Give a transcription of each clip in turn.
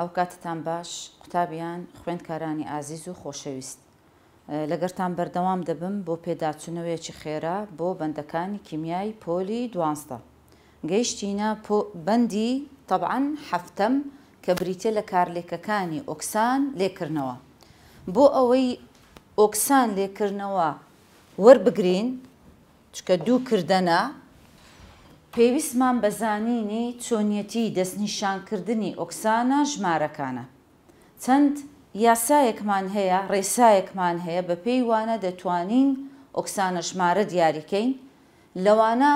ئەو کاتتان باش قوتابیان خوێندکارانی ئازیز و خۆشەویست لەگەرتان بەردەوام دەبم بۆ پێداچونەوەیەکی خێرا بۆ بەندەکانی کیمیای پۆلی دوانستە گەیشتینە بەندی طبعاان هەفتەم کە بریتە لە کارلێکەکانی ئۆکسان لێکردنەوە بۆ ئەوەی ئۆکسان لێکردنەوە وەربگرین چکە دوو کردەنا پێویستمان بەزانینی چۆنیەتی دەستنیشانکردنی ئۆکسانە ژمارەکانە. چەند یاسایەکمان هەیە ڕێسایەکمان هەیە بە پێی وانە دەتوانین ئۆکسانە ژمارە دیاریکەین لەوانە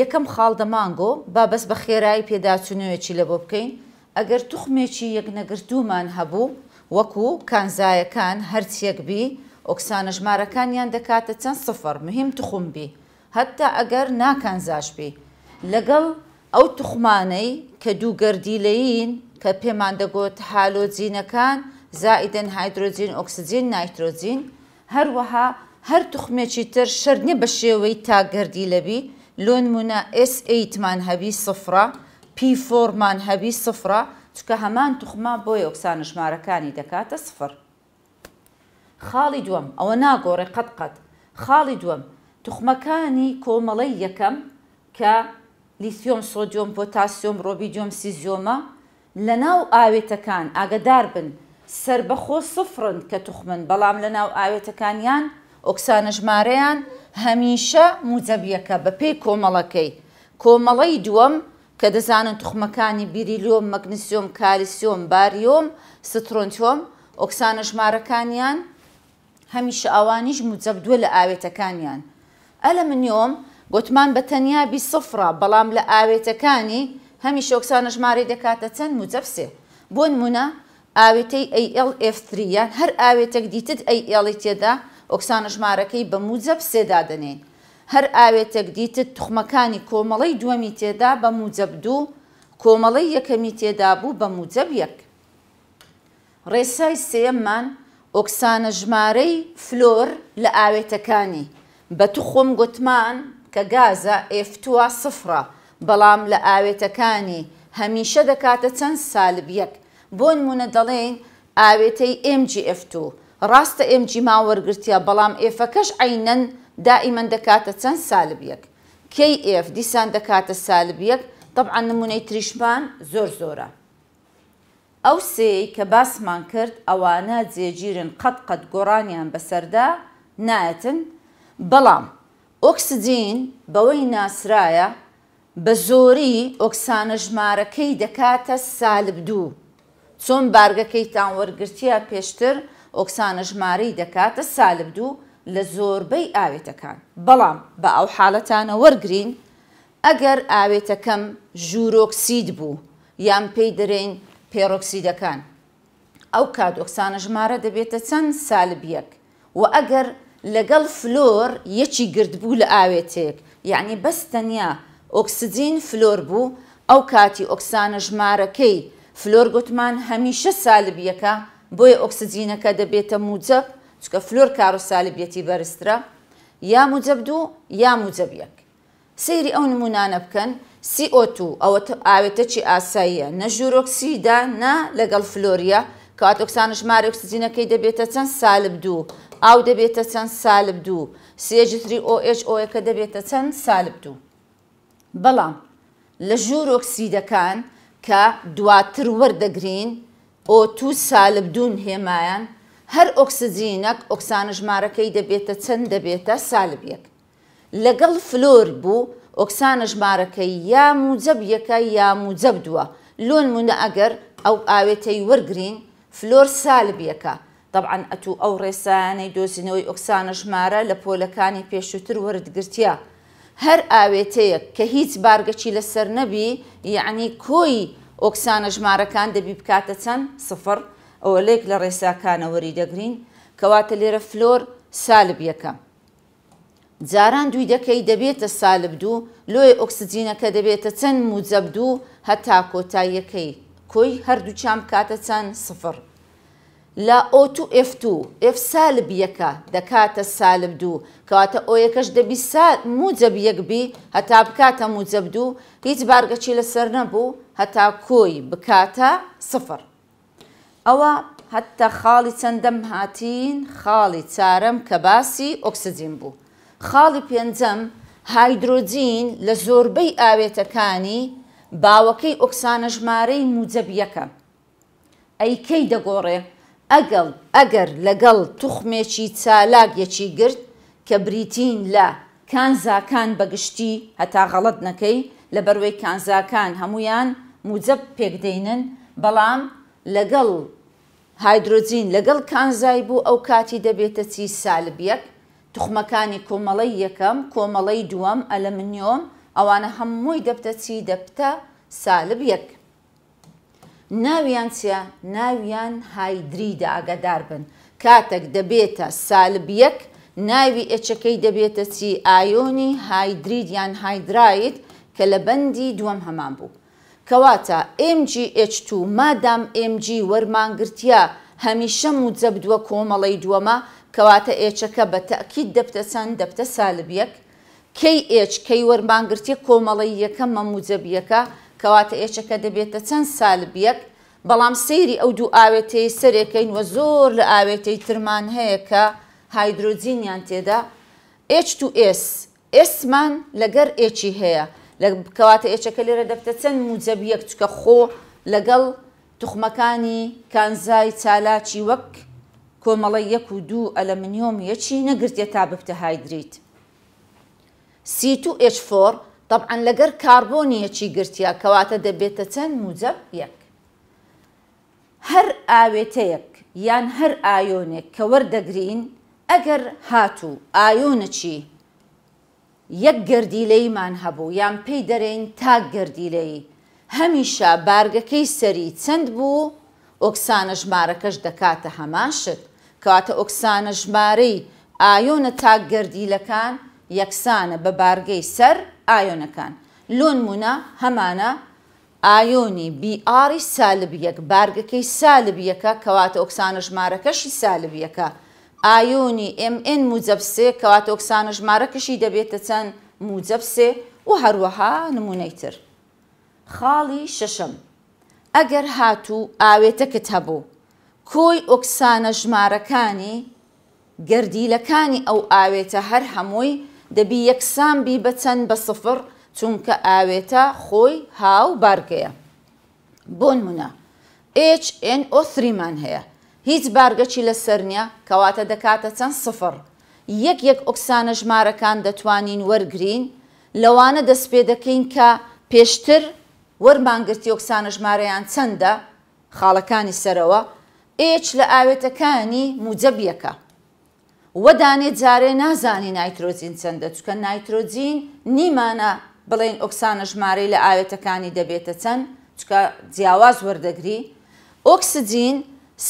یەکەم خاڵدەمانگۆ بابەست بە خێرایی پێداچونەوێکی لە بۆ بکەین ئەگەر توخمێکی یەکنەگرتومان هەبوو وەکو کانزایەکان هەرچیەک بی ئۆکسانە ژمارەکانیان دەکاتە چەند سفر مهم تخمبی هەتا ئەگەر ناکانزاش بی لەگەڵ ئەو تخمانەی کە دوو گەردیلەیین کە پێمان دەگوت حالۆجینەکان زائیدن هایدروۆجین ئۆکسسیجین نایترۆجین هەروەها هەر تخمێکی تر شەرنیە بە شێوەی تاگەردی لەبی لۆنمونە S8مان هەبی سفرە P4مان هەبی سفرە چکە هەمان تخما بۆی ئۆکسانە ژمارەکانی دەکاتە سفر. خاڵی دووەم ئەوە ناگۆڕێ قەت قەت خاڵی دووەم تخمەکانی کۆمەڵی یەکەم کە لیسیۆم سۆدیۆم پۆتاسیۆم ڕۆبیدیۆم سیزیۆمە لە ناو ئاوێتەکان ئاگدار بن سربەخۆ سفرن کە توخمن بەڵام لە ناو ئاوێتەکانیان ئۆکسانە ژمارەیان هەمیشە موجەبیەکە بە پێی کۆمەڵەکەی کۆمەڵی دووەم کە دەزانن توخمەکانی بیریلیۆم مەگنسیۆم کاریسیۆم باریۆم سترۆنتۆم ئۆکسانە ژمارەکانیان هەمیشە ئەوانیش موجەب دووە لە ئاوێتەکانیان ئەلە منیۆم گوتمان بە تەنیابی سفرە بەڵام لە ئاوێتەکانی هەمی شۆکسانە ژمارەی دەکاتە چەند موجەفسێ بۆ نمونە ئاوێتەی ALF3 یان هەر ئاوێتێک دیتت ئەیڵی تێدا ئۆکسانە ژمارەکەی بە موجە سێدادنێن هەر ئاوێتێک دیتت تخمەکانی کۆمەڵی دووەمی تێدا بە موجە دوو کۆمەڵی یەکەمی تێدا بوو بە موجە یەک ڕێسای سێممان ئۆکسانە ژمارەی فلۆر لە ئاوێتەکانی بە توخۆم گوتمان کە گازە ئێفتووە سفرە بەڵام لە ئاوێتەکانی هەمیشە دەکاتە چەند سالب یەک بۆ نمونە دەڵێن ئاوێتەی MGF2 ڕاستە MG ماوەرگرتیا بەڵام ئێفەکەش عینەن دائیمەن دەکاتە چەند سالب یەک KF دیسان دەکاتە سالب یەک طبعا نمونەی تریشمان زۆر زۆرە ئەو سێی کە باسمان کرد ئەوانە جێگیرن قەت قەت گۆڕانیان بەسەردا نایەتن بەڵام ئۆکسجین بەوەی ناسرایە بە زۆری ئۆکسانە ژمارەکەی دەکاتە سالب دوو چۆن بارگەکەی تان وەرگرتیا پێشتر ئۆکسانە ژمارەی دەکاتە سالب دوو لە زۆربەی ئاوێتەکان بەڵام بە ئەو حاڵەتانە وەرگین ئەگەر ئاوێتەکەم ژوورۆکسید بوو یان پێی دەرێن پێڕۆکسیدەکان ئەو کات ئۆکسانە ژمارە دەبێتە چەند سالبیەک و ئەگەر لەگەڵ فلۆر یەکی گردبوو لە ئاوێتێک یعنی بەستەنیا ئۆکسسیجین فلۆر بوو ئەو کاتی ئۆکسانە ژمارەکەی فلۆر گوتمان هەمیشە سالبیەکە بۆیە ئۆکسسیجینەکە دەبێتە موجەب چکە فلۆر کار و سالبەتی بەرزرە یا موجەب دوو یا موجەب یەک سەیری ئەو نمونانە بکەن CO2 ئەوە ئاوێتە چی ئاساییە نەژورۆکسیدا نا لەگەڵ فلۆریە کەات ئۆکسانش ماری ئۆکسسیینەکەی دەبێتە چەند سالب دوو ئاو دەبێتە چەند سالب دوو سێجتری ئۆHOەکە دەبێتە چەند سالب دوو بەڵام لە ژوور ئۆکسیدەکان کە دواتر وەردەگرین ئۆ تو سالب دوون هێمایان هەر ئۆکسسیینەک ئۆکسانە ژمارەکەی دەبێتە چەند دەبێتە سالب یەک لەگەڵ فلۆر بوو ئۆکسانە ژمارەکەی یا موجەب یەکە یا موجەب دووە لۆن مونە ئەگەر ئەو ئاوێتەی وەرگین فلۆر سالبیەکە طبعاً ئەتوو ئەو ڕێسایانەی دۆزینەوەی ئۆکسانە ژمارە لە پۆلەکانی پێشووتر وەردگرتیا هەر ئاوێتەیەک کە هیچ بارگەچی لەسەر نەبی یعنی کۆی ئۆکسانە ژمارەکان دەبی بکاتە چەند سفر ئەوە لێک لە ڕێساکانە وەری دەگرین کەواتە لێرە فلۆر سالبیەکە. جاران دوی دەکەی دەبێتە سالب دوو لۆی ئۆکسسیینەکە دەبێتە چەند موجەب دوو هەتا کۆتاییەکەی کۆی هەردوو چام کاتە چەند سفر. لە ئۆتو F2 F سالب یەکە دەکاتە سالب دوو کەواتە ئۆیەکەش دەبی موجب یەکبی هەتا بکاتە موجب دوو هیچ بارگەچی لەسەر نەبوو هەتا کۆی بکاتە سفر. ئەوە هەتتا خاڵی چەندەم هاتین خاڵی چارەم کە باسی ئۆکسسیجین بوو. خاڵی پێنجەم هایدروجین لە زۆربەی ئاوێتەکانی باوەکەی ئۆکسانە ژمارەی موجەبیەکە ئەی کەی دەگۆڕێ ئەگەڵ ئەگەر لەگەڵ توخمێکی چالاگیەکی گرت کە بریتین لە کانزاکان بەگشتی هەتا غەڵت نەکەی لە بەروەی کانزاکان هەمویان موجەب پێکدەینن بەڵام لەگەڵ هایدروزین لەگەڵ کانزای بوو ئەو کاتی دەبێتە چی سالبیەک تخمەکانی کۆمەڵی یەکەم کۆمەڵی دووەم ئەلەمنیۆم ئەوانە هەمووی دەبتە چی دەبتە سالب یەک. ناویان چیە ناویان هایدریدا ئاگادار بن کاتێک دەبێتە سالب یەک ناوی ئەچەکەی دەبێتە چی ئایۆنی هایدریدیان هایدرایت کە لە بەندی دووەم هەمان بوو. کەواتە MGH2 مادام MG وەرمانگرتیا هەمیشە موجەب دووە کۆمەڵی دووەمە کەواتە ئێچەکە بە تەکیید دەبتە چەند دەبتە سالبیەک KH کەی وەرمانگرتی کۆمەڵی یەکەم مەموجەبیەکە کەواتە ئێچەکە دەبێتە چەند سالبیەک بەڵام سەیری ئەو دوو ئاوێتەی سەرێکەین وە زۆر لە ئاوێتەی ترمان هەیە کە هایدروجینیان تێدا H2S ئسمان لەگەر ئێچی هەیە کەواتە ئێچەکە لێرە دەبتە چەند موجەبیەک چکە خۆ لەگەڵ توخمەکانی کانزای چالاکی وەک کۆمەڵی یەک و دوو ئەلەمنیۆم یەکی نەگرتێت تا ببتە هایدریت. C2H4 طبعا لەگەر کاربۆنیەکی گرتیا کەواتە دەبێتە چەند موجە یەک هەر ئاوێتەیەک یان هەر ئایۆنێک کە وەردەگرین ئەگەر هاتوو ئایۆنەچی یەک گردیلەیمان هەبوو یان پێی دەرێن تاک گردیلەی هەمیشە بارگەکەی سەری چەند بوو ئۆکسانە ژمارەکەش دەکاتە هەماشت کەواتە ئۆکسانە ژمارەی ئایۆنە تاک گردیلەکان یەکسانە بە بارگەی سەر ئایۆنەکان لۆنمونە هەمانە ئایۆنی بیئری سالبیەک بارگەکەی سالبیەکە کەواتە ئۆکسانە ژمارەکەشی سالبیەکە ئایۆنی MN موجەبسێ کەواتە ئۆکسانە ژمارەکەشی دەبێتە چەند موجەبسێ و هەروەها نمونەیتر خاڵی ششم ئەگەر هاتوو ئاوێتەکەت هەبوو کۆی ئۆکسانە ژمارەکانی گردیلەکانی ئەو ئاوێتە هەر هەمووی دەبی یەکسان بی بە چەند بە سفر چونکە ئاوێتە خۆی هاو بارگەیە. بۆن منە، HNO3مان هەیە. هیچ بارگەچی لە سەرنیە کەواتە دەکاتە چەند سفر. یەک یەک ئۆکسانە ژمارەکان دەتوانین وەرگین، لەوانە دەست پێ دەکەین کە پێشتر وەرمانگرتی ئۆکسانە ژمارەیان چەندە خاڵەکانی سەرەوە، H لە ئاوێتەکانی موجەبیەکە. وەدانێت جارێ نازانی نایترۆزین چەندە چکە نایترۆجین نیمانە بڵێن ئۆکسانە ژمارەی لە ئاوێتەکانی دەبێتە چەند چکە جیاواز وەردەگری ئۆکسجین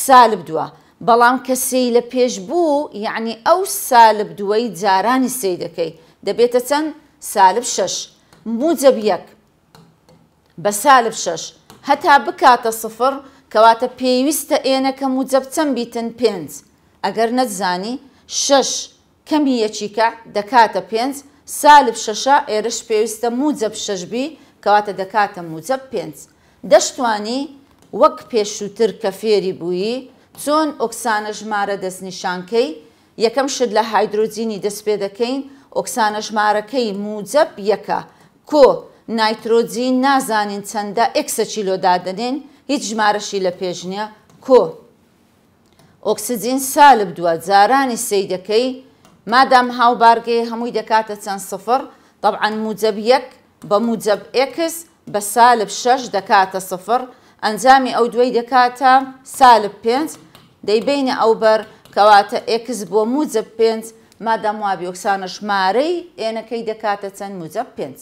سالب دووە بەڵام کەسی لە پێش بوو یعنی ئەو سالب دووەی جارانی سی دەکەی دەبێتە چەند سالب شش موجەبیەک بە سالب شش هەتا بکاتە سفر کەواتە پێویستە ئێنە کە موجەب چەند بیتن پێنج ئەگەر نەتزانی شش کەمی یەکیکە دەکاتە پێنج سالب شەشە ئێرش پێویستە موجەب شەشبی کەواتە دەکاتە موجەب پێنج دەشتوانی وەک پێشووتر کە فێری بووی چۆن ئۆکسانە ژمارە دەستنیشانکەی یەکەم شت لە هایدروجینی دەست پێ دەکەین ئۆکسانە ژمارەکەی موجەب یەکە کۆ نایترۆجین نازانین چەندە ئەکسە چیلۆدادنێن هیچ ژمارەشی لە پێشنیە کۆ ئۆکسسیجین سالب دووە جارانی سی دەکەی مادام هاوبارگەی هەمووی دەکاتە چەند سفر طبعاً موجب یەک بە موجب ئکس بە سالب شەش دەکاتە سفر ئەنجامی ئەو دوی دەکاتە سالب پێنج دەیبینە ئەو بەر کەواتە ئکس بۆ موجب پێنج مادام وابی ئۆکسانە ژمارەی ئێنەکەی دەکاتە چەند موجب پێنج.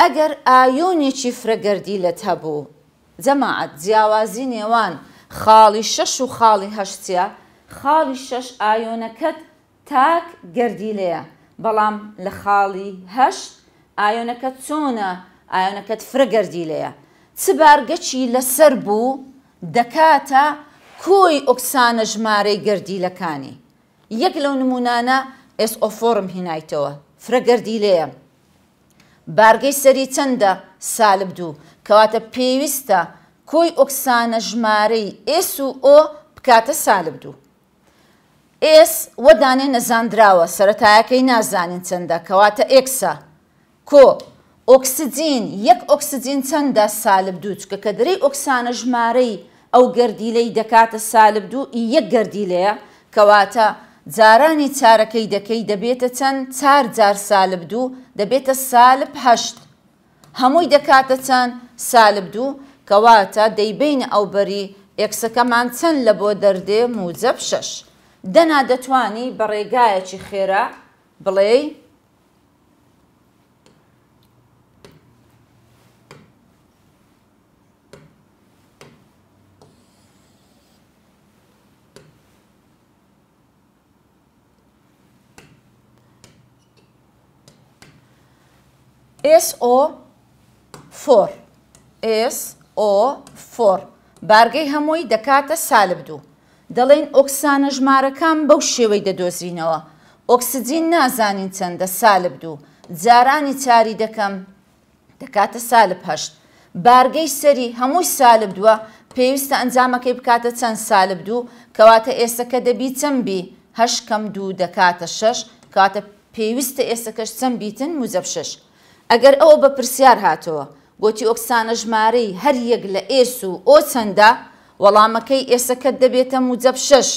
ئەگەر ئایۆنێکی فرەگەردی لەت هەبوو جەماعەت جیاوازی نێوان خاڵی شەش و خاڵی هەشتە خاڵی شەش ئایۆنەکەت تاک گردی لەیە بەڵام لە خاڵی هەشت ئایۆنەکە چۆنە ئایۆنەکەت فرەگەردی لەیە چ بارگەچی لەسەر بوو دەکاتە کۆی ئۆکسانە ژمارەی گردیلەکانی یەک لەو نمونانە ئسئۆفۆرم هینایتەوە فرەگەردی لەیە بارگەی سەری چەندە سالب دوو کەواتە پێویستە کۆی ئۆکسانە ژمارەی ئس و ئۆ بکاتە سالب دوو. ئس وەدانێ نەزانراوە سەتایەکەی نازانین چەندە کەواتە ئێکسا کۆ ئۆکسسیجین یەک ئۆکسسیجین چەندە سالب دووچکە کە دەرەی ئۆکسانە ژمارەی ئەو گردیلەی دەکاتە سالب دوو یەک گردیلەیە کەواتە جارانی چارەکەی دەکەی دەبێتە چەند چار جار سالب دوو دەبێتە سالب هەشت هەمووی دەکاتە چەند سالب دوو کەواتە دەیبینە ئەو بەری ئێکسەکەمان چەند لە بۆ دەردێ موجەب شەش دەنا دەتوانی بە ڕێگایەکی خێرا بڵێ SO4 S ئۆ4 بارگەی هەمۆی دەکاتە سالب دوو دەڵێن ئۆکسانە ژمارەکان بەو شێوەی دەدۆزینەوە ئۆکسجین نازانین چەندە سالب دوو جارانی چاری دەکەم دەکاتە سالب هەشت بارگەی سەری هەمووی سالب دووە پێویستە ئەنجامەکەی بکاتە چەند سالب دوو کەواتە ئێسەکە دەبی چەمبی هەش کەم دوو دەکاتە شەش کاتە پێویستە ئێسەکەش چەم بیتن موزەب شش ئەگەر ئەوە بە پرسیار هاتەوە بۆچی ئۆکسانە ژمارەی هەر یەک لە ئێس و ئۆچەندا وەڵامەکەی ئێسەکەت دەبێتە موجەب شەش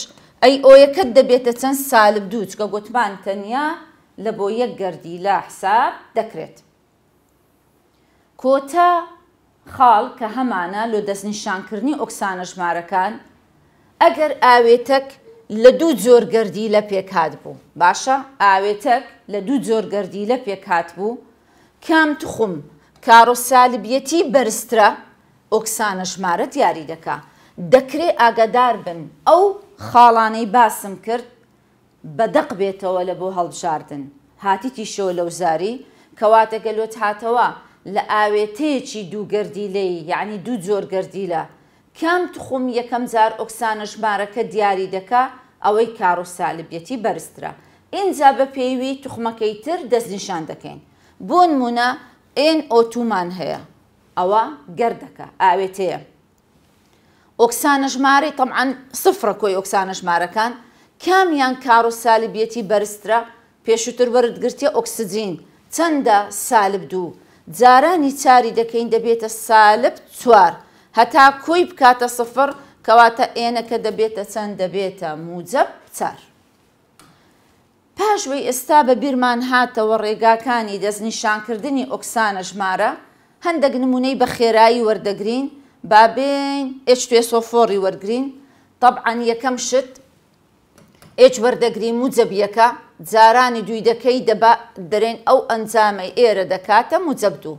ئەی ئۆیەکەت دەبێتە چەند سالب دوو چکە گوتمان تەنیا لە بۆ یەک گردی لا حساب دەکرێت. کۆتا خاڵ کە هەمانە لۆ دەستنیشانکردنی ئۆکسانە ژمارەکان ئەگەر ئاوێتەک لە دوو جۆرگردی لە پێکات بوو باشە ئاوێتەک لە دوو جۆرگردی لە پێکات بوو کام تخم کارۆ سالبیەتی بەرزرە ئۆکسانە ژمارەت یاری دەکا دەکرێ ئاگادار بن ئەو خاڵانەی باسم کرد بەدەق بێتەوە لە بۆ هەڵبژاردن هاتیتی شۆ لەوزاری کەواتە گەلۆت هاتەوە لە ئاوێتەیەکی دووگەردی لی یعنی دوو جۆرگەردی لە کام تخم یەکەم زار ئۆکسانە ژمارەکە دیاری دەکا ئەوەی کارۆ سالبیەتی بەرزرە. اینجا بە پێوی تخمەکەی تر دەستنیشان دەکەین. بۆ نمونە ئێن ئۆتومان هەیە ئەوە گەردەکە ئاوێتەیە ئۆکسانە ژماری تەعاان سفرە کۆی ئۆکسانە ژمارەکان کامیان کارۆسالی بێتی بەرزرە پێشووتر وەردگرتی ئۆکسجین چەندە سالب دوو جارانی چاری دەکەین دەبێتە سالب چوار هەتا کۆی بکاتە سفر کەواتە ئێنەکە دەبێتە چەند دەبێتە موجب چار پاشوەی ئێستا بە بیرمان هاتەوە ڕێگاکانی دەستنیشانکردنی ئۆکسانە ژمارە هەندێک نمونەی بە خێرایی وەردەگرین بابین ئچ سۆفۆری وەرگین طبعاان یەکەم شت ئێچ وەردەگرین موجەبیەکە جارانی دوی دەکەی دەرێن ئەو ئەنجامەی ئێرە دەکاتە موجەب دوو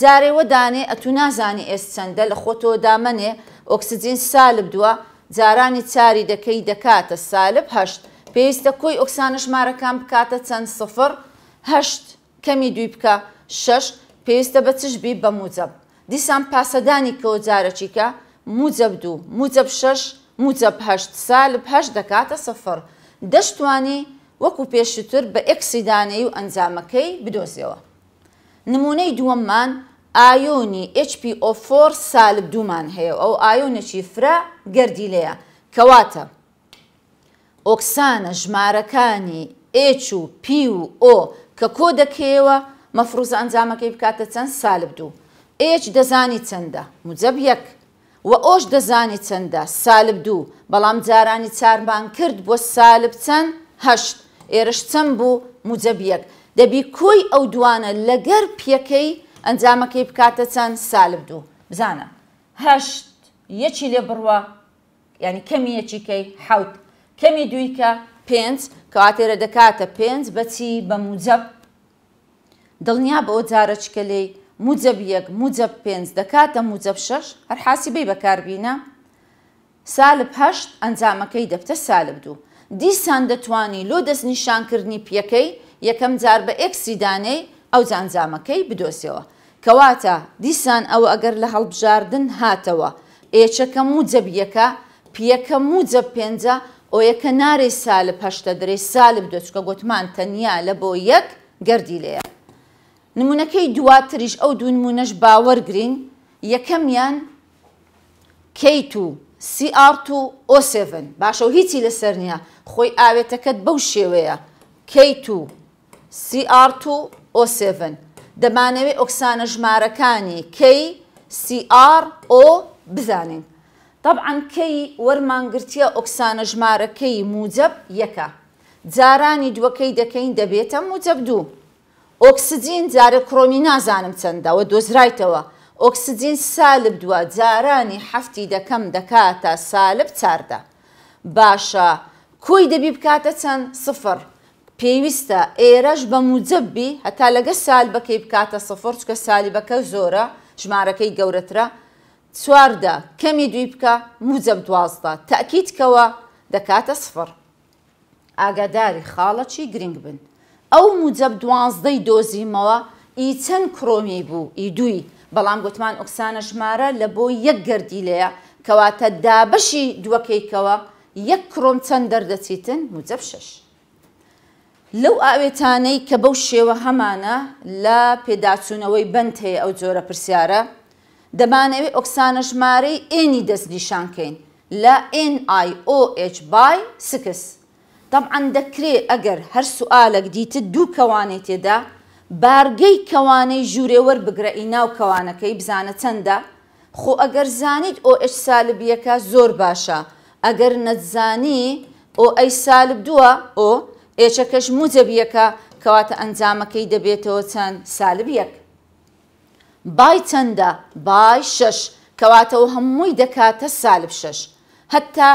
جارێوە دانێ ئەتو نازانی ئێست چەندە لە خۆتۆ دامەنێ ئۆکسسیجین سالب دووە جارانی چاری دەکەی دەکاتە سالب هەشت پێویستە کوی ئۆکسانشمارەکان بکاتە چەند سفر هەشت کەمی دوی بکە شش پێویستە بە چشبی بە موجب دیسان پاسەدانی کەەوە جارەچیکە موجب دوو موجب شش موجب هەشت سالب هەش دەکاتە سفر دەشتوانی وەکو پێشتر بە ئەکسیدانەی و ئەنجامەکەی بدۆزیەوە نمونەی دووەممان ئایۆنی HPO4 سالب دوومان هەیە ئەو ئایۆنەی فرە گەردی لەیە کەواتە ئۆکسانە ژمارەکانی ئچ و پی و ئۆ کە کۆ دەکەوە مەفروزە ئەنجامەکەی بکاتە چەند سالب دوو ئچ دەزانی چەندە مجەب یەک و ئۆش دەزانی چەندە سالب دوو بەڵام جارانی چاربان کرد بۆ سالب چەند هەشت ئێرش چەند بوو مجەب یەک دەبی کۆی ئەو دوانە لەگەر پێەکەی ئەنجامەکەی بکاتە چەند سالب دوو بزانە هەشت یەکی لێ بڕوە ینی کەمی یەکیکەی حوت کەمی دویکە پێنج کەواتێرە دەکاتە پێنج بەچی بە موجەب دڵنیا بەۆ جارە چکەلەی موجەب یەک موجەب پێنج دەکاتە موجەب شەش هەر حاسیبەی بەکاربینە سالب هەشت ئەنجامەکەی دەبتە سالب دوو دیسان دەتوانی لۆ دەست نیشانکردنی پیەکەی یەکەم جار بە ئەکسیدانەی ئەو جانجامەکەی بدۆسیەوە کەواتە دیسان ئەو ئەگەر لە هەڵبژاردن هاتەوە ئێچەکە موجەبیەکە پیەکە موجە پێنجە ئۆیەکە نارێ سالب هەشتە درێ سالب دۆچکە گوتمان تەنیا لە بۆ یەک گردی لەیە نمونونەکەی دواتریش ئەو دوو نمونەش باوەرگرین یەکەمیان کیت و سیR و ئۆ7 باشە و هیچی لەسەر نییە خۆی ئاوێتەکەت بەو شێوەیە کیت و سیR و ئۆ7 دەمانەوێت ئۆکسانە ژمارەکانی کی سیR ئۆ بزانین طبعا کەی وەرمانگرتیە ئۆکسانە ژمارەکەی موجب یەکە جارانی دووەکەی دەکەین دەبێتە موجب دوو ئۆکسجین جارە کڕۆمی نازانم چەندەوە دۆزرایتەوە ئۆکسجین سالب دووە جارانی هەفتی دەکەم دەکاتە سالب چاردە باشە کۆی دەبی بکاتە چەند سفر پێویستە ئێرەش بە موجببی هەتا لەگە سال بەکەی بکاتە سفر چکە سالی بەکە زۆرە ژمارەکەی گەورەترە چواردە کەمی دوی بکە موجەب دوازدە تاکیتکەوە دەکاتە سفر. ئاگاداری خاڵەکی گرنگ بن. ئەو موجەب دوازدەی دۆزیمەوە ئی چەند کڕۆمی بوو ئی دووی بەڵام گوتمان ئۆکسانە ژمارە لە بۆ یەک گردی لەیە کەواتە دابەشی دووەکەیکەوە یەک کڕۆم چەند دەردەچیتن موجەب شش. لەو ئاوێتانەی کە بەو شێوە هەمانە لە پێداچوونەوەی بند هەیە ئەو جۆرە پرسیارە دەمانەوێت ئۆکسانە ژمارەی ئێنی دەستنیشانکەین لە NIOH بای سکس. تەعاان دەکرێت ئەگەر هەر سوالێک دیتت دوو کەوانەی تێدا، بارگەی کەوانەی ژوورێوە بگرەی ناو کەوانەکەی بزانە چەندە، خۆ ئەگەر زانیت ئۆH سالبیەکە زۆر باشە، ئەگەر نەتزانی ئۆ ئەی سالب دووە ئۆ ئێچەکەش موجەبیەکە کەواتە ئەنجامەکەی دەبێتەوە چەند سالبیەک. بای چەندە بای شش کەواتەوە هەمووی دەکاتە سالب شش هەتا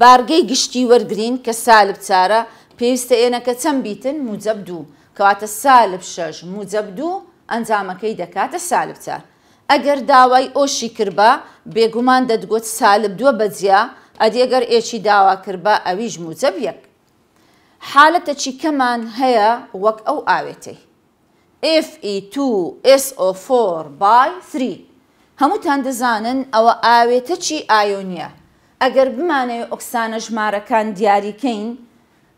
بارگەی گشتی وەرگین کە سالب چارە پێویستە ئێنەکە چەند بیتن موجب دوو کەواتە سالب شش موجب دوو ئەنجامەکەی دەکاتە سالب چار ئەگەر داوای ئۆشی کردبا بێگومان دەدگوت سالب دووە بەجیا ئەدیگەر ئێچی داوا کردبا ئەویش موجب یەک حالەتە چی کەمان هەیە وەک ئەو ئاوێتەی FE2SO4 by 3 هەمووتان دەزانن ئەوە ئاوێتە چی ئایۆنیە ئەگەر بمانەوێ ئۆکسانە ژمارەکان دیاریکەین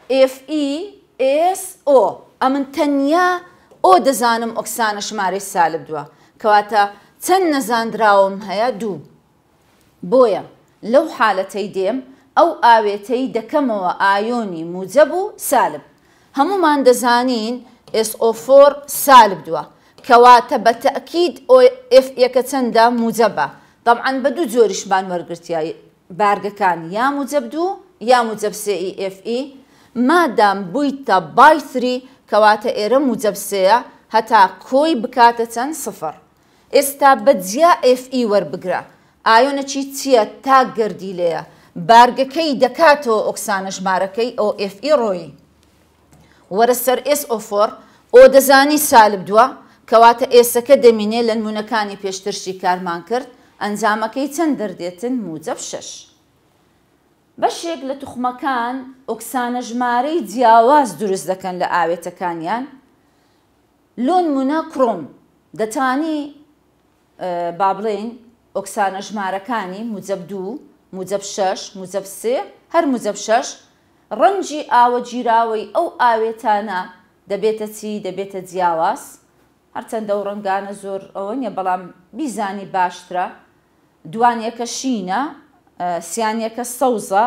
FESO ئەمن تەنیا ئۆ دەزانم ئۆکسانە ژمارەی سالب دووە کەواتە چەند نەزانراوم هەیە دوو بۆیە لەو حالەتەی دێم ئەو ئاوێتەی دەکەمەوە ئایۆنی موجەب و سالب هەمومان دەزانین SO4 سالب دووە کەواتە بە تەکید OF یەکە چەندە موجەبە طبعاً بە دوو جۆریشمان وەرگرتیایی بارگەکان یا موجب دوو یا موجب CEFE مادام بوویتە بایتری کەواتە ئێرە موجب سەیە هەتا کۆی بکاتە چەند سفر ئێستا بەجیا FE وەربگرە ئایۆنەکی چییە تا گردی لەیە بارگەکەی دەکاتەوە ئۆکسانە ژمارەکەی ئۆFE ڕۆی وەرە سەر ئسO4 ئۆ دەزانی سالب دووە کەواتە ئێسەکە دەمینێ لە نمونونەکانی پێشترشی کارمان کرد ئەنجامەکەی چەند دەردێتن موجب شش. بەشێک لە توخمەکان ئۆکسانە ژمارەی جیاواز دروست دەکەن لە ئاوێتەکانیان لۆن مونە کڕۆم دەتانی با بڵێن ئۆکسانە ژمارەکانی موجب دوو، موجب شش، موجب سێ، هەر موجب شش ڕەنجی ئاوە گیراوەی ئەو ئاوێتانە دەبێتە چی دەبێتە جیاواز هەرچەندە و ڕنگانە زۆر ئەوە نیە بەڵام بیزانی باشترە دوانیەکە شینە سیانەکە سەوزە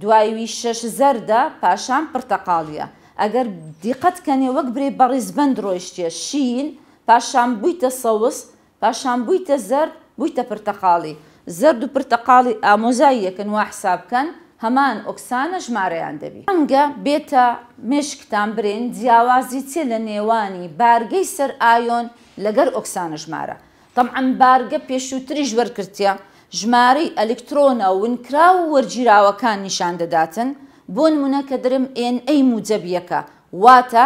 دوایوی شش زەردە پاشان پرتەقاڵیە ئەگەر دیقەتکەنێ وەک برێ بەڕیز بند ڕۆیشتە شین پاشان بوویتە سەوس پاشان بوویتە زرد بوویتە پرتەقاڵی زرد و پرتەقاڵی ئامۆزاییەکەن وا حسابکەن هەمان ئۆکسانە ژمارەیان دەبی ئەمگە بێتە مشکتان برێن جیاوازی چێ لە نێوانی بارگەی سەر ئایۆن لەگەر ئۆکسانە ژمارە تەمعەن بارگە پێشووتری ژوەرکردیا ژمارەی ئەلکترۆنە ونکرا و وەرگیراوەکان نیشان دەداتن بۆ نمونە کە درم NA موجەبیەکە واتە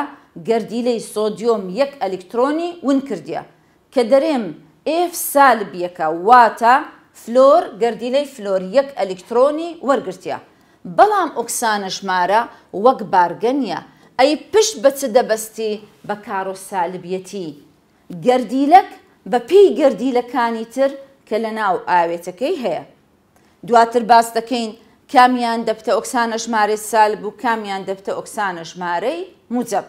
گردیلەی سۆدیۆم یەک ئەلکترۆنی ون کردیا کە دەرێم F سالبیەکە واتە فلۆر گردیلەی فلۆر یەک ئەلکترۆنی وەرگرتە بەڵام ئۆکسانە ژمارە وەک بارگەنیە ئەی پشت بە چ دەبەستی بە کارۆسالبیەتی گردیلەک بە پێی گردیلەکانی تر کە لە ناو ئاوێتەکەی هەیە دواتر باس دەکەین کامیان دەبتە ئۆکسانە ژمارە سالب و کامیان دەبتە ئۆکسانە ژمارەی موجب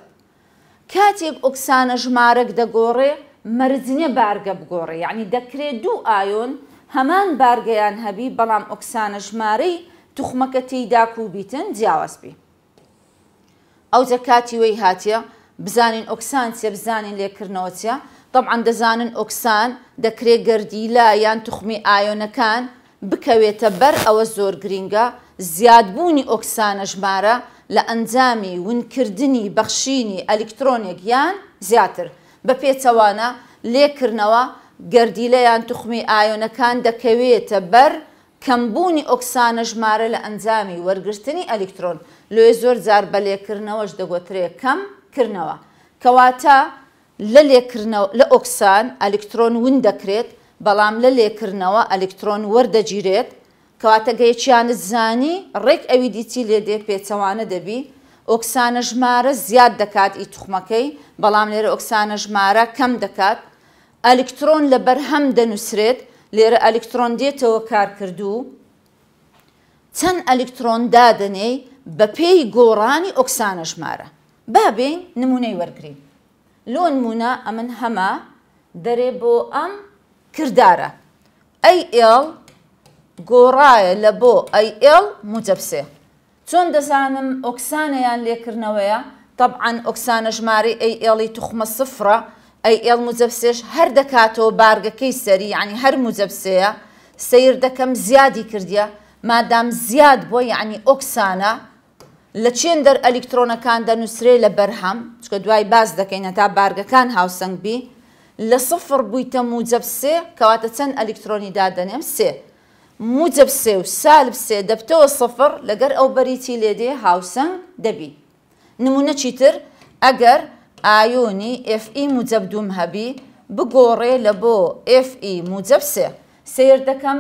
کاتێک ئۆکسانە ژمارەك دەگۆڕێ مەرجنیە بارگە بگۆڕێ یعنی دەکرێت دوو ئایۆن هەمان بارگەیان هەبی بەڵام ئۆکسانە ژمارەی توخمەکە تێیدا کوبیتن جیاوازبی. ئەو جەکاتی وەی هاتیە بزانین ئۆکسان چێ بزانین لێکردنەوەچە، طبعا دەزانن ئۆکسان دەکرێت گردی لا یان توخمی ئایۆنەکان بکەوێتە بەر ئەوە زۆر گرینگە زیادبوونی ئۆکسانە ژمارە لە ئەنجامی ونکردنی بەخشینی ئەلکترۆنێک یان زیاتر بە پێچەوانە لێکردنەوە گردیلەیان تخمی ئایۆنەکان دەکەوێتە بەر کەمبوونی ئۆکسانە ژمارە لە ئەنجامی وەرگرتنی ئەلکترۆن لێ زۆر جار بە لێکردنەوەش دەگوترێ کەم کردنەوە کەواتە لە لێکردنەوە لە ئۆکسان ئەلکترۆن ون دەکرێت بەڵام لە لێکردنەوە ئەلکترۆن وەردەگیرێت کەواتە گەیچیانت زانی ڕێک ئەوی دیتی لێ دێ پێچەوانە دەبی ئۆکسانە ژمارە زیاد دەکات ئی توخمەکەی بەڵام لێرە ئۆکسانە ژمارە کەم دەکات ئەلکترۆن لە بەرهەم دەنووسرێت لێرە ئەلکترۆن دێتەوە کارکردو چەند ئەلکترۆن دادنێ بە پێی گۆڕانی ئۆکسانە ژمارە بابین نمونەی وەرگین لۆن مونە ئەمن هەمە دەرێ بۆ ئەم کردارە ئەی ئێڵ گۆڕایە لە بۆ ئەی ئێڵ مجەبسێ چۆن دەزانم ئۆکسانەیان لێکردنەوەیە طبعاً ئۆکسانە ژماری ئەی ئێڵی توخمە سفرە ئەی ئێڵ موزەفسێش هەر دەکاتەوە بارگەکەی سەری ینی هەر موزەفسەیە سیر دەکەم زیادی کردیە مادام زیاد بۆ یعنی ئۆکسانە لە چێن دەر ئەلیکترۆنەکان دەنووسرێ لە بەرهەم چکە دوای باز دەکەینە تا بارگەکان هاوسنگبی لە سفر بوویتە موجب سێ کەواتە چەند ئەلیکترۆنی دادەنێم سێ موجب سێ و سالب سێ دەبتەوە سفر لەگەر ئەو بەریتی لێدێ هاوسنگ دەبی نمونە چیتر ئەگەر ئایۆنی FE موجب دوم هەبی بگۆڕێ لە بۆ FE موجب سێ سیر دەکەم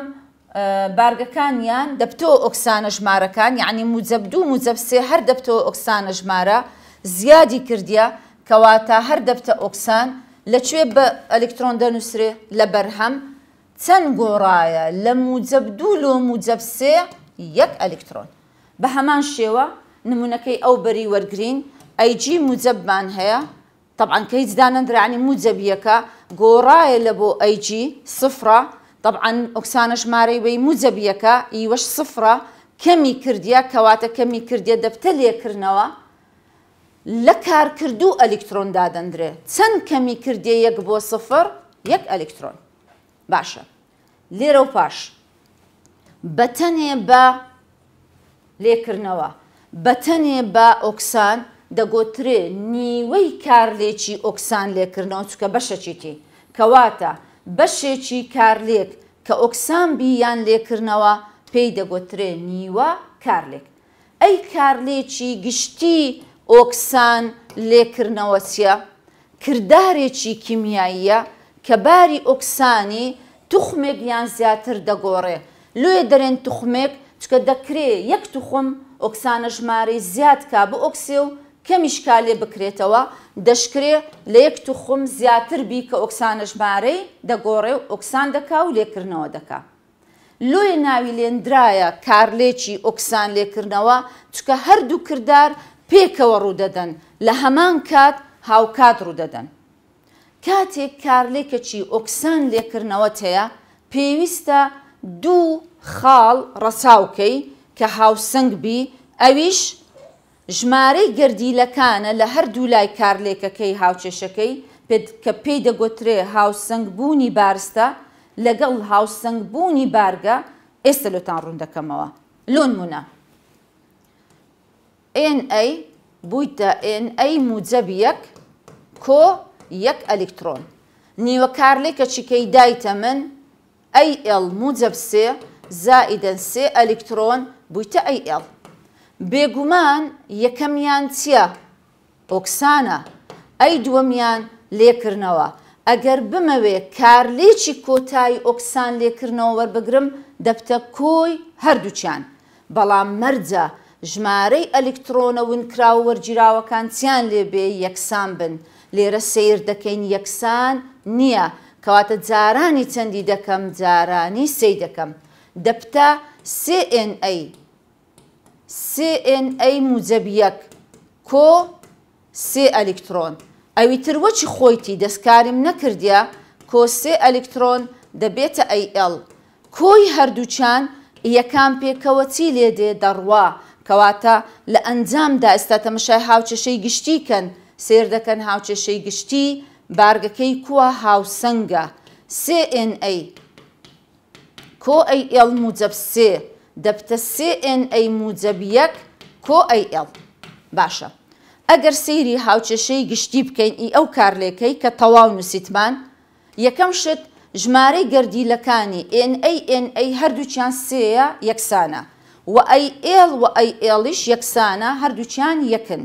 بارگەکانیان دەبتۆ ئۆکسانە ژمارەکان یعنی موجب دوو موجب سێ هەر دەبتۆ ئۆکسانە ژمارە زیادی کردیا کەواتە هەر دەبتە ئۆکسان لەکوێ بە ئەلکترۆن دەنووسێ لە بەرهەم چەند گۆڕایە لە موجب دوو لۆ موجب سێ یەک ئەلکترۆن بە هەمان شێوە نمونونەکەی ئەو بەری وەرگین ئەیجی موجەبمان هەیە طبعاً کە هیچ دانندرانی موجەبیەکە گۆڕایە لە بۆ ئەیجی سفرە طبعاً ئۆکسانە ژمارەی وی موجەبیەکە ئیوەش سفرە کەمی کردیە کەواتە کەمی کردیە دەبتە لێکردنەوە لە کارکردو ئەلکترۆن دادەندرێ چەند کەمی کردی یەک بۆ سفر یەک ئەلکترۆن باشە لێرە و پاش بەتەنێ بە لێکردنەوە بەتەنێ بە ئۆکسان دەگۆترێ نیوەی کارلێکی ئۆکسان لێکردنەوە چکە بەشەچیتی کەواتە بەشێکی کارلێک کە ئۆکسان بیان لێکردنەوە پێی دەگۆترێ نیوە کارلێک ئەی کارلێکی گشتی ئۆکسان لێکردنەوە چیە کردارێکی کیمیاییە کە باری ئۆکسانی توخمێک یان زیاتر دەگۆڕێ لێ دەرێن توخمێک چکە دەکرێ یەک توخم ئۆکسانە ژمارەی زیاد کا بە ئۆکسێ و کەمیشکالێ بکرێتەوە دەشکرێ لە یەک تو خوم زیاتر بی کە ئۆکسانەشمارەی دەگۆڕێ و ئۆکسان دەکا و لێکردنەوە دەکا. لۆی ناوی لێنرایە کارلێکی ئۆکسان لێکردنەوە چکە هەردوو کردار پێکەوە ڕوودەدەن لە هەمان کات هاوکات ڕوودەدەن. کاتێک کارلێکەکی ئۆکسان لێکردنەوە هەیە پێویستە دوو خاڵ ڕەساوکەی کە هاوسنگ بی ئەویش ژمارەی گردیلەکانە لە هەردوو لای کارلێکەکەی هاوچێشەکەی کە پێی دەگوترێ هاوسنگ بوونی بارستە لەگەڵ هاوسنگ بوونی بارگە ئێستا لۆتان ڕوون دەکەمەوە لۆن مونە NA بوویتە NA موجەبی یەک کۆ یەک ئەلکترۆن نیوە کارلێکە چیکەی دایتە من ئەL موجەب سێ زائیدەن سێ ئەلکترۆن بوویتە ئەL بێگومان یەکەمیان چییە؟ ئۆکسانە، ئەی دووەمیان لێکردنەوە. ئەگەر بمەوێ کارلێکی کۆتایی ئۆکسان لێکردنەوە وەربگرم دەبتە کۆی هەردووچیان. بەڵام مەرجە ژمارەی ئەلکترۆنە ونکرا و وەرگیراوەکان چیان لێبێ یەکسان بن. لێرە سیر دەکەین یەکسان نییە کەواتە جارانی چەندی دەکەم جارانی سی دەکەم. دەبتە CNA CNA موجەبیەک کۆ سێ ئەلکترۆن ئەوی تروەچی خۆیتی دەستکاریم نەکردە کۆ سێ ئەلکترۆن دەبێتە ئەL کۆی هەردووچان یەکان پێکەوەچی لێدێ دەڕوا کەواتە لە ئەنجامدا ئێستا تەمەشای هاوچەشەی گشتیکەن سێر دەکەن هاوچەشەی گشتی بارگەکەی کووە هاوسەنگە CNA کۆ ئەL موجەب سێ. دەبتە CNA موجەبیەک کۆئL باشە. ئەگەر سەیری هاوچەشەی گشتی بکەین ئی ئەو کارلێکەی کە تەواو نووسیتمان، یەکەم شت ژمارەی گردیلەکانی NANA هەردووچیان سەیە یەکسانە و ئەL و ئەLش یەکسانە هەردووچیان یەکن.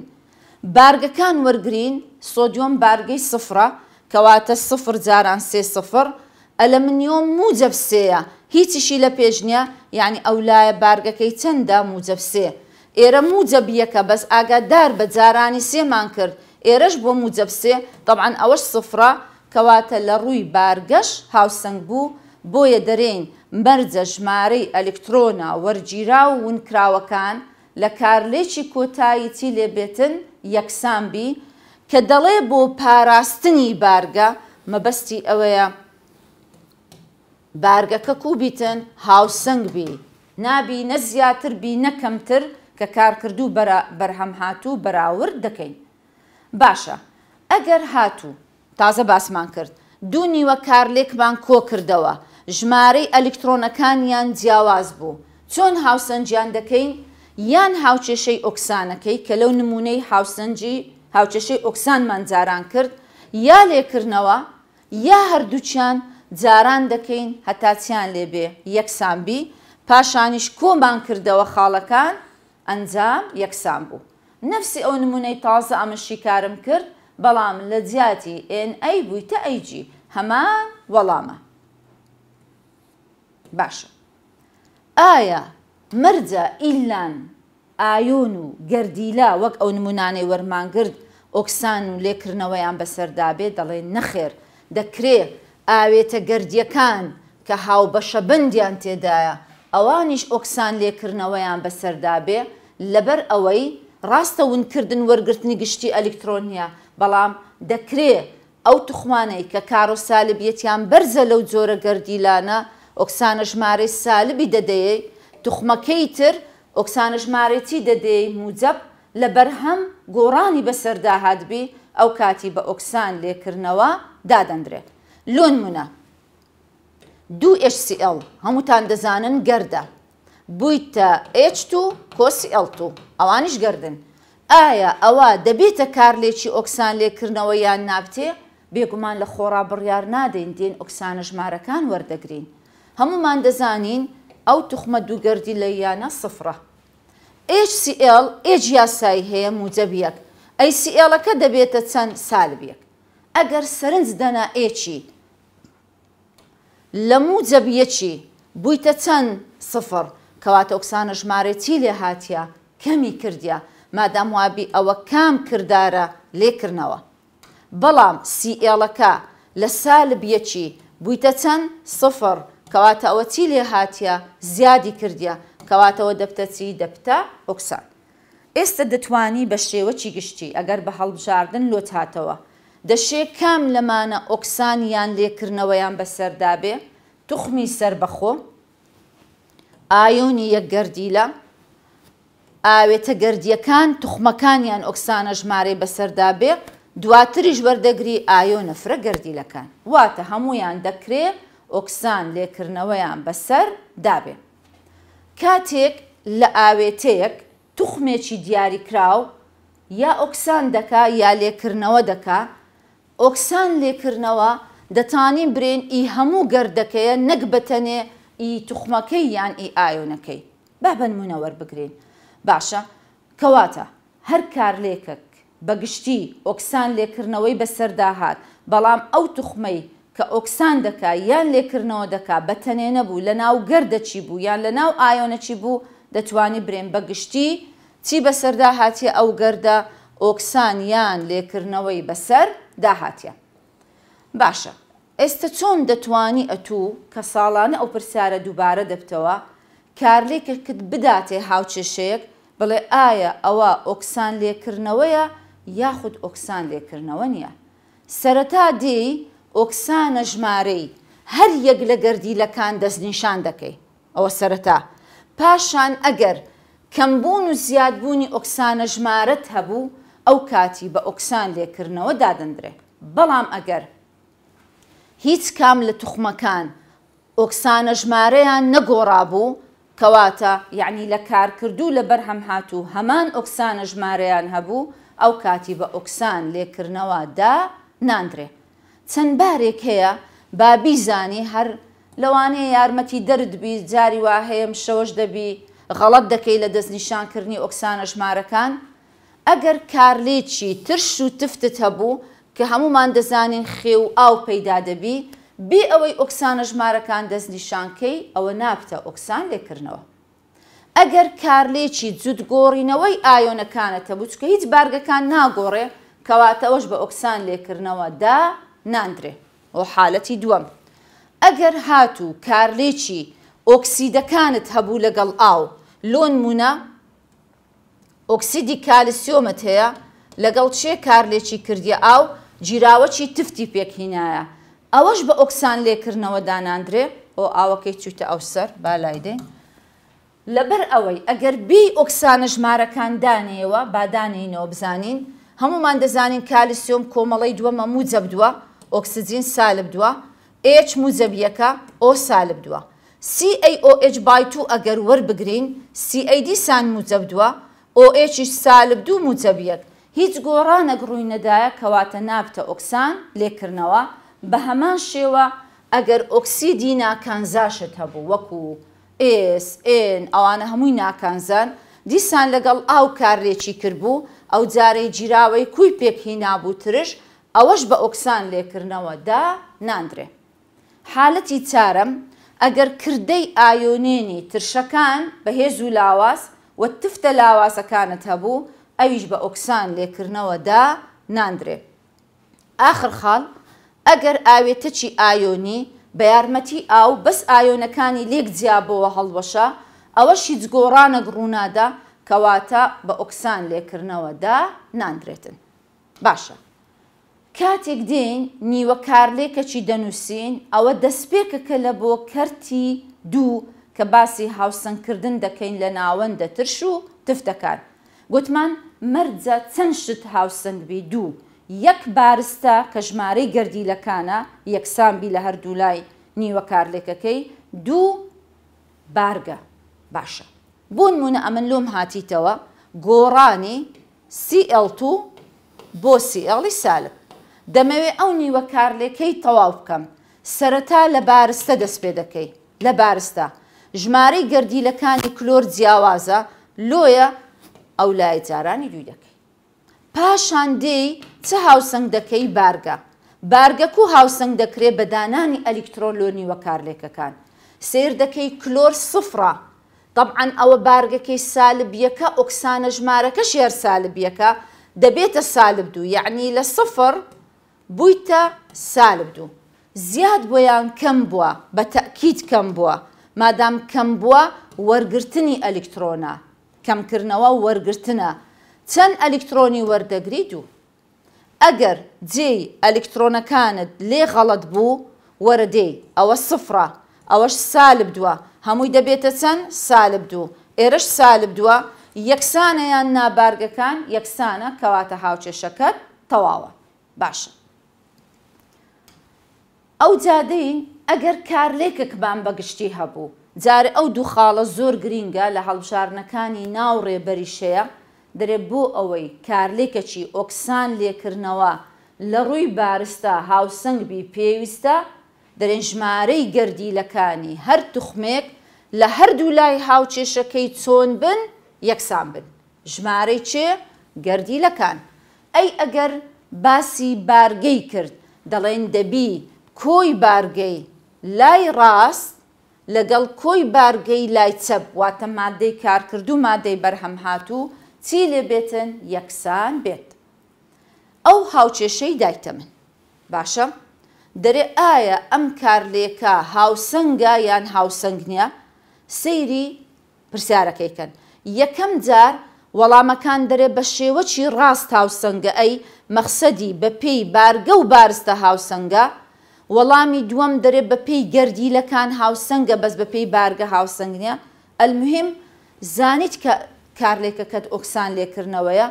بارگەکان وەرگین سۆدیۆم بارگەی سفرە کەواتە سفر جاران سێ سفر ئەلمنیۆم موجەب سەیە هیچیشی لە پێشنیە یعنی ئەو لایە بارگەکەی چەندە موجەفسێ ئێرە موجەبیەکە بەس ئاگادار بە جارانی سێمان کرد ئێرەش بۆ موجەفسێ طبعاان ئەوەش سفرا کەواتە لە ڕووی بارگەش هاوسنگ بوو بۆیە دەرێن مەرجە ژمارەی ئەلکترۆنا وەرگیرا و ونکراوەکان لە کارلێکی کۆتایی چی لێبێتن یەکسانبی کە دەڵێ بۆ پاراستنی بارگە مەبەستی ئەوەیە بارگەکە کوبیتن هاوسنگ بی نابی نە زیاتر بی نەکەمتر کە کارکردو بەرهەم هاتوو بەراورد دەکەین باشە ئەگەر هاتوو تازە باسمان کرد دوو نیوە کارلێکمان کۆ کردەوە ژمارەی ئەلکترۆنەکانیان جیاواز بوو چۆن هاوسنجیان دەکەین یان هاوچێشەی ئۆکسانەکەی کە لەو نمونەی هاوسنجی هاوچێشەی ئۆکسانمان جاران کرد یا لێکردنەوە یا هەردووچیان جاران دەکەین هەتاچیان لێبێ یەکسانبی پاشانیش کۆمان کردەوە خاڵەکان ئەنجام یەکسان بوو. نفسی ئەو نمونەی تازە ئەمەشی کارم کرد بەڵام لە جیاتی NA بوویتە ئەیجی هەمان وەڵامە. باشە. ئایا مەرجە ئیلان ئایۆن و گەردیلا وەک ئەو نمونانەی وەرمانگررت ئۆکسان و لێکردنەوەیان بەسەردابێ دەڵێ نەخێر دەکرێ ئاوێتە گردیەکان کە هاوبەشە بندیان تێدایە ئەوانیش ئۆکسان لێکردنەوەیان بەسەردابێ لەبەر ئەوەی ڕاستە ونکردن وەرگرتنی گشتی ئەلکترۆنیە بەڵام دەکرێ ئەو تخمانەی کە کار و سالبیەتیان بەرزە لەو جۆرە گردیلانە ئۆکسانە ژمارەی سالبی دەدەیە تخمەکەی تر ئۆکسانە ژمارەتی دەدەی موجەب لە بەرهەم گۆڕانی بەسەرداهاتبی ئەو کاتی بە ئۆکسان لێکردنەوە دادەندرێت. لۆن منە دو HCL هەمووتان دەزانن گەردە بوویتە H2 کۆسیL2 ئەوانش گردن ئایا ئەوە دەبێتە کارلێکی ئۆکسان لێکردنەوە یان نابتێ بێگومان لە خۆڕا بڕیار نادەین دێن ئۆکسانە ژمارەکان وەردەگرین هەمومان دەزانین ئەو توخمە دووگەردی لە یانە سفرە HCL ئێج یاسایی هەیە موجەبیەک ئەیسیئڵەکە دەبێتە چەند سالبیەک ئەگەر سرنج دەنا ئێچی لەموو جەبیەکی بوویتە چەند سفر کەواتە ئۆکسانە ژمارە چی لێ هاتیە کەمی کردیا مادام وابی ئەوە کام کردارە لێکردنەوە بەڵام سیئڵەکە لە سالبیەکی بوویتە چەند سفر کەواتە ئەوە چی لێ هاتیە زیادی کردیا کەواتەوە دەبتە چی دەبتە ئۆکسان ئێستا دەتوانی بە شێوەی گشتی ئەگەر بە هەڵبژاردن لۆت هاتەوە دەشێ کام لەمانە ئۆکسانیان لێکردنەوەیان بەسەردابێ توخمی سربەخۆ ئایۆنی یەک گەردیلە ئاوێتە گردیەکان توخمەکانیان ئۆکسانە ژمارە بەسەردابێ دواتریش وەردەگری ئایۆنە فرەگەردیلەکان واتە هەمویان دەکرێ ئۆکسان لێکردنەوەیان بەسەر دابێ کاتێک لە ئاوێتەیەک توخمێکی دیاریکراو یا ئۆکسان دەکا یا لێکردنەوە دەکا ئۆکسان لێکردنەوە دەتانین برێن ئی هەموو گەردەکەیە نەک بەتەنێ ئی توخمەکەی یان ئی ئایۆنەکەی بابن منەوە بگرین باشە کەواتە هەر کار لێکک بەگشتی ئۆکسان لێکردنەوەی بەسەرداهات بەڵام ئەو توخمەی کە ئۆکسان دەکا یان لێکردنەوە دەکا بەتەنێ نەبوو لە ناو گەردەچی بوو یان لە ناو ئایۆنەچی بوو دەتوانی برێن بەگشتی چی بەسەردا هاتی ئەو گەردە ئۆکسان یان لێکردنەوەی بەسەر داهاتە. باشە، ئێستا چۆن دەتوانی ئەتوو کە ساڵانە ئەو پرسیارە دووبارە دەبتەوە کارلێککت بداتێ هاوچێشەیەک بڵێ ئایا ئەوە ئۆکسان لێکردنەوەیە یاخود ئۆکسان لێکردنەوە نییە. سەرەتا دێی ئۆکسانە ژمارەی هەر یەک لە گردیلەکان دەستنیشان دەکەی ئەوە سەرەتا. پاشان ئەگەر کەمبوون و زیادبوونی ئۆکسانە ژمارەت هەبوو ئەو کاتی بە ئۆکسان لێکردنەوە دادەندرێ بەڵام ئەگەر هیچ کام لە توخمەکان ئۆکسانە ژمارەیان نەگۆڕابوو کەواتە یعنی لە کارکردو لە بەرهەم هاتوو هەمان ئۆکسانە ژمارەیان هەبوو ئەو کاتی بە ئۆکسان لێکردنەوە دا ناندرێ چەند بارێک هەیە بابیزانی هەر لەوانەیە یارمەتی دەردبی جاری وا هەیەم شەوەش دەبی غەڵەت دەکەی لە دەستنیشانکردنی ئۆکسانە ژمارەکان ئەگەر کارلێکی ترش و تفتت هەبوو کە هەمومان دەزانین خێ و ئاو پەیدا دەبی بێ ئەوەی ئۆکسانە ژمارەکان دەستنیشانکەی ئەوە نابتە ئۆکسان لێکردنەوە. ئەگەر کارلێکی جوود گۆڕینەوەی ئایۆنەکانەتە بچکە هیچ بارگەکان ناگۆڕێ کەواتەوەش بە ئۆکسان لێکردنەوەدا ناندرێ ئەو حالەتی دووەم. ئەگەر هاتوو کارلێکی ئۆکسیدەکانت هەبوو لەگەڵ ئاو لۆن مونە ئۆکسیدی کالسیۆمت هەیە لەگەڵ چێ کارلێکی کردی ئاو جیراوەکی تفتی پێکهینایە ئەوەش بە ئۆکسان لێکردنەوە داناندرێ ئەو ئاوەکەی چوتە ئەوسەر بالایدەین لەبەر ئەوەی ئەگەر بی ئۆکسانە ژمارەکان دانێەوە بادانینەوە بزانین هەمومان دەزانین کالسیۆم کۆمەڵی دووەمە مو جەبدووە ئۆکسسیجین سالب دووە H موزەبیەکە ئۆ سالب دووە CAOH بای تو ئەگەر وەربگرین CAD سان موزەبدووە ئۆئچش سالب دوو موچەبیەک هیچ گۆڕانەک ڕووی نەدایە کەواتە نابتە ئۆکسان لێکردنەوە بە هەمان شێوە ئەگەر ئۆکسیدی ناکانزاشت هەبوو وەکو ئسN ئەوانە هەمووی ناکانزان دیسان لەگەڵ ئاو کارێکی کردبوو ئەو جارەی جیراوەی کوی پێکی نابوو ترش ئەوەش بە ئۆکسان لێکردنەوەدا ناندرێ. حالەتی چارم ئەگەر کردەی ئایۆنێنی ترشەکان بەهێز و لاواز و تفتە لاواسەکانت هەبوو ئەویش بە ئۆکسان لێکردنەوەدا ناندرێ. آخر خاڵ ئەگەر ئاوێتەچی ئایۆنی بە یارمەتی ئاو بەس ئایۆنەکانی لێک جیابەوە هەڵوەشە ئەوەشی جگۆڕانە گڕوونادا کەواتە بە ئۆکسان لێکردنەوەدا ناندرێتن. باشە. کاتێک دێن نیوە کارلێکەکی دەنووسین ئەوە دەستپێکەکە لە بۆ کەرتی دوو کە باسی هاوسنکردن دەکەین لە ناوەندە ترش و تفتەکان گوتمان مەرجە چەند شت هاوسنگبی دوو یەک بارستە کە ژمارەی گردیلەکانە یەکسانبی لە هەردوو لای نیوە کارلێکەکەی دوو بارگە باشە بوون مونە ئەمن لۆم هاتیتەوە گۆڕانی CL2 بۆ سیئڵی سالب دەمەوێت ئەو نیوە کارلێکەی تەواو بکەم سەرەتا لە بارستە دەست پێ دەکەی لە بارستە ژمارەی گردیلەکانی کلۆر جیاوازە لۆیە ئەو لای جارانی دوو دەکەی پاشان دێی چه هاوسنگ دەکەی بارگە بارگەکو هاوسنگ دەکرێت بە دانانی ئەلیکترۆلۆنی وە کارلێکەکان سیر دەکەی کلۆر سفرە طبعاً ئەوە بارگەکەی سالبیەکە ئۆکسانە ژمارەکە شێر سالبیەکە دەبێتە سالب دوو یعنی لە سفر بوویتە سالب دوو زیاد بۆیان کەم بووە بە تەکییت کەم بووە مادام کەم بووە وەرگرتنی ئەلکترۆنا کەمکردنەوە وەرگرتنە چەند ئەلکترۆنی وەردەگریت و ئەگەر جێی ئەلکترۆنەکانت لێ غەڵت بوو وەرەدەی ئەوە سفرە ئەوەش سالب دووە هەمووی دەبێتە چەند سالب دوو ئێرش سالب دووە یەکسانەیان نابارگەکان یەکسانە کەواتە هاوچێشەکەت تەواوە باشە ئەو جادەی ئەگەر کارلێکەکبان بەگشتی هەبوو جارە ئەو دوو خاڵە زۆر گرینگە لە هەڵبژارنەکانی ناو ڕێبەریشەیە دەرێ بۆ ئەوەی کارلێکەکی ئۆکسان لێکردنەوە لە ڕووی بارستا هاوسنگبی پێویستە دەرێن ژمارەی گردیلەکانی هەر توخمێک لە هەردوو لای هاوچێشەکەی چۆن بن یەکسان بن ژمارەی چێ گردیلەکان ئەی ئەگەر باسی بارگەی کرد دەڵێن دەبی کۆی بارگەی لای ڕاست لەگەڵ کۆی بارگەی لای چەپ واتە مادەی کارکردو مادەی بەرهەم هاتوو چی لێ بێتن یەکسان بێت ئەو هاوچێشەی دایتە من باشە دەرێ ئایا ئەم کارلێکە هاوسنگە یان هاوسنگ نییە سەیری پرسیارەکەیکەن یەکەم جار وەڵامەکان دەرێ بە شێوەی ڕاست هاوسنگە ئەی مەخسەدی بە پێی بارگە و بارستە هاوسنگە وەڵامی دووەم دەرێ بە پێی گەردیلەکان هاوسەنگە بەس بە پێی بارگە هاوسنگنیە ئەلمهم زانیت کە کارلێکەکەت ئۆکسان لێکردنەوەیە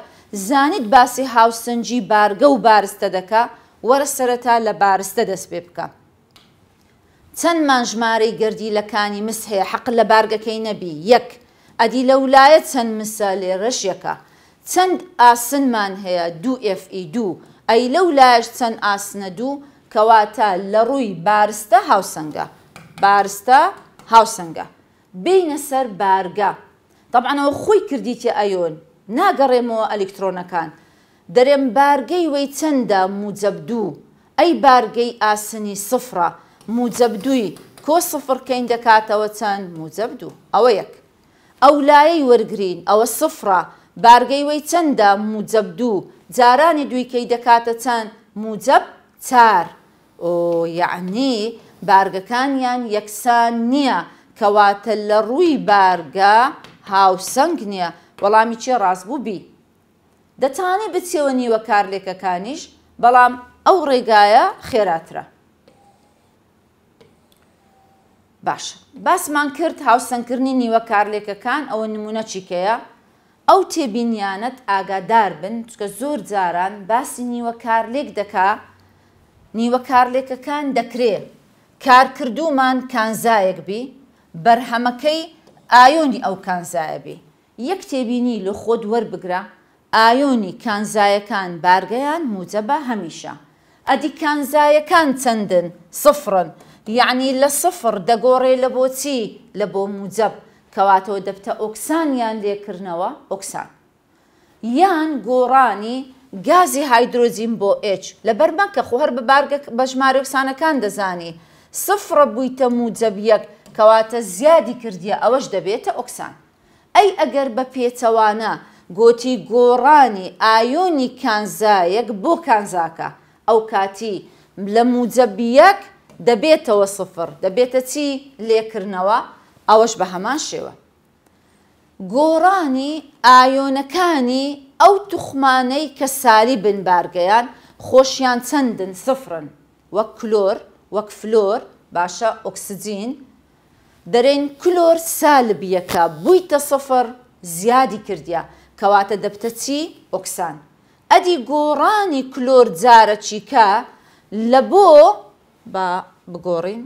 زانیت باسی هاوسنجی بارگە و بارستە دەکا وەرە سەرەتا لە بارستە دەست پێ بکە چەند مانژمارەی گردیلەکانی مس هەیە حەق لە بارگەکەی نەبی یەک ئەدی لە ولایە چەند مسە لێ ڕەشیەکە چەند ئاسنمان هەیە دو FE دو ئەی لە ولایش چەند ئاسنە دوو کەواتە لە ڕووی بارستە هاوسەنگە بارستە هاوسەنگە بینە سەر بارگە طبعاەوە خۆی کردیتی ئەیۆن ناگەڕێمەوە ئەلکترۆنەکان دەرێم بارگەی وەی چەندە موجەبدوو ئەی بارگەی ئاسنی سفرە موجەبدووی کۆ سفرکەین دەکاتەوە چەند موجەبدوو ئەوە یەک ئەو لایەی وەرگین ئەوە سفرە بارگەی وەی چەندە موجەبدوو جارانی دویکەی دەکاتە چەند موجەب چار یعنی بارگەکانیان یەکسان نییە کەواتە لە ڕووی بارگە هاوسنگ نییە وەڵامی چێ ڕاستبوو بی. دەتانی بچێوە نیوە کارلێکەکانیش بەڵام ئەو ڕێگایە خێراترە. باش باسمان کرد هاوسنگکردنی نیوە کارلێکەکان ئەوە نمونە چیکەیە؟ ئەو تێبینیانەت ئاگادار بن چکە زۆر جاران باسی نیوە کارلێک دەکا نیوە کارلێکەکان دەکرێ کارکردومان کانزایەک بی بەرهەمەکەی ئایۆنی ئەو کانزایەبی یەک تێبینی لە خۆت وەربگرە ئایۆنی کانزایەکان بارگەیان موجە بە هەمیشە ئەدی کانزایەکان چەندن سفرن یعنی لە سفر دەگۆڕێ لە بۆچی لە بۆ موجەب کەواتەوە دەبتە ئۆکسانیان لێکردنەوە ئۆکسان یان گۆڕانی گازی هایدرۆزیین بۆ ئچ لە بەرمەکە خو هەر بەبارگە بە ژمارە قسانەکان دەزانی سفرە بوویتە موجەبیەک کەواتە زیادی کردیە ئەوەش دەبێتە ئۆکسان ئەی ئەگەر بە پێچەوانە گۆتی گۆڕانی ئایۆنی کانزایەک بۆ کانزاکە ئەو کاتی لە موجەبیەک دەبێتەوە سفر دەبێتە چی لێکردنەوە ئەوەش بە هەمان شێوە گۆڕانی ئایۆنەکانی ئەو توخمانەی کە ساری بنبارگەیان خۆشیان چەندن سفرن وەک کلۆر وەک فلۆر باشە ئۆکسسیجین دەرێن کلۆر سالبیەکە بوویتە سفر زیادی کردیا کەواتە دەبتە چی ئۆکسان ئەدی گۆڕانی کلۆر جارە چیکە لە بۆ بە بگۆڕین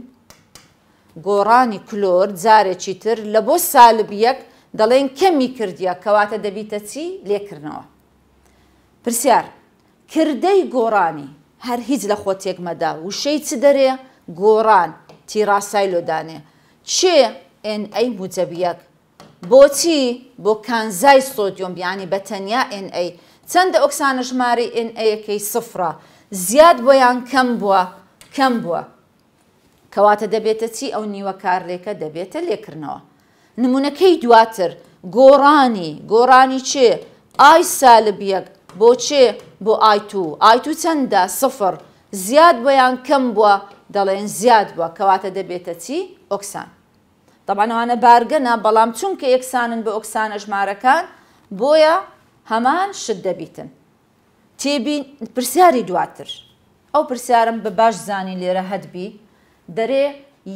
گۆڕانی کلۆر جارێکی تر لە بۆ سالبیەک دەڵێن کەمی کردیە کەواتە دەبیتە چی لێکردنەوە. پرسیار کردەی گۆڕانی هەر هیچ لە خۆ تێکمەدا وشەی چ دەرێ گۆڕان تیراسایلۆدانێ چێ NA موجەبیەک بۆچی بۆ کانزای سۆدیۆم بیانی بە تەنیا NA چەندە ئۆکسانە ژماری NAەکەی سفرە زیاد بۆیان کەم بووە کەم بووە کەواتە دەبێتە چی ئەو نیوە کارلێکە دەبێتە لێکردنەوە نمونونەکەی دواتر گۆڕانی گۆڕانی چێ ئای سالبیەک بۆچێ بۆ ئایتو ئایتو چەندە سفر زیاد بۆیان کەم بووە دەڵێن زیاد بووە کەواتە دەبێتە چی ئۆکسان دەبانەوانە بارگەنە بەڵام چونکە یەکسانن بە ئۆکسانە ژمارەکان بۆیە هەمان شت دەبیتن تێبین پرسیاری دواتر ئەو پرسیارم بە باش زانی لێرە هەدبی دەرێ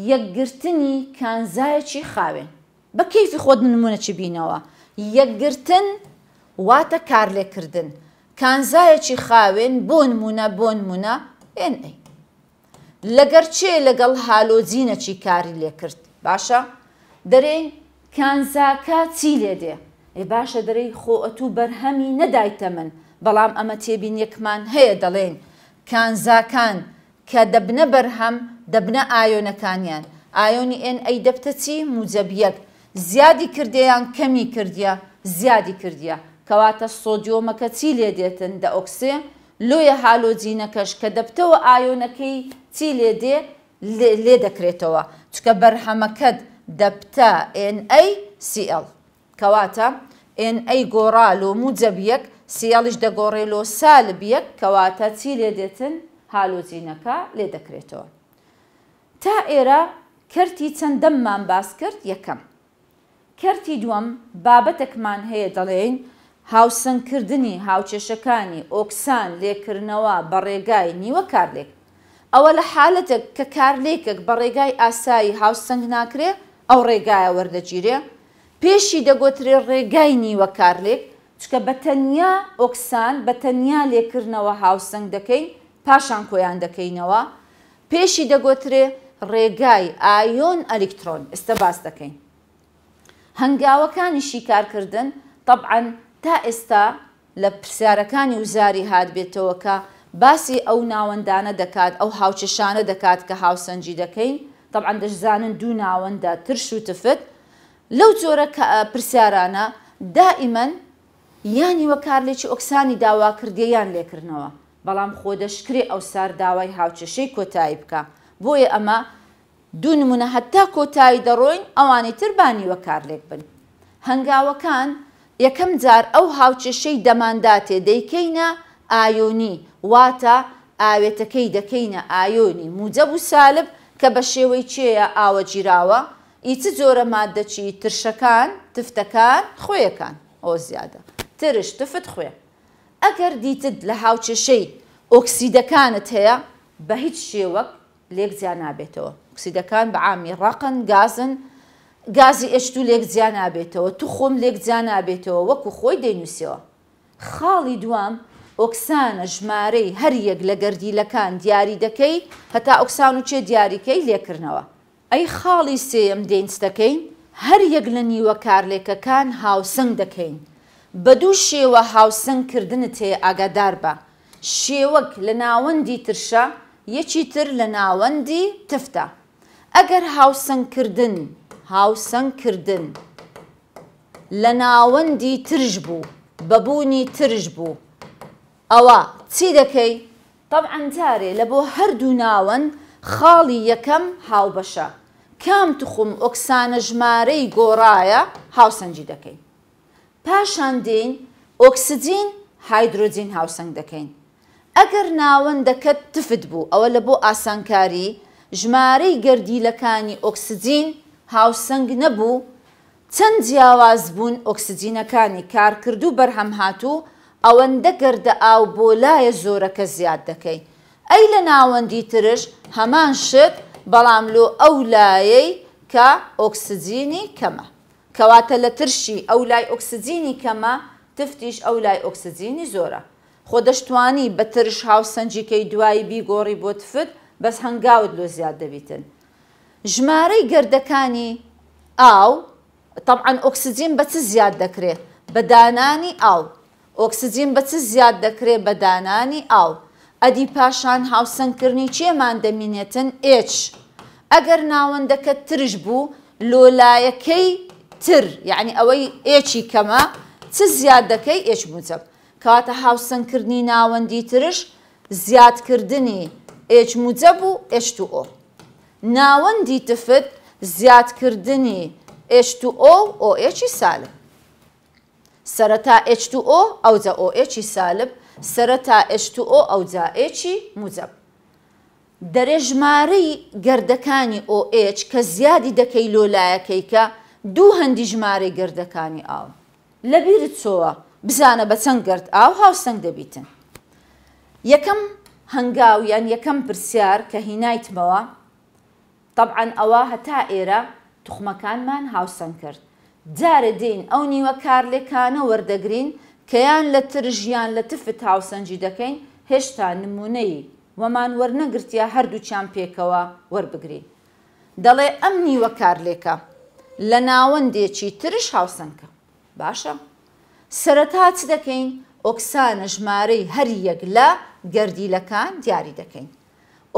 یەکگرتنی کانزایەکی خاوێن بە کەیفی خۆت نمونە چی بینەوە یەکگرتن واتە کار لێکردن کانزایەکی خاوێن بۆ نمونە بۆ نمونە NA لەگەرچێ لەگەڵ هالۆزینەکی کاری لێکرد باشە دەرێ کانزاکە چی لێ دێ ێ باشە دەرەی خۆئەت و بەرهەمی نەدایتە من بەڵام ئەمە تێبین یەکمان هەیە دەڵێن کانزاکان کە دەبنە بەرهەم دەبنە ئایۆنەکانیان ئایۆنی ئN ئەی دەبتە چی موجەبیەک زیادی کردیان کەمی کردیە زیادی کردیە کەواتە سۆدیۆمەکە چی لێ دێتن دە ئۆکسێ لۆیە هالۆجینەکەش کە دەبتەوە ئایۆنەکەی چی لێ دێ لێ دەکرێتەوە چکە بەرهەمەکەت دەبتە NACL کەواتە NA گۆڕال و موجەبیەک سیڵش دەگۆڕێلۆ سالبیەک کەواتە چی لێ دێتن هالۆجینەکە لێ دەکرێتەوە تا ئێرە کردی چەندەممان باس کرد یەکەم کەرتی دووەم بابەتێکمان هەیە دەڵێن هاوسنگکردنی هاوچێشەکانی ئۆکسان لێکردنەوە بە ڕێگای نیوە کارلێک ئەوە لە حالەتێک کە کارلێکێک بە ڕێگای ئاسایی هاوسنگ ناکرێ ئەو ڕێگایە وەردەگیرێ پێشی دەگوترێ ڕێگای نیوە کارلێک چکە بە تەنیا ئۆکسان بە تەنیا لێکردنەوە هاوسنگ دەکەین پاشان کۆیان دەکەینەوە پێشی دەگوترێ ڕێگای ئایۆن ئەلکترۆن ئێستا باس دەکەین هەنگاوەکانیشی کارکردن طبعاً تا ئێستا لە پرسیارەکانی وزاری هات بێتەوە کە باسی ئەو ناوەندانە دەکات ئەو هاوچەشانە دەکات کە هاوسەنجی دەکەین طبعاً دەشزانن دوو ناوەندا ترش و تفت لەو جۆرە پرسیارانە دائیمەن یانی وە کارلێکی ئۆکسانی داواکردیان لێکردنەوە بەڵام خۆ دەشکری ئەوسار داوای هاوچەشەی کۆتایی بکە بۆیە ئەمە دوو نمونە هەتا کۆتایی دەڕۆین ئەوانی تربانی وە کارلێک بن. هەنگاوەکان یەکەم جار ئەو هاوچێشەی دەمانداتێ دەیکەینە ئایۆنی واتە ئاوێتەکەی دەکەینە ئایۆنی موجەب و سالب کە بە شێوەی چێە ئاوە گیراوە ئیچ زۆرە مادەچی ترشەکان تفتەکان خۆیەکان ئەو زیادە ترش تفت خوێ ئەگەر دیتت لە هاوچێشەی ئۆکسیدەکانت هەیە بە هیچ شێوەک لێک زیان نابێتەوە کسیدەکان بە عامی ڕقن گازن گازی ئەشت و لێک زیان نابێتەوە تو خۆم لێک زیان نابێتەوە وەکو خۆی دەینووسەوە خاڵی دوام ئۆکسانە ژمارەی هەریەک لە گەردیلەکان دیاری دەکەی هەتا ئۆکسان و چێ دیاریکەی لێکردنەوە ئەی خاڵی سێم دێنستەکەین هەر یەک لە نیوە کارلێکەکان هاوسنگ دەکەین بە دوو شێوە هاوسنگکردنت هەیە ئاگادار بە شێوەک لە ناوەندی ترشە یەکی تر لە ناوەندی تفتە ئەگەر هاوسنگکردن هاوسنگکردن لە ناوەندی ترش بوو بەبوونی ترش بوو ئەوە چی دەکەی؟ طبعاً جارێ لە بۆ هەردوو ناوەند خاڵی یەکەم هاوبەشە کام تخم ئۆکسانە ژمارەی گۆڕایە هاوسەنجی دەکەین پاشان دێین ئۆکسجین هایدروجین هاوسنگ دەکەین ئەگەر ناوەندەکەت تفت بوو ئەوە لە بۆ ئاسانکاری ژمارەی گردیلەکانی ئۆکسسیجین هاوسنگ نەبوو چەند جیاواز بوون ئۆکسسیجینەکانی کارکردو بەرهەم هاتوو ئەوەندە گەردە ئاو بۆ لایە زۆرەکە زیاد دەکەی ئەی لە ناوەندی ترش هەمان شت بەڵام لۆ ئەو لایەی کە ئۆکسسیجینی کەمە کەواتە لە ترشی ئەو لای ئۆکسسیجینی کەمە تفتیش ئەو لای ئۆکسسیجینی زۆرە خۆ دەشتوانی بە ترش هاوسەنجیکەی دوایی بیگۆڕی بۆ تفت بەس هەنگاوت لۆ زیاد دەبیتن. ژمارەی گردەکانی ئاو طبعاان ئۆکسسیجین بە چ زیاد دەکرێت بە دانانی ئاو ئۆکسسیجین بە چ زیاد دەکرێت بە دانانی ئاو ئەدی پاشان هاوسنگکردنی چێمان دەمینێتن ئچ ئەگەر ناوەندەکە ترش بوو لۆلایەکەی تر یعنی ئەوەی ئێچی کەمە چ زیاد دەکەی ئێچ بووچەپ کەواتە هاوسنگکردنی ناوەندی ترش زیادکردنی ئێچموجە بوو ئێشتوۆ. ناوەندی تفت زیادکردنی ئێشتوۆ ئۆئێکی سالب. سەرەتا ئێچتوۆ ئەوجە ئۆئێکی سالب سەرەتا ئێشتوۆ ئەوجا ئێکی موجەب. دەرێژمارەی گردەکانی ئۆئچ کە زیادی دەکەی لۆلایەکەی کە دوو هەندی ژمارەی گردەکانی ئاو. لەبیرت چۆوە بزانە بە چەند گرت ئاو هاوسەنگ دەبیتن. یەکەم هەنگاویان یەکەم پرسیار کە هینایتمەوە طبعاان ئەوە هەتا ئێرە تخمەکانمان هاوسەنگ کرد. جارە دین ئەو نیوە کارلێکانە وەردەگرین کەیان لە ترژیان لە تفت هاوسەنجی دەکەین هێشتا نمونەی وەمان وەرنەگرتیا هەردووچیان پێکەوە وەربگرین. دەڵێ ئەم نیوە کارلێکە لە ناوەندێکی ترش هاوسەنکە باشە؟ سەرەتا چ دەکەین ئۆکسانە ژمارەی هەری یەک لە گردیلەکان دیاری دەکەین.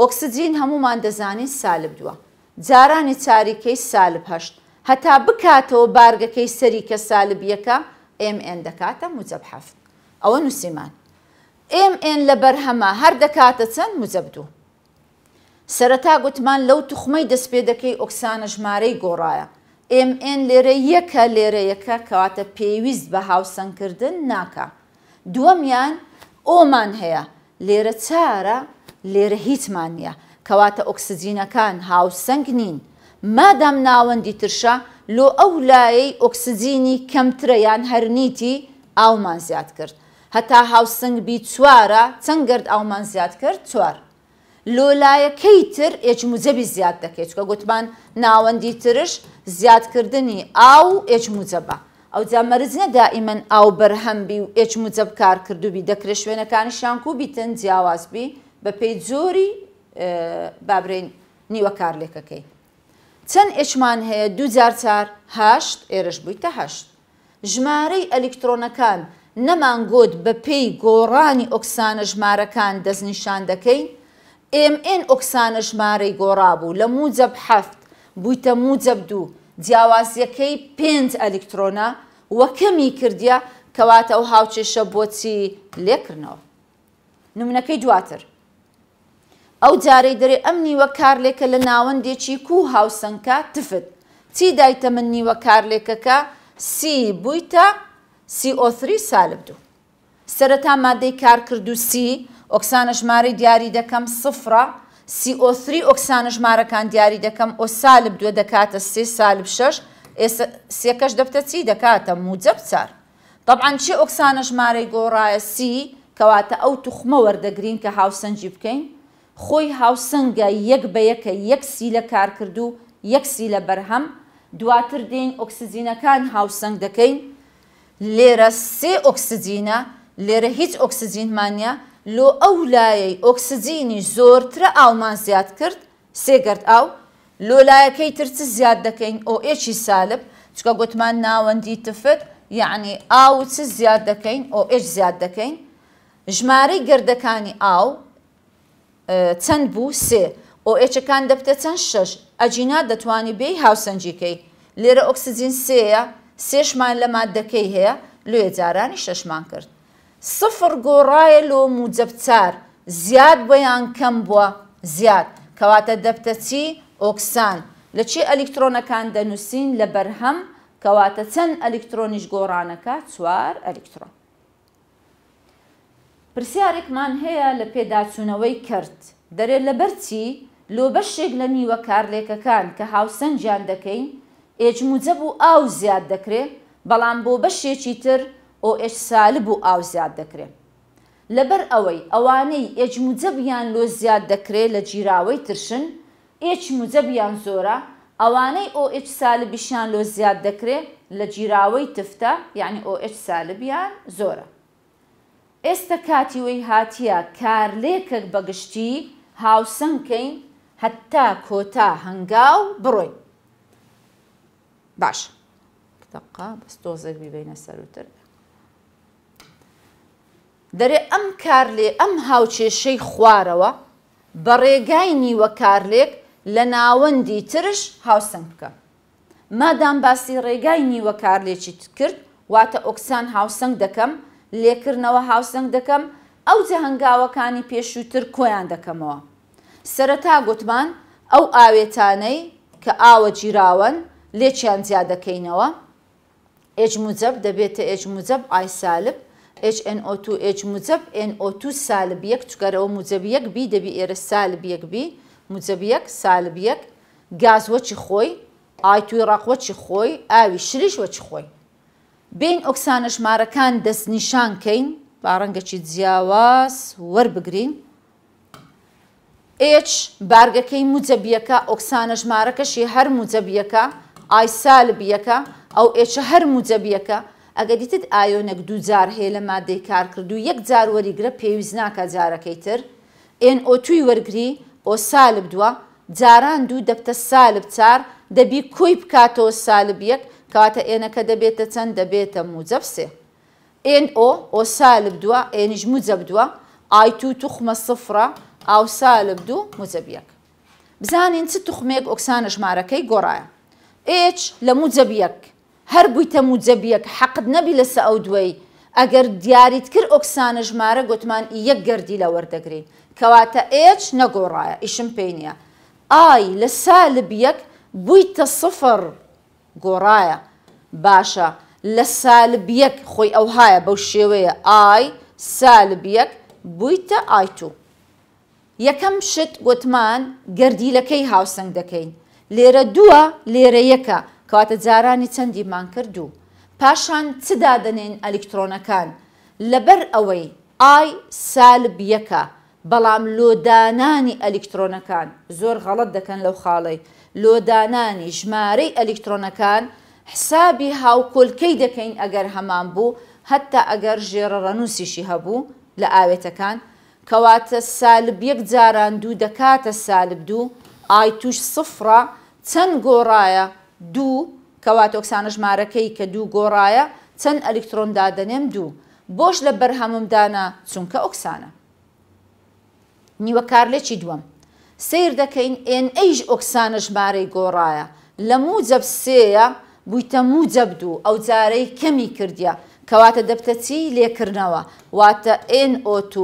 ئۆکسجین هەمومان دەزانین سالب دووە. جارانی چاریکەی سالب هەشت هەتا بکاتەوە بارگەکەی سەری کە سالبیەکە MN دەکاتە موجب حەفت. ئەوە نووسیمان. MN لە بەرهەمە هەر دەکاتە چەند موجب دوو. سەرەتا گوتمان لەو تخمەی دەست پێ دەکەی ئۆکسانە ژمارەی گۆڕایە. MN لێرە یەکە لێرە یەکە کەواتە پێویست بە هاوسەنکردن ناکە. دووەمیان ئۆمان هەیە لێرە چارە لێرە هیچمان نیە کەواتە ئۆکسسیجینەکان هاوسنگ نین. مادام ناوەندی ترشە لۆ ئەو لایەی ئۆکسسیجینی کەمترەیان هەرنیتی ئاومان زیاد کرد. هەتا هاوسنگ بی چوارە چەند گرد ئاومان زیاد کرد چوار. لۆلایەکەی تر ئێچموجەبی زیاد دەکەیت چکە گوتمان ناوەندی ترش زیادکردنی ئاو ئێچموجەبە ئەو جامەرزنە دائیمەن ئاو بەرهەمبی و ئێچموجەب کارکردوبی دەکرێ شوێنەکانی شانکو بیتن جیاوازبی بە پێی زۆری بابرین نیوە کارلێکەکەی چەند ئێچمان هەیە دوجار چارهشت ئێرش بوویتەهشت ژمارەی ئەلکترۆنەکان نەمان گۆت بە پێی گۆڕانی ئۆکسانە ژمارەکان دەستنیشان دەکەین ئMN ئۆکسانە ژمارەی گۆڕابوو لە موجب هەفت بوویتە موجب دوو جیاوازیەکەی پێنج ئەلکترۆنا وەکەمی کردیا کەواتە ئەو هاوچێشە بۆچی لێکردنەوە نمونەکەی دواتر ئەو جارەی دەرێ ئەم نیوە کارلێکە لە ناوەندێکی کو هاوسنکە تفت چی دایتە من نیوە کارلێکەکە سی بوویتە CO3 سالب دوو سەرەتا مادەی کارکرد و سی ئۆکسانە ژمارەی دیاری دەکەم سفرە CO3 ئۆکسانە ژمارەکان دیاری دەکەم ئۆ سالب دوێ دەکاتە سێ سالب شش سێکەش دەبتە چی دەکاتە موجە بچار طبعاان چی ئۆکسانە ژمارەی گۆڕایە سی کەواتە ئەو توخمە وەردەگرین کە هاوسنجی بکەین خۆی هاوسنگە یەک بە یەکە یەک سی لە کارکردو یەک سی لە بەرهەم دواتر دێن ئۆکسزیینەکان هاوسنگ دەکەین لێرە سێ ئۆکسزیینە لێرە هیچ ئۆکسزیینمانە لۆ ئەو لایەی ئۆکسسیجینی زۆرترە ئاڵمان زیاد کرد سێگەرت ئاو لۆلایەکەی ترچ زیاد دەکەین ئۆئێکی سالب چکە گوتمان ناوەندی تفت یعنی ئاو چ زیاد دەکەین ئۆئێش زیاد دەکەین ژمارەی گردەکانی ئاو چەند بوو سێ ئۆئێچەکان دەبتە چەند شەش ئەجینا دەتوانی بێی هاوسەنجیکەی لێرە ئۆکسسیجین سەیە سێشمان لە مادەکەی هەیە لێ جارانی شەشمان کرد سفر گۆڕایە لۆ موجەبچار زیاد بەیان کەم بووە زیاد کەواتە دەبتە چی ئۆکسان لە چی ئەلیکترۆنەکان دەنووسین لە بەرهەم کەواتە چەند ئەلیکترۆنیش گۆڕانەکە چوار ئەلیکترۆن پرسیارێکمان هەیە لە پێداچوونەوەی کرد دەرێت لە بەرچی لۆ بەشێک لە نیوە کارلێکەکان کە هاوسەنجیان دەکەین ئێجموجە بوو ئاو زیاد دەکرێت بەڵام بۆ بەشێکی تر OH سالب و ئاو زیاد دەکرێت. لەبەر ئەوەی ئەوانەی ئێجموجەبیان لۆ زیاد دەکرێت لە جیراوەی ترشن، ئێجموجەبیان زۆرە، ئەوانەی OH سالبیشیان لۆ زیاد دەکرێت لە جیراوەی تفتە یعنی OH سالبیان زۆرە. ئێستا کاتی وی هاتیە کارلێکەک بەگشتی هاوسنکەین هەتا کۆتا هەنگاو بڕۆین. باش. دقه بس توزق ببين السروتر دەرێ ئەم کار لێ ئەم هاوچێشەی خوارەوە بە ڕێگای نیوە کارلێک لە ناوەندی ترش هاوسنگ بکە. مادام باسی ڕێگای نیوە کارلێکی کرد واتە ئۆکسان هاوسنگ دەکەم لێکردنەوە هاوسنگ دەکەم ئەو جە هەنگاوەکانی پێشووتر کۆیان دەکەمەوە. سەرەتا گوتمان ئەو ئاوێتانەی کە ئاوە جیراون لێکیان زیاد دەکەینەوە، ئێجموجەب دەبێتە ئێجموجەب ئایسالب HNO2H موجب NO2 سالب یەک چگەرەوە موجب یەک بی دەبی ئێرە سالب یەک بی موجب یەک سالب یەک گازوەچی خۆی ئای توی ڕاقوەچی خۆی ئاوی شریشوەچی خۆی بین ئۆکسانە ژمارەکان دەست نیشانکەین با ڕەنگەکی جیاواز وەربگرین H بارگەکەی موجەبیەکە ئۆکسانە ژمارەکەشی هەر موجەبیەکە ئای سالبیەکە ئەو ئێچە هەر موجەبیەکە ئەگە دیتت ئایۆنێک دوو جار هەیە لە مادەی کار کردو یەک جار وەریگرە پێویست ناکە جارەکەی تر ئێن ئۆتوی وەرگری ئۆ سالب دووە جاران دوو دەبتە سالب چار دەبی کۆی بکاتەوە سالب یەک کاتە ئێنەکە دەبێتە چەند دەبێتە موجەفسێ NO ئۆ سالب دووە ئێنیش موجەب دووە ئایتو توخمە سفرە ئاو سالب دوو موجەبیەک بزانین چ توخمێک ئۆکسانە ژمارەکەی گۆڕایە H لە موجەبیەک هەر بوویتە موجەبیەک حەقت نەبی لەسە ئەو دوێی ئەگەر دیاریت کرد ئۆکسانە ژمارە گوتمان یەک گردی لە وەردەگرین کەواتە ئچ نەگۆڕایە ئیشم پێی نییە ئای لە سالبیەک بوویتە سفر گۆڕایە باشە لە سالبیەک خۆی ئەوهایە بەو شێوەیە ئای سالبیەک بوویتە ئایتو یەکەم شت گوتمان گردیلەکەی هاوسنگ دەکەین لێرە دووە لێرە یەکە کەواتە جارانی چەندیمان کردو پاشان چ دادنێن ئەلکترۆنەکان لەبەر ئەوەی ئای سالب یەکە بەڵام لۆدانانی ئەلکترۆنەکان زۆر غەڵت دەکەن لەو خاڵی لۆدانانی ژمارەی ئەلکترۆنەکان حسابی هاوکۆلکەی دەکەین ئەگەر هەمان بوو هەتا ئەگەر ژێرە ڕەنووسیشی هەبوو لە ئاوێتەکان کەواتە سالب یەک جاران دوو دەکاتە سالب دوو ئای توش سفرە چەند گۆڕایە دوو کەواتۆکسانە ژمارەکەی کە دوو گۆڕایە چەند ئەلکترۆن دادەنێم دوو بۆش لە بەرهەممدانە چونکە ئۆکسانە نیوە کارلێکی دووەم سیر دەکەین ئێنئیش ئۆکسانە ژمارەی گۆڕایە لە موجەب سێە بوویتە موجەب دوو ئەو جارەی کەمی کردیا کەواتە دەبتەچی لێکردنەوە واتە NO2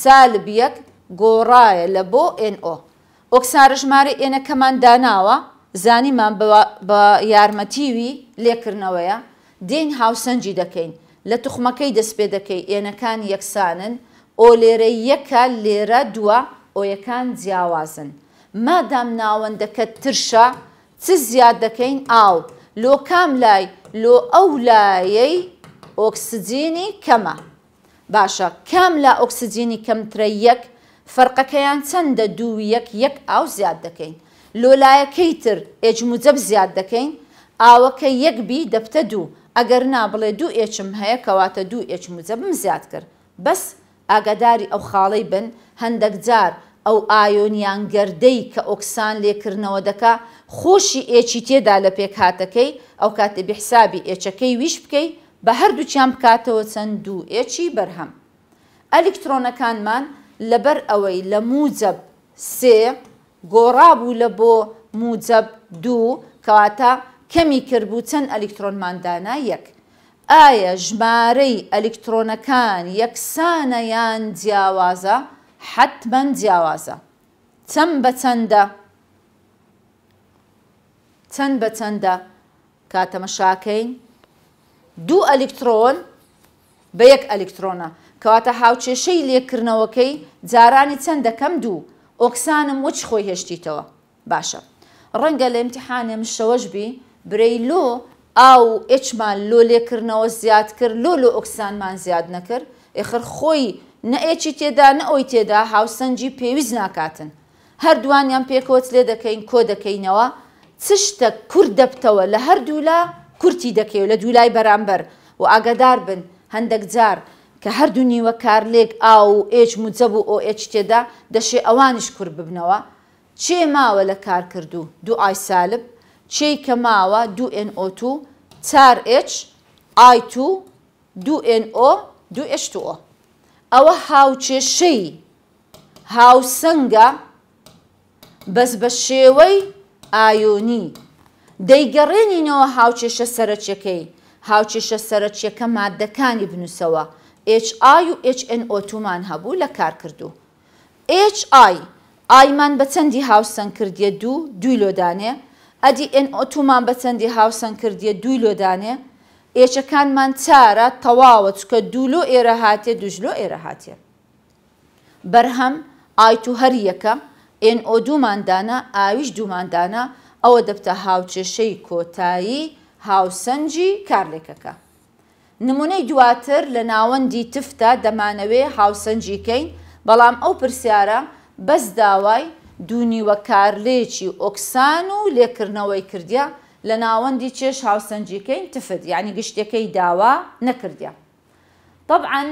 سالبیەک گۆڕایە لە بۆ NO ئۆکسارە ژمارە ئێنەکەمان داناوە زانیمان بە یارمەتیوی لێکردنەوەیە دین هاوسەنجی دەکەین لە توخمەکەی دەست پێ دەکەی ئێنەکان یەکسانن ئۆ لێرە یەکە لێرە دووە ئۆیەکان جیاوازن مادام ناوەندەکە ترشە چ زیاد دەکەین ئاو لۆ کام لای لۆ ئەو لایەی ئۆکسجینی کەمە باشە کام لا ئۆکسجینی کەمترە یەک فەرقەکەیان چەندە دوو یەک یەک ئاو زیاد دەکەین لۆلایەکەی تر ئێجموجەب زیاد دەکەین ئاوەکە یەک بی دەبتە دوو ئەگەر نابڵێ دوو ئێچم هەیە کەواتە دوو ئێچموجەبم زیاد کرد بەس ئاگاداری ئەو خاڵەی بن هەندێک جار ئەو ئایۆنیان گەردەی کە ئۆکسان لێکردنەوە دەکا خۆشی ئێچی تێدا لە پێک هاتەکەی ئەو کاتێ بحسابی ئێچەکەی ویش بکەی بە هەردووچیان بکاتەوە چەند دوو ئێچی بەرهەم ئەلکترۆنەکانمان لەبەر ئەوەی لە موجب سێ گۆڕابوو لە بۆ موجب دوو کەواتە کەمی کردبوو چەند ئەلکترۆنماندانە یەک ئایا ژمارەی ئەلکترۆنەکان یەکسانە یان جیاوازە حتمەن جیاوازە چەند بە چەندە چەند بە چەندە کاتەمەشاکەین دوو ئەلکترۆن بە یەک ئەلکترۆنە کەواتە هاوچێشەی لێکردنەوەکەی جارانی چەند دەکەم دوو ئۆکسانم وچ خۆی هێشتیتەوە باشە ڕەنگە لە امتحانێ شەوەش بی برەی لۆ ئاو ئچمان لۆ لێکردنەوە زیاد کرد لۆ لۆ ئۆکسانمان زیاد نەکرد ئێخر خۆی نەئێکی تێدا نەئۆی تێدا هاوسەنجی پێویست ناکاتن هەردووانیان پێکۆت لێ دەکەین کۆ دەکەینەوە چشتە کورد دەبتەوە لە هەردوو لا کورتی دەکەوە لە دوولای بەرامبەر و ئاگادار بن هەندێک جار کە هەردوو نیوە کارلێک ئا و ئێچ موجەبوو ئۆ ئچ تێدا دەشێ ئەوانش کور ببنەوە چێ ماوە لە کار کردو دوو ئای سالب چێی کە ماوە دو NO2 چار H I2 دو NO دو H2O ئەوە هاوچێشەی هاوسەنگە بەس بە شێوەی ئایۆنی دەیگەڕێنینەوە هاوچێشە سەرچەکەی هاوچێشە سەرچیەکە مادەکانی بنووسەوە HI و HNO2مان هەبوو لە کار کردو. HI ئایمان بە چەندی هاوسەن کردیە دوو دوی لۆدانێ، ئەدی NO2مان بە چەندی هاوسەن کردیە دوی لۆدانێ، ئێچەکانمان چارە تەواوە چکە دوولۆ ئێرە هااتێ دوژلۆ ئێرە هااتێ. بەرهەم ئایت و هەر یەکەم NO دووماندانە ئاویش دووماندانە ئەوە دەبتە هاوچێشەی کۆتایی هاوسەنجی کارلێکەکە. نمونەی دواتر لە ناوەندی تفتا دەمانەوێ هاوسنجیکەین بەڵام ئەو پرسیارە بەس داوای دونیوە کارلێکی ئۆکسان و لێکردنەوەی کردیا لە ناوەندی چێش هاوسنجیکەین تفت یعنی گشتەکەی داوا نەکردیا. طبعاً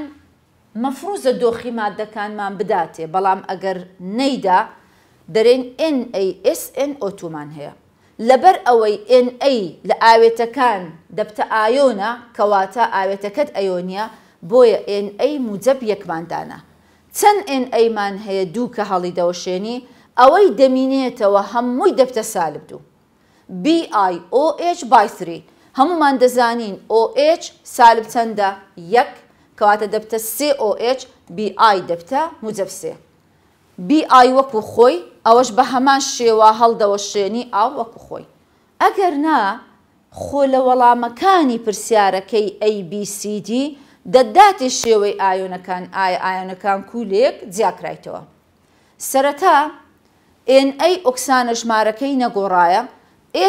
مەفروزە دۆخی مادەکانمان بداتێ بەڵام ئەگەر نەیدا دەرێن NASN ئۆتومان هەیە لەبەر ئەوەی NA لە ئاوێتەکان دەبتە ئایۆنا کەواتە ئاوێتەکەت ئەیۆنیە بۆیە NA موجب یەکماندانە. چەند NAمان هەیە دوو کە هەڵی دەوشێنی ئەوەی دەمینێتەوە هەمووی دەبتە سالب دوو. BIOH بای3 هەمومان دەزانین OH سالب چەندە یەک کەواتە دەبتە COH BI دەبتە موجب سێ. بی ئای وەکو خۆی ئەوەش بە هەمان شێوە هەڵدەوە شوێنی ئاو وەکو خۆی ئەگەر نا خۆ لە وەڵامەکانی پرسیارەکەی ABCD دەداتی شێوەی ئایۆنەکان ئای ئایۆنەکان کولێک جیاکرایتەوە سەرەتا NA ئۆکسانە ژمارەکەی نەگۆڕایە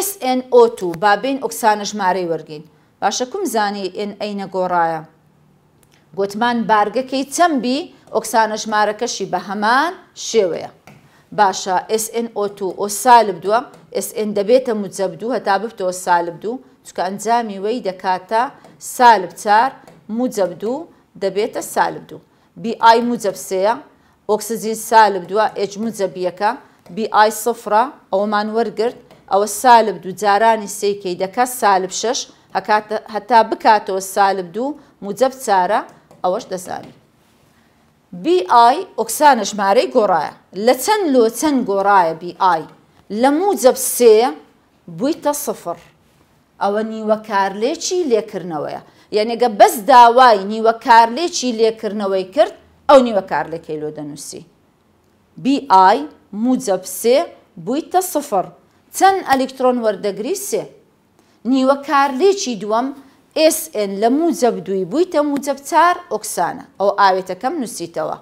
SNO2 بابین ئۆکسانە ژمارەی وەرگین باشە کوم زانی NA نەگۆڕایە گوتمان بارگەکەی چەمبی ئۆکسانە ژمارەکەشی بە هەمان شێوەیە باشە SNO2 ئۆ سالب دووە SN دەبێتە مجەب دوو هەتا بفتەوە سالب دوو چکە ئەنجامی وەی دەکاتە سالب چار مجەب دوو دەبێتە سالب دوو BI مجەب سەیە ئۆکسزیین سالب دووە ئج مجەبیەکە BI سفرە ئەوەمان وەرگرت ئەوە سالب دوو جارانی سێکەی دەکات سالب شش هەتا بکاتەوە سالب دوو مجەب چارە ئەوەش دەزانین بیI ئۆکسانە ژمارەی گۆڕایە لە چەند لۆ چەند گۆڕایە بیI لە موو جەب سێ بوویتە سفر ئەوە نیوەکارلێکی لێکردنەوەیە یعنێگە بەس داوای نیوەکارلێکی لێکردنەوەی کرد ئەو نیوەکار لەکەی لۆ دەنووسی بیI موجەب سێ بوویتە سفر چەند ئەلکترۆن وەردەگری سێ نیوەکارلێکی دووەم SN لە موجەب دووی بوویتە موجەب چار ئۆکسانە ئەو ئاوێتەکەم نووسیتەوە.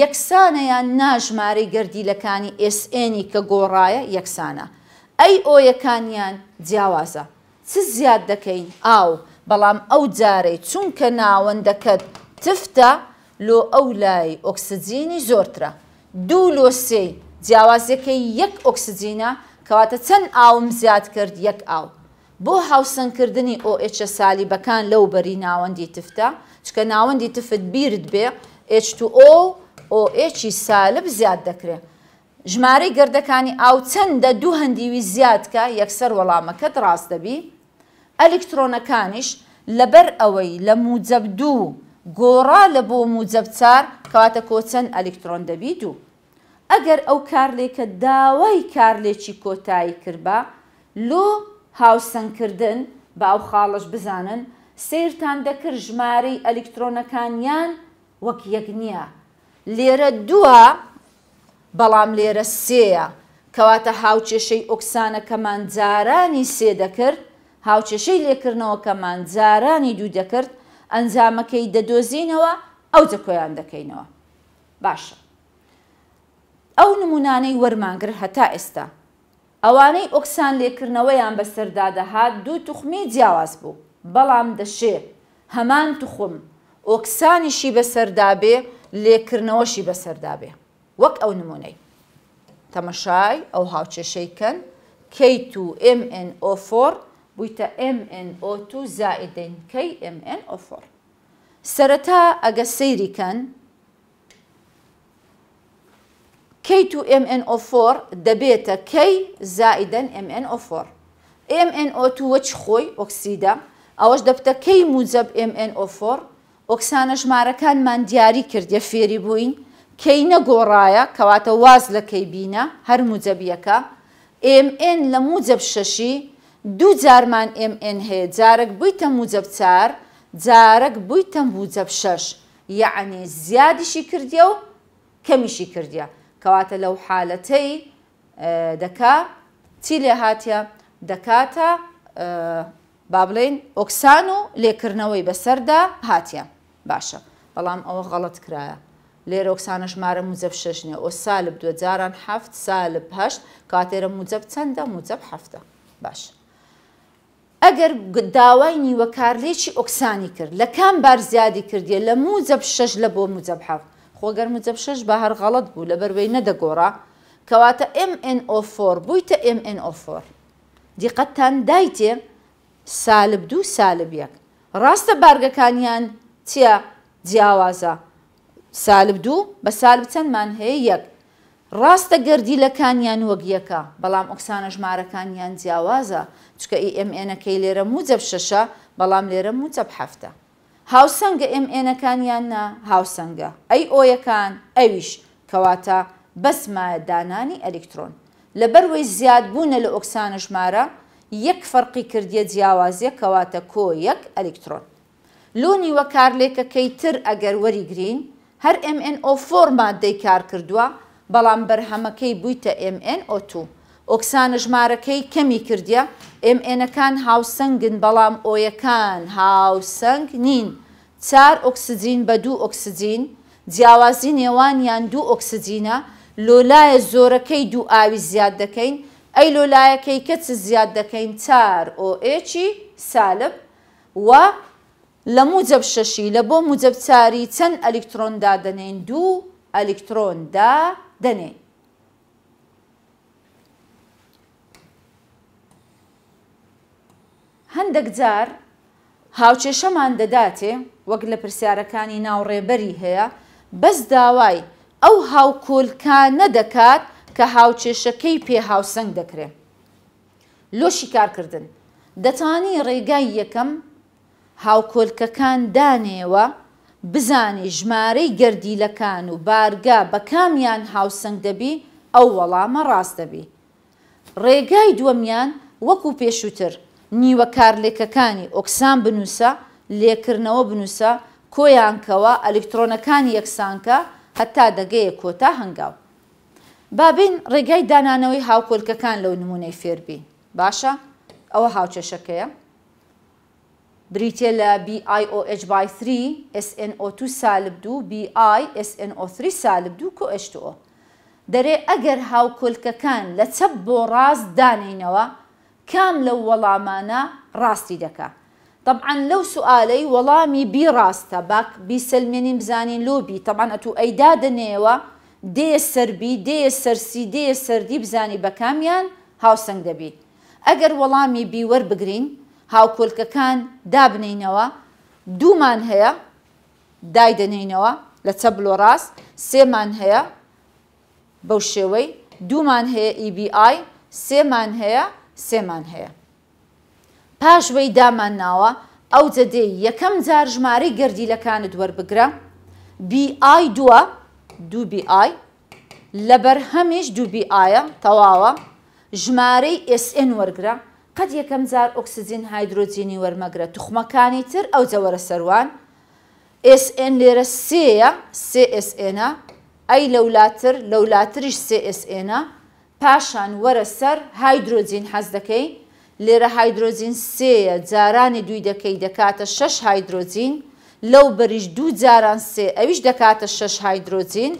یەکسانەیان ناژمارەی گردیلەکانی SNی کە گۆڕایە یەکسانە. ئەی ئۆیەکانیان جیاوازە. چ زیاد دەکەین ئاو بەڵام ئەو جارەی چونکە ناوەندەکەت تفتە لۆ ئەو لای ئۆکسسیجینی زۆرترە. دوو لۆسێ جیاوازەکەی یەک ئۆکسسیجینە کەواتە چەند ئاوم زیاد کرد یەک ئاو. بۆ هاوسنکردنی ئۆH سالیبەکان لەو بەری ناوەندی تفتە چکە ناوەندی تفت بیرت بێ H2O OH سالب زیاد دەکرێت ژمارەی گردەکانی ئاو چەندە دوو هەندیوی زیادکە یەکسەر وەڵامەکەت ڕاست دەبی ئەلکترۆنەکانیش لەبەر ئەوەی لە موجەب دوو گۆڕا لە بۆ موجەب چار کەواتە کۆچەند ئەلکترۆن دەبی دوو ئەگەر ئەو کارلێکە داوای کارلێکی کۆتایی کردبا لۆ هاوسنکردن بە ئەو خاڵش بزانن سیرتان دەکرد ژمارەی ئەلکترۆنەکانیان وەک یەک نییە. لێرە دووە بەڵام لێرە سەیە کەواتە هاوچێشەی ئۆکسانە کەمان جارانی سێ دەکرد هاوچێشەی لێکردنەوە کەمان جارانی دوو دەکرد ئەنجامەکەی دەدۆزینەوە ئەو جەکۆیان دەکەینەوە. باشە. ئەو نمونانەی وەرمانگر هەتا ئێستا ئەوانەی ئۆکسان لێکردنەوەیان بەسەردادەهات دوو توخمی جیاواز بوو بەڵام دەشێ هەمان توخم ئۆکسانیشی بەسەردابێ لێکردنەوەشی بەسەردابێ وەک ئەو نمونەی تەمەشای ئەو هاوچێشەیکەن کیت و MNO4 بوویتە MNO2 زائدین KMNO4 سەرەتا ئەگە سەیریکەن K2 MNO4 دەبێتە K زائدەن MNO4. MNO2 وەچ خۆی ئۆکسیدە، ئەوەش دەبتە K موجب MNO4، ئۆکسانە ژمارەکانمان دیاری کردە فێری بووین، کەی نەگۆڕایە کەواتە واز لەکەی بینە هەر موجەبیەکە، MN لە موجب شەشی دوو جارمان MN هەیە جارێک بوویتە موجب چار، جارەک بوویتە موجب شەش، یعنی زیادیشی کردیە و کەمیشی کردیە. کەواتە لەو حالەتەی دەکا چی لێ هااتە دەکاتە با بڵین ئۆکسان و لێکردنەوەی بەسەردا هااتە باشە بەڵام ئەوە غەڵت کرایە لێرە ئۆکسانە ژمارە موزەب شەژنیە ئۆ سالب دو جاران هەفت سالب هەشت کاتێرە موزەب چەندە موزەب هەفتە باش. ئەگەر داوای نیوەکارلێکی ئۆکسانی کرد لە کام بار زیادی کردیە لە موزەب شەش لە بۆ موزەب هەفت خۆگەر مجەبشش بە هەر غەڵت بوو لە بەروەی نەدەگۆڕا کەواتە MNO4 بوویتە MNO4 دیقەتتان دایتێ سالب دوو سالب یەک ڕاستە بارگەکانیان چییە جیاوازە سالب دوو بە سالب چەندمان هەیە یەک ڕاستە گەردیلەکانیان وەگیەکە بەڵام ئۆکسانە ژمارەکانیان جیاوازە چکە ئیMNەکەی لێرە موجەب شەشە بەڵام لێرە موجەب هەفتە هاوسەنگە ئMNەکانیان نا هاوسەنگە ئەی ئۆیەکان ئەویش کەواتە بەسمایە دانانی ئەلکترۆن لەبەروەی زیاد بوونە لە ئۆکسانە ژمارە یەک فەرقی کردیە جیاوازیە کەواتە کۆ یەک ئەلکترۆن لۆنی وە کارلێکەکەی تر ئەگەر وەریگرین هەر MNO فۆرمادەی کار کردووە بەڵام بەرهەمەکەی بوویتە MNO2 ئۆکسانە ژمارەکەی کەمی کردیە MNەکان هاوسەنگن بەڵام ئۆیەکان هاوسەنگ نین چار ئۆکسسیجین بە دوو ئۆکسسیجین جیاوازی نێوانیان دوو ئۆکسسیجینە لۆلایە زۆرەکەی دوو ئاوی زیاد دەکەین ئەی لۆلایەکەی کەچ زیاد دەکەین چار ئۆئچی سالب و لە موجب شەشی لە بۆ موجب چاری چەند ئەلکترۆندا دەنێن دوو ئەلکترۆندا دەنێن هەندێک جار هاوچێشەمان دەداتێ وەک لە پرسیارەکانی ناوڕێبەری هەیە بەس داوای ئەو هاوکۆلکانە دەکات کە هاوچێشەکەی پێ هاوسنگ دەکرێت لۆشی کارکردن دەتانی ڕێگای یەکەم هاوکۆلکەکان دانێەوە بزانێ ژمارەی گردیلەکان و بارگا بە کامیان هاوسنگ دەبی ئەو وەڵامە ڕاست دەبی ڕێگای دووەمیان وەکو پێشووتر نیوە کارلێکەکانی ئۆکسان بنووسە لێکردنەوە بنووسە کۆیانکەوە ئەلکترۆنەکان یەکسانکە هەتا دەگەیە کۆتا هەنگاو. بابین ڕێگای دانانەوەی هاوکۆلکەکان لەو نمونەی فێربین باشە ئەوە هاوچەشەکەیە. بریتە لە BIOH by 3 SNO2 سالب دوو BI SNO3 سالب دوو کۆH2O. دەرێ ئەگەر هاوکۆلکەکان لە چەپ بۆ ڕاست دانینەوە کام لەو وەڵامانە ڕاستی دەکات. طبعا لو سؤالي وەڵامی بیڕاستە باک بیسەلمێنین بزانین لۆبی طبعا ئەتو ئەیدا دەنێەوە دێ سربی دێ سەرسی دێ سەردی بزانی بە کامیان هاوسنگ دەبی ئەگەر وەڵامی بیوەەر بگرین هاوکۆلکەکان دابنینەوە دوومان هەیە دای دەنینەوە لە چەبلۆ ڕاست سێمان هەیە بەو شێوەی دوومان هەیە EBI سێمان هەیە سێمان هەیە پاش وەی دامان ناوە ئەو جەدێ یەکەم جار ژمارەی گردیلەکانت وەربگرە بیI دووە دوBI لەبەر هەمیش دوBIە تەواوە ژمارەی SN وەرگرە قەت یەکەم جار ئۆکسسیزین هایدروۆجینی وەرمەگرە توخمەکانی تر ئەو جەوەرە سەروان SN لێرە سەیە CSNە ئەی لەولاتر لەولاتریش CSNە پاشان وەرە سەر هایدروۆجین حەز دەکەی لێرە هایدرۆزین سەیە جارانی دوی دەکەی دەکاتە شش هایدرۆزین لەو بەریش دوو جاران سێ ئەویش دەکاتە شش هایدرۆزین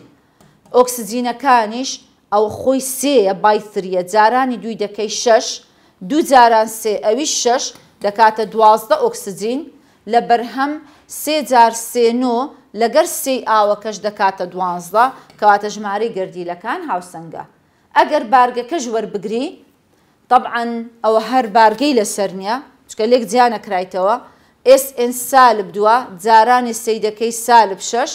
ئۆکسزیینەکانیش ئەو خۆی سەیە بایتریە جارانی دوی دەکەی شش دوو جاران سێ ئەویش شش دەکاتە دوازدە ئۆکسزیین لە بەرهەم سێ جار سێنۆ لەگەر سێ ئاوەکەش دەکاتە دوازدە کەواتە ژماری گردیلەکان هاوسنگە ئەگەر بارگەکەش وەربگری طبعا ئەوە هەر بارگەی لەسەر نییە چکە لێک جیانە کرایتەوە SN سالب دووە جارانی سیدەکەی سالب شش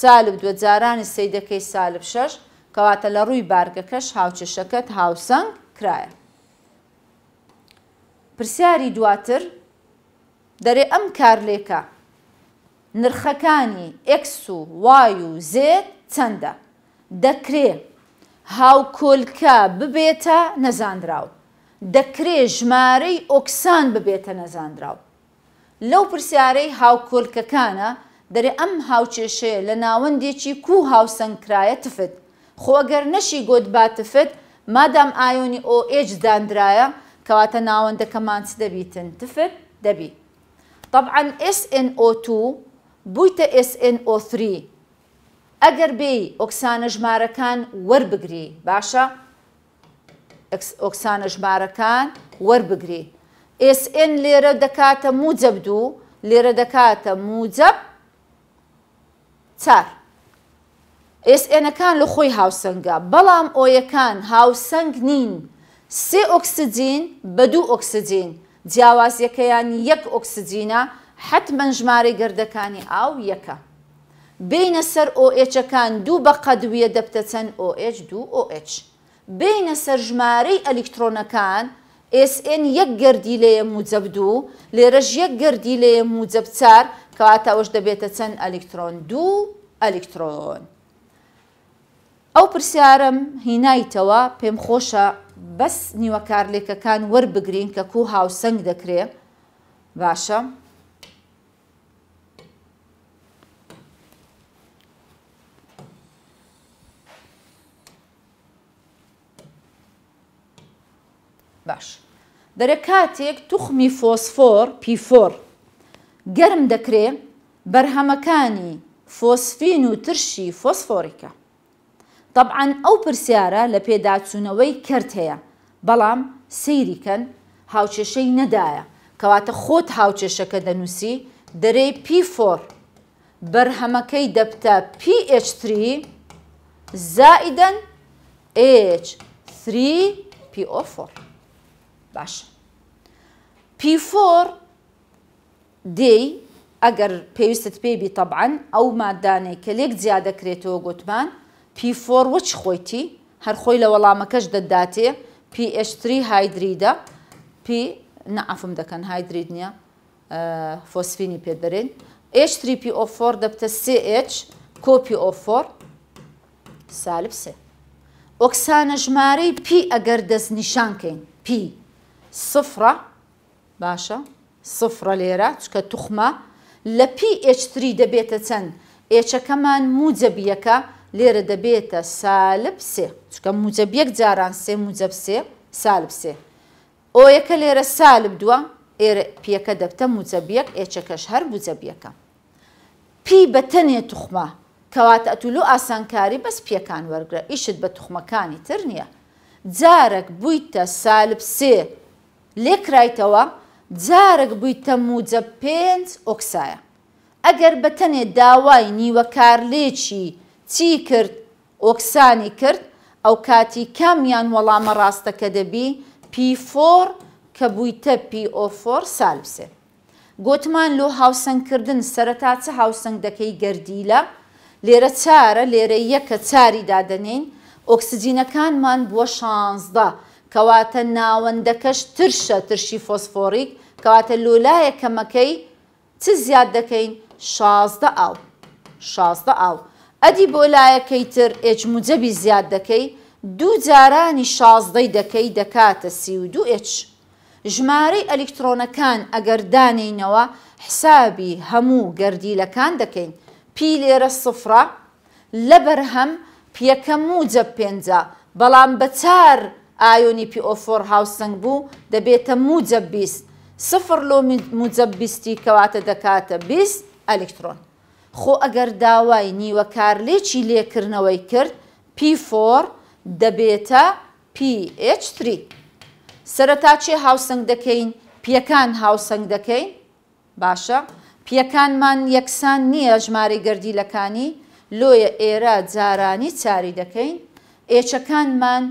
سالب دووە جارانی سیدەکەی سالب شش کەواتە لە ڕووی بارگەکەش هاوچێشەکەت هاوسنگ کرایە پرسیاری دواتر دەرێ ئەم کارلێکە نرخەکانی ئکس و وای و زێت چەندە دەکرێ هاوکۆلکە ببێتە نەزانراوە دەکرێ ژمارەی ئۆکسان ببێتە نەزانراو. لەو پرسیارەی هاوکۆلکەکانە دەرێ ئەم هاوچێشەیە لە ناوەندێکی کو هاوسنگکرایە تفت. خۆگەر نەشی گۆتباتفت مادام ئایۆنی ئۆئج دانرایە کەواتە ناوەندەکەمان چ دەبیتن تفت دەبی. طبعاً SNO2 بوویتە SNO3 ئەگەر بێ ئۆکسانە ژمارەکان وەربگری باشە؟ ئۆکسانە ژمارەکان وەربگری. SN لێرە دەکاتە موجب دوو لێرە دەکاتە موجب چار. SNەکان لە خۆی هاوسنگە بەڵام ئۆیەکان هاوسنگ نین سێ ئۆکسجین بە دوو ئۆکسجین جیاوازیەکەیان یەک ئۆکسجینە حتممە ژمارە گردەکانی ئاو یەکە. بینە سەر OH-ەکان دوو بە قەدویە دەبتە چەند OH دوو OH. بینە سەر ژمارەی ئەلیکترۆنەکان SN یەک گردی لێە موجب دوو لێرەش یەک گردی لێە موجب چار کەواتەوەش دەبێتە چەند ئەلیکترۆن دوو ئەلیکترۆن. ئەو پرسیارم هینایتەوە پێم خۆشە بەس نیوە کارلێکەکان وەربگرین کە کو هاوسنگ دەکرێ باشە. باش دەرە کاتێک توخمی فۆسفۆر پیفۆر گەرم دەکرێ بەرهەمەکانی فۆسفین و ترشی فۆسفۆریکە طبعاً ئەو پرسیارە لە پێداچوونەوەی کرد هەیە بەڵام سەیریکەن هاوچێشەی نەدایە کەواتە خۆت هاوچێشەکە دەنووسی دەرێ پیفۆر بەرهەمەکەی دەبتە PH3 زائدەن H3 PO4 باش P4 دی ئەگەر پێویستت پێبی تەبعاان ئەو مادانەی کە لێک زیادەکرێتەوە گوتمان P4 وچ خۆیتی هەر خۆی لە وەڵامەکەش دەداتێ PH3 هایدریدا P نەعفم دەکەن هایدرید نییە فۆسفینی پێدەرێن H3PO4 دەبتە CH کۆPO4 سالب سێ ئۆکسانە ژمارەی P ئەگەر دەست نیشانکەین P سفرە باشە سفرە لێرە چکە توخمە لە PH3 دەبێتە چەند ئێچەکەمان موجەبیەکە لێرە دەبێتە سالب سێ چکە موجەبیەک جاران سێ موجەب سێ سالب سێ ئۆیەکە لێرە سالب دووە ئێرە پیەکە دەبتە موجەبیەک ئێچەکەش هەر بجەبیەکە پی بە تەنێ توخمە کەواتە ئەتولو ئاسانکاری بەس پیەکان وەرگرە ئیشت بە توخمەکانی تر نییە جارێک بوویتە سالب سێ لێکرایتەوە جارێک بوویتە موجە پێنج ئۆکسایە ئەگەر بە تەنێ داوای نیوە کارلێکی چی کرد ئۆکسانی کرد ئەو کاتی کامیان وەڵامە ڕاستەکە دەبی پیفۆر کە بوویتە پیۆفۆر سالبسێ گوتمان لۆ هاوسنگکردن سەرەتا چە هاوسنگ دەکەی گەردیلە لێرە چارە لێرە یەکە چاری دادەنین ئۆکسسیجینەکانمان بووە شانزدا کەواتە ناوەندەکەش ترشە ترشی فۆسفۆریک کەواتە لولایە کەمەکەی چ زیاد دەکەین شازدە ئاو شازدە ئاو ئەدی بۆ لایەکەی تر ئێچ موجەبی زیاد دەکەی دوو جارانی شازدەی دەکەی دەکاتە سی و دو ئچ ژمارەی ئەلکترۆنەکان ئەگەر دانینەوە حسابی هەموو گردیلەکان دەکەین پی لێرە سفرە لەبەر هەم پیەکەم و جە پێنج بەڵام بە چار ئایۆنی پیۆفۆر هاوسنگ بوو دەبێتە موجە بیست سفر لۆ موجە بیستی کەواتە دەکاتە بیست ئەلکترۆن خۆ ئەگەر داوای نیوە کارلێکی لێکردنەوەی کرد P4 دەبێتە PH3 سەرەتا چێ هاوسنگ دەکەین پیەکان هاوسنگ دەکەین باشە پیەکانمان یەکسان نییە ژمارە گردیلەکانی لۆیە ئێرە جارانی چاری دەکەین ئێچەکانمان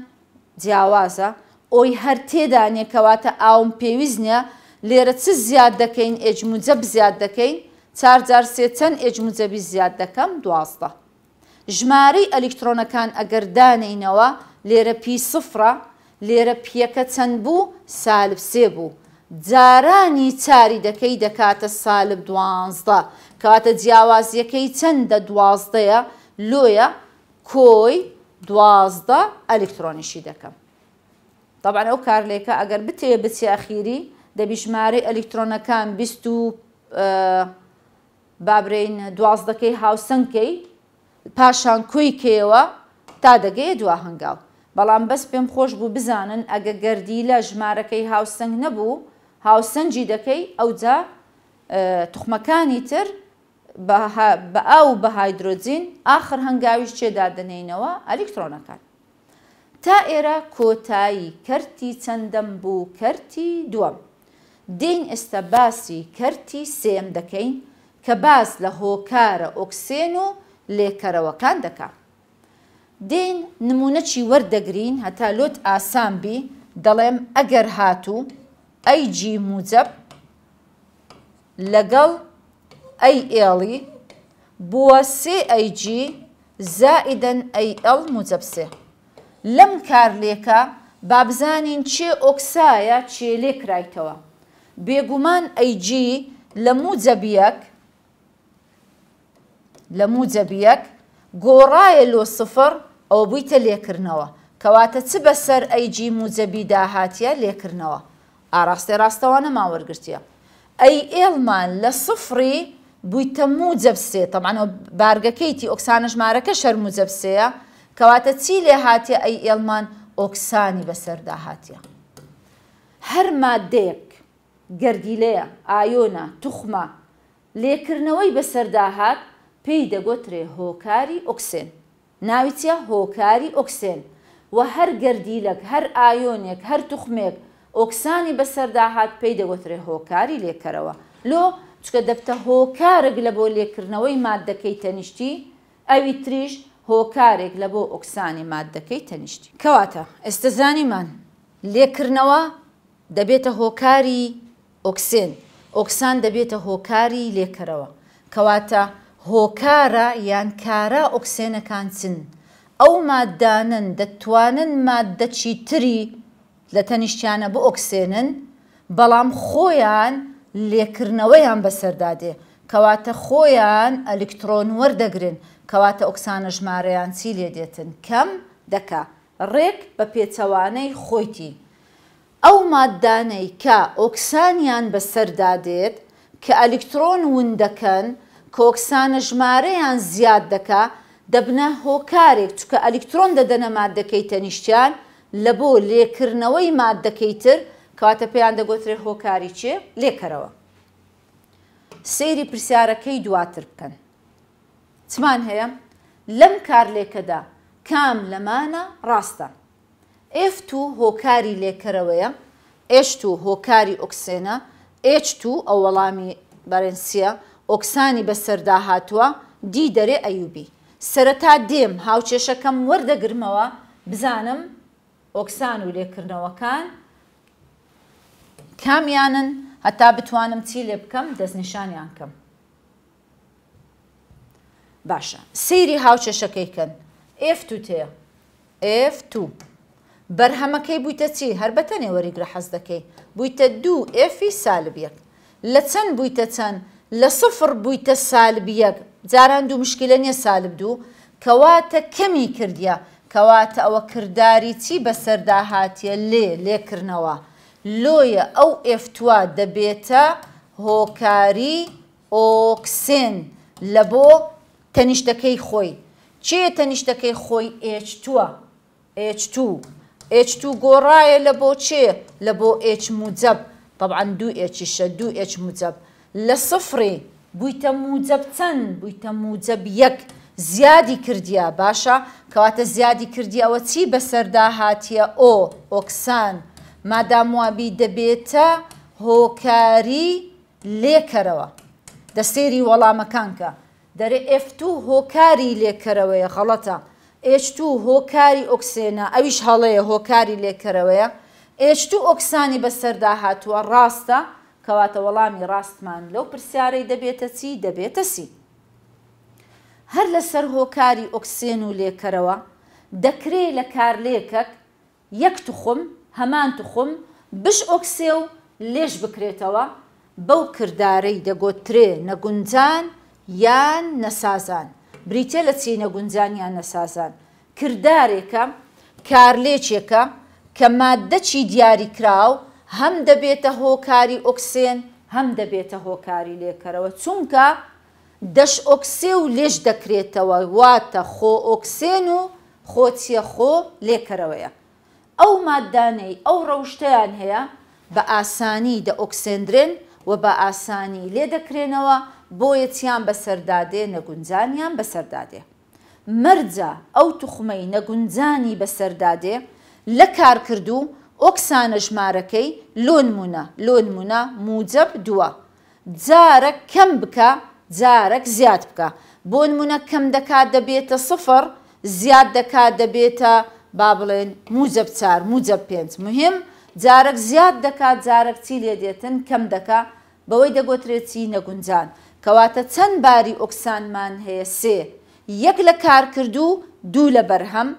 جیاوازە ئۆی هەر تێدانێ کەواتە ئاوم پێویست نیە لێرە چ زیاد دەکەین ئێجموجە زیاد دەکەین چارجار سێ چەند ئێجموجەبی زیاد دەکەم دوازدە ژمارەی ئەلکترۆنەکان ئەگەر دانینەوە لێرە پی سفرە لێرە پیەکە چەند بوو سالب سێ بوو جارانی چاری دەکەی دەکاتە سالب دوازدە کاتە جیاوازیەکەی چەندە دوازدەیە لۆیە کۆی دوازدە ئەلکترۆنیشی دەکەم. طبعاان ئەو کارلێکە ئەگەر بتێ بچی ئەخیری دەبی ژمارە ئەلکترۆنەکان بیست و بابرین دوازدەکەی هاوسنگکەی پاشان کوی کێوە تا دەگەی دوا هەنگاو. بەڵام بەس پێم خۆش بوو بزانن ئەگە گەردی لە ژمارەکەی هاوسنگ نەبوو هاوسنجی دەکەی ئەوجا تخمەکانی تر بە ئاو بە هایدرۆزین آخر هەنگاویش چێدادنینەوە ئەلیکترۆنەکان تا ئێرە کۆتایی کەرتی چەندەم بوو کەرتی دووەم دین ئێستا باسی کەرتی سێم دەکەین کە باس لە هۆکارە ئۆکسێن و لێکەرەوەکان دەکات دین نمونەچی وەردەگرین هەتا لۆت ئاسانبی دەڵێم ئەگەر هاتوو ئەیجی موجەب لەگەڵ ئەی ئێڵی بووە سێ ئەیجی زائدەن ئەی ئەڵ موجەبسێ لەم کارلێکە بابزانین چێ ئۆکسایە چێ لێکرایتەوە بێگومان ئەیجی لە موجەبیەک لە موجەبیەک گۆڕایە لۆ سفر ئەو بوویتە لێکردنەوە کەواتە چ بەسەر ئەیجی موجەبی داهاتیە لێکردنەوە ئاراستێ ڕاستەوانە ماوەرگرتیە ئەی ئێڵمان لە سفری بوویتە موجەبسێ تەمانەوە بارگەکەیتی ئۆکسانە ژمارەکە شەر موجەبسەیە کەواتە چی لێ هااتێ ئەی ئێلمان ئۆکسانی بەسەردا هااتە. هەر مادەیەک گەرگیلەیە ئایۆنا توخمە لێکردنەوەی بەسەرداهات پێی دەگوترێ هۆکاری ئۆکسێن. ناویچە هۆکاری ئۆکسێن و هەر گەردیلەک هەر ئایۆنێک هەر توخمێک ئۆکسانی بەسەرداهات پێی دەگوترێ هۆکاری لێکەرەوە. لۆ چکە دەبتە هۆکارێک لە بۆ لێکردنەوەی مادەکەی تەنیشتی ئەوی تریش هۆکارێک لە بۆ ئۆکسانی مادەکەی تەنیشتی کەواتە ئێستا زانیمان لێکردنەوە دەبێتە هۆکاری ئۆکسێن ئۆکسان دەبێتە هۆکاری لێکەرەوە کەواتە هۆکارە یان کارە ئۆکسێنەکان چن ئەو مادانن دەتوانن مادەچی تری لە تەنیشتیانە بۆ ئۆکسێنن بەڵام خۆیان لێکردنەوەیان بەسەردادێ کەواتە خۆیان ئەلکترۆن وەردەگرن کەواتە ئۆکسانە ژمارەیان چی لێ دێتن کەم دەکا ڕێک بە پێچەوانەی خۆیتی ئەو مادانەی کە ئۆکسانیان بەسەردادێت کە ئەلکترۆن ون دەکەن کۆکسانە ژمارەیان زیاد دەکا دەبنە هۆکارێک چکە ئەلکترۆن دەدەنە مادەکەی تەنیشتیان لە بۆ لێکردنەوەی مادەکەی تر کەواتە پێیان دەگوترێ هۆکاری چێ لێکەرەوە سەیری پرسیارەکەی دواتر بکەن چمان هەیە لەم کارلێکەدا کام لەمانە ڕاستە F2 هۆکاری لێکەرەوەیە H2 هۆکاری ئۆکسێنە H2 ئەو وەڵامی بەرەنسیە ئۆکسانی بەسەردا هاتووە دی دەرێ ئەیوبی سەرەتا دێم هاوچێشەکەم وەردەگرمەوە بزانم ئۆکسان و لێکردنەوەکان کامیانن هەتا بتوانم چی لێ بکەم دەستنیشانیان کەم باشە سەیری هاوچێشەکەیکەن F2 تێ F2 بەرهەمەکەی بوویتە چی هەر بە تەنێ وەریگرە حەز دەکەی بوویتە دوو F سالبیەک لە چەند بوویتە چەند لە سفر بوویتە سالبیەک جاران دوو مشکلە نیە سالب دوو کەواتە کەمی کردیە کەواتە ئەوە کردداری چی بەسەرداهاتیە لێ لێکردنەوە لۆیە ئەو ئفتوا دەبێتە هۆکاری ئۆکسن لە بۆ تەنیشتەکەی خۆی چێ تەنیشتەکەی خۆی ئچوە ئچ ئچ گۆڕایە لە بۆ چێ لە بۆ ئچ موجەب طبعا دوو ئچیشە دوو ئچ موجەب لە سفری بوویتە موجەب چەند بوویتە موجەب یەک زیادی کردیا باشە کەواتە زیادی کردی ئەوە چی بەسەردا هاتیە ئۆ ئۆکسان ماداموابی دەبێتە هۆکاری لێکەرەوە دەسێری وەڵامەکانکە دەرێ F2 هۆکاری لێکەرەوەیە خەڵەتە H2 هۆکاری ئۆکسێنە ئەویش هەڵەیە هۆکاری لێکەرەوەیە H2 ئۆکسانی بەسەردا هاتووە ڕاستە کەواتە وەڵامی ڕاستمان لەو پرسیارەی دەبێتە چی دەبێتە سی هەر لەسەر هۆکاری ئۆکسێن و لێکەرەوە دەکرێ لە کارلێکەک یەک توخم هەمان توخم بش ئۆکسێ و لێش بکرێتەوە بەو کردارەی دەگۆترێ نەگونجان یان نەسازان بریتە لە چی نەگونجان یان نەسازان کردارێکە کارلێکێکە کە مادەچی دیاری کراو هەم دەبێتە هۆکاری ئۆکسێن هەم دەبێتە هۆکاری لێکەرەوە چونکە دەش ئۆکسێ و لێش دەکرێتەوە واتە خۆ ئۆکسێن و خۆچیە خۆ لێکەرەوەیە ئەو مادانەی ئەو ڕەوشتیان هەیە بە ئاسانی دە ئۆکسندرن و بە ئاسانی لێ دەکرێنەوە بۆیە چیان بەسەردادێ نەگونجانیان بەسەردادێ. مەرجە ئەو توخمەی نەگونجانی بەسەردادێ لە کارکردو ئۆکسانە ژمارەکەی لۆنمونە لۆنمونە موجب دووە. جارە کەم بکە جارەك زیاد بکە. بۆ نمونە کەم دەکات دەبێتە سفر زیاد دەکات دەبێتە با بڵێن موجە چار موجە پێنج مهم جارێک زیاد دەکات جارێک چی لێ دێتن کەم دەکا بەوەی دەگۆترێتی نەگونجان کەواتە چەند باری ئۆکسانمان هەیە سێ یەک لە کارکردو دوو لە بەرهەم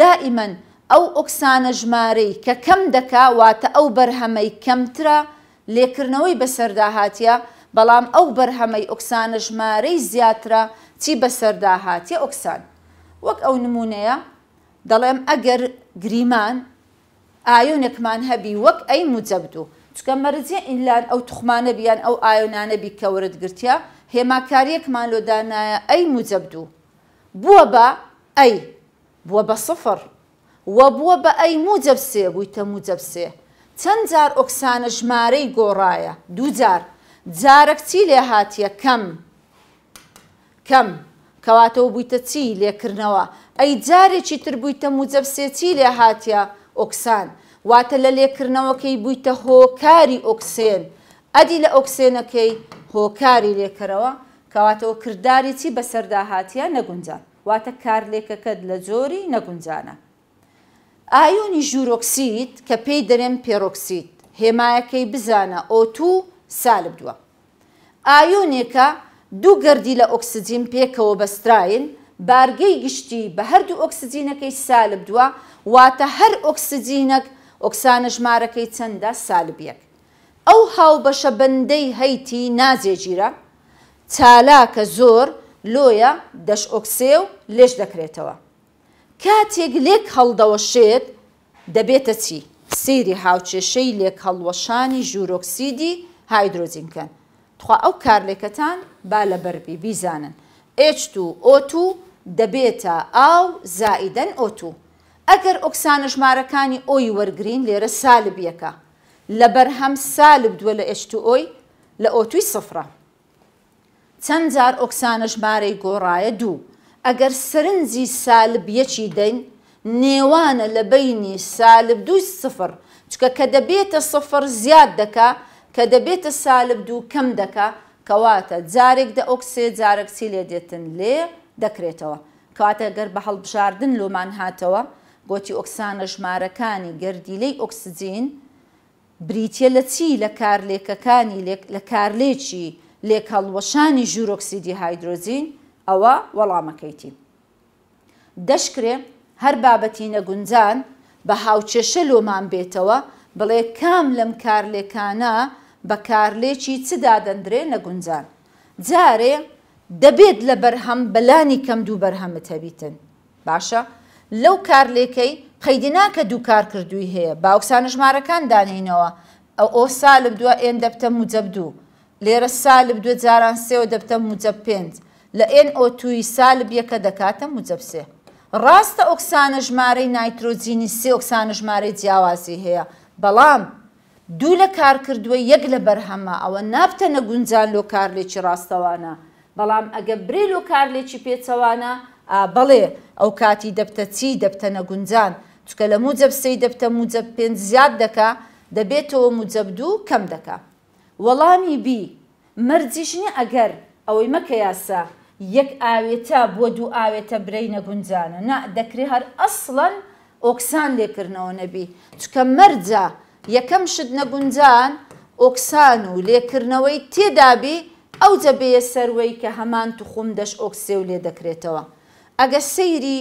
دائیمەن ئەو ئۆکسانە ژمارەی کە کەم دەکا واتە ئەو بەرهەمەی کەمترە لێکردنەوەی بەسەرداهاتیە بەڵام ئەو بەرهەمەی ئۆکسانە ژمارەی زیاترە چی بەسەرداهاتیە ئۆکسان وەک ئەو نمونەیە دەڵێم ئەگەر گریمان ئایۆنێکمان هەبی وەک ئەی مجەبدوو چکە مەرجە ئینلان ئەو توخمانە بیان ئەو ئایۆنانە بی کەورت گرتیا هێماکاریەکمان لۆدانایە ئەی مجەبدوو بووە بە ئەی بووە بە سفر وە بووە بە ئەی موجەبسێ بوویتە موجەبسێ چەند جار ئۆکسانە ژمارەی گۆڕایە دوو جار جارەکچی لێ هاتیە کەم کەم کەواتەوە بوویتە چی لێکردنەوە ئەی جارێکی تر بوویتە موجەبسێتی لێ هاتیە ئۆکسان واتە لە لێکردنەوەکەی بوویتە هۆکاری ئۆکسێن ئەدی لە ئۆکسێنەکەی هۆکاری لێکەرەوە کەواتەوە کردداری چی بەسەرداهاتیە نەگونجان واتە کارلێکەکەت لە جۆری نەگونجانە ئایۆنی ژوورۆکسید کە پێی دەرێن پێرۆکسید هێمایەکەی بزانە ئۆ2 سالب دووە ئایۆنێکە دوو گردی لە ئۆکسسیجین پێکەوە بەستراین بارگەی گشتی بە هەردوو ئۆکسسیجینەکەی سالب دووە واتە هەر ئۆکسسیجینەک ئۆکسانە ژمارەکەی چەندە سالبیەک ئەو هاوبەشە بەندەی هەیتی نازێگیرە چالاکە زۆر لۆیە دەش ئۆکسێ و لێش دەکرێتەوە کاتێک لێک هەڵدەوەشێت دەبێتە چی سێری هاوچێشەی لێک هەڵوەشانی ژوورۆکسیدی هایدرۆزینکەن تخوا ئەو کارلێکەکەتان با لە بەربی بیزانن H2 O2 دەبێتە ئاو زائیدەن O2 ئەگەر ئۆکسانە ژمارەکانی ئۆی وەرگین لێرە سالب یەکە لە بەرهەم سالب دووە لە H2ئۆی لە ئۆتوی سفرە چەند جار ئۆکسانە ژمارەی گۆڕایە دوو ئەگەر سرنجی سالب یەکی دەین نێوانە لە بینی سالب دوو سفر چکە کە دەبێتە سفر زیاد دەکا کە دەبێتە سالب دوو کەم دەکا کەواتە جارێک دە ئۆکسێ جارەکسی لێ دێتن لێ دەکرێتەوە کاتە گەر بە هەڵبژاردن لۆمان هاتەوە گۆتی ئۆکسانە ژمارەکانی گردیلەی ئۆکسجین بریتە لە چی لە کارلێکەکانی لە کارلێکی لێک هەڵوەشانی ژوورۆکسیدی هایدرۆزین ئەوە وەڵامەکەیتی. دەشکرێ هەر بابەتی نەگونجان بە هاوچێشە لۆمان بێتەوە بڵێ کام لەم کارلێکانە، بە کارلێکی چدا دەندرێ نەگونجان جارێ دەبێت لە بەرهەم بەلانی کەم دوو بەرهەمت هەبیتن باشە لەو کارلێکەی قەیدناکە دوو کار کردووی هەیە باوکسان ژمارەکان دانینەوە ئەو ئۆ سالب دووە ئێن دەبتە موجب دوو لێرە سالب دوێ جاران سێەوە دەبتە موجب پێنج لە ئێن ئۆ توی سالب یەکە دەکاتە موجب سێ ڕاستە ئۆکسانە ژمارەی نایترۆجینی سێ ئۆکسانە ژمارەی جیاوازی هەیە بەڵام دوو لە کارکردووە یەک لە بەرهەمە ئەوە نابتە نەگونجان لۆ کارلێکی ڕاستەوانە بەڵام ئەگە برێ لۆ کارلێکی پێچەوانە بەڵێ ئەو کاتی دەبتە چی دەبتە نەگونجان چکە لە موجب سەی دەبتە موجب پێ زیاد دەکا دەبێتەوە موجب دوو کەم دەکا وەڵامی بی مەرجیشنی ئەگەر ئەوەی مەکە یاسا یەک ئاوێتە بۆ دوو ئاوێتە برەی نەگونجانە نا دەکرێ هەر ئەسڵەن ئۆکسان لێکردنەوە نەبی چکە مەرجە یەکەم شت نەگونجان ئۆکسان و لێکردنەوەی تێدابی ئەو جەبەیە سەروەی کە هەمان توخم دەش ئۆکسێ و لێ دەکرێتەوە. ئەگە سەیری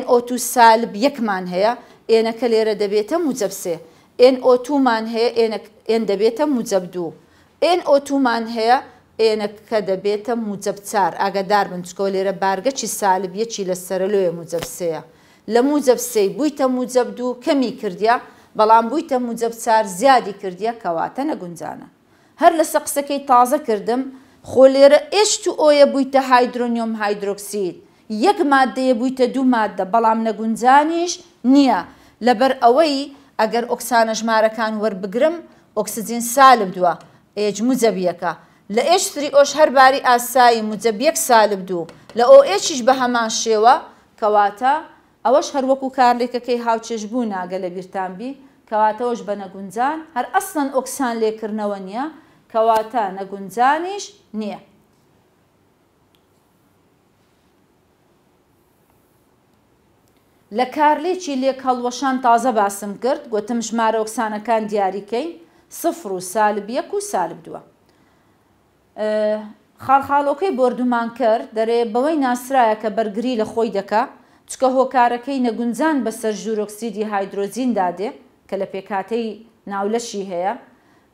NO2 سالب یەکمان هەیە ئێنەکە لێرە دەبێتە موجەبسێ. NO2مان هەیە ئێن دەبێتە موجەب دوو. NO2مان هەیە ئێنەکە دەبێتە موجەب چار ئاگدار بن چکۆ لێرە بارگەچی سالب یەکی لە سەرلوێ موجەبسەیە. لە موجەبسەی بوویتە موجەب دوو کەمی کردیا، بەڵام بوویتە موجەبچار زیادی کردیە کەواتە نەگونجانە هەر لەسە قسەکەی تازە کردم خۆ لێرە ئێشت و ئۆیە بوویتە هایدرۆنیۆم هایدرۆکسید یەک مادەیە بوویتە دوو مادە بەڵام نەگونجانیش نییە لەبەر ئەوەی ئەگەر ئۆکسانە ژمارەکان وەربگرم ئۆکسسیجین سالب دووە ئێج موجەبیەکە لە ئێشتری ئۆش هەرباری ئاسایی موجەبیەک سالب دوو لە ئۆ ئێچیش بە هەمان شێوە کەواتە ئەوەش هەروەکو کارلێکەکەی هاوچێش بوو ناگە لە بیرتانبی کەواتەوەش بە نەگونجان هەر ئەسن ئۆکسان لێکردنەوە نییە کەواتە نەگونجانیش نییە. لە کارلێکی لێک هەڵوەشان تازە باسم کرد گوتم ژمارە ئۆکسانەکان دیاریکەی سفر و سالب یەک و سالب دووە. خاڵخاڵۆکەی بردومان کرد دەرێ بەوەی ناسرایە کە بەرگری لە خۆی دەکات چکە هۆکارەکەی نەگونجان بەسەر ژوورۆکسیدی هایدرۆزین دادێ کە لە پێکاتەی ناولەشی هەیە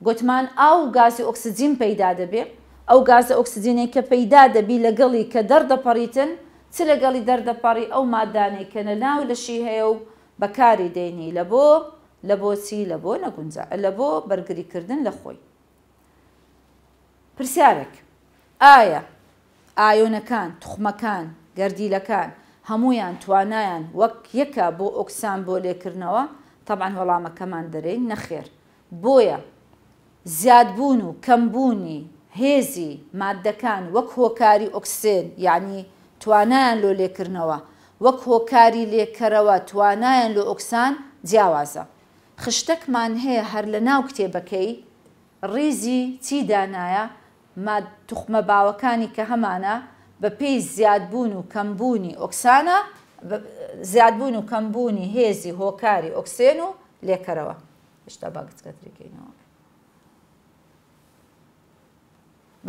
گوتمان ئاو گازی ئۆکسسیجین پەیدا دەبێ ئەو گازە ئۆکسسیجینەی کە پەیدا دەبی لەگەڵی کە دەردەپەڕیتن چ لەگەڵی دەردەپەڕی ئەو مادانەی کە لە ناولەشی هەیە و بەکاری دێنی لە بۆ لە بۆچی لە بۆ نەگونجە لە بۆ بەرگریکردن لە خۆی پرسیارێک ئایا ئایۆنەکان تخمەکان گردیلەکان هەمویان توانایان وەک یەکە بۆ ئۆکسان بۆ لێکردنەوە تەبان وەڵامەکەمان دەرەی نەخێر بۆیە زیادبوون و کەمبوونی هێزی مادەکان وەک هۆکاری ئۆکسێن یعنی توانایان لۆ لێکردنەوە وەک هۆکاری لێکەرەوە توانایان لۆ ئۆکسان جیاوازە خشتەکمان هەیە هەر لە ناو کتێبەکەی ڕیزی چی دانایە تخمە باوەکانی کە هەمانە بە پێی زیادبوون و کەمبوونی ئۆکسانە زیادبوون و کەمبوونی هێزی هۆکاری ئۆکسێن و لێکەرەوە شتا باگتکەتریکەینەوە.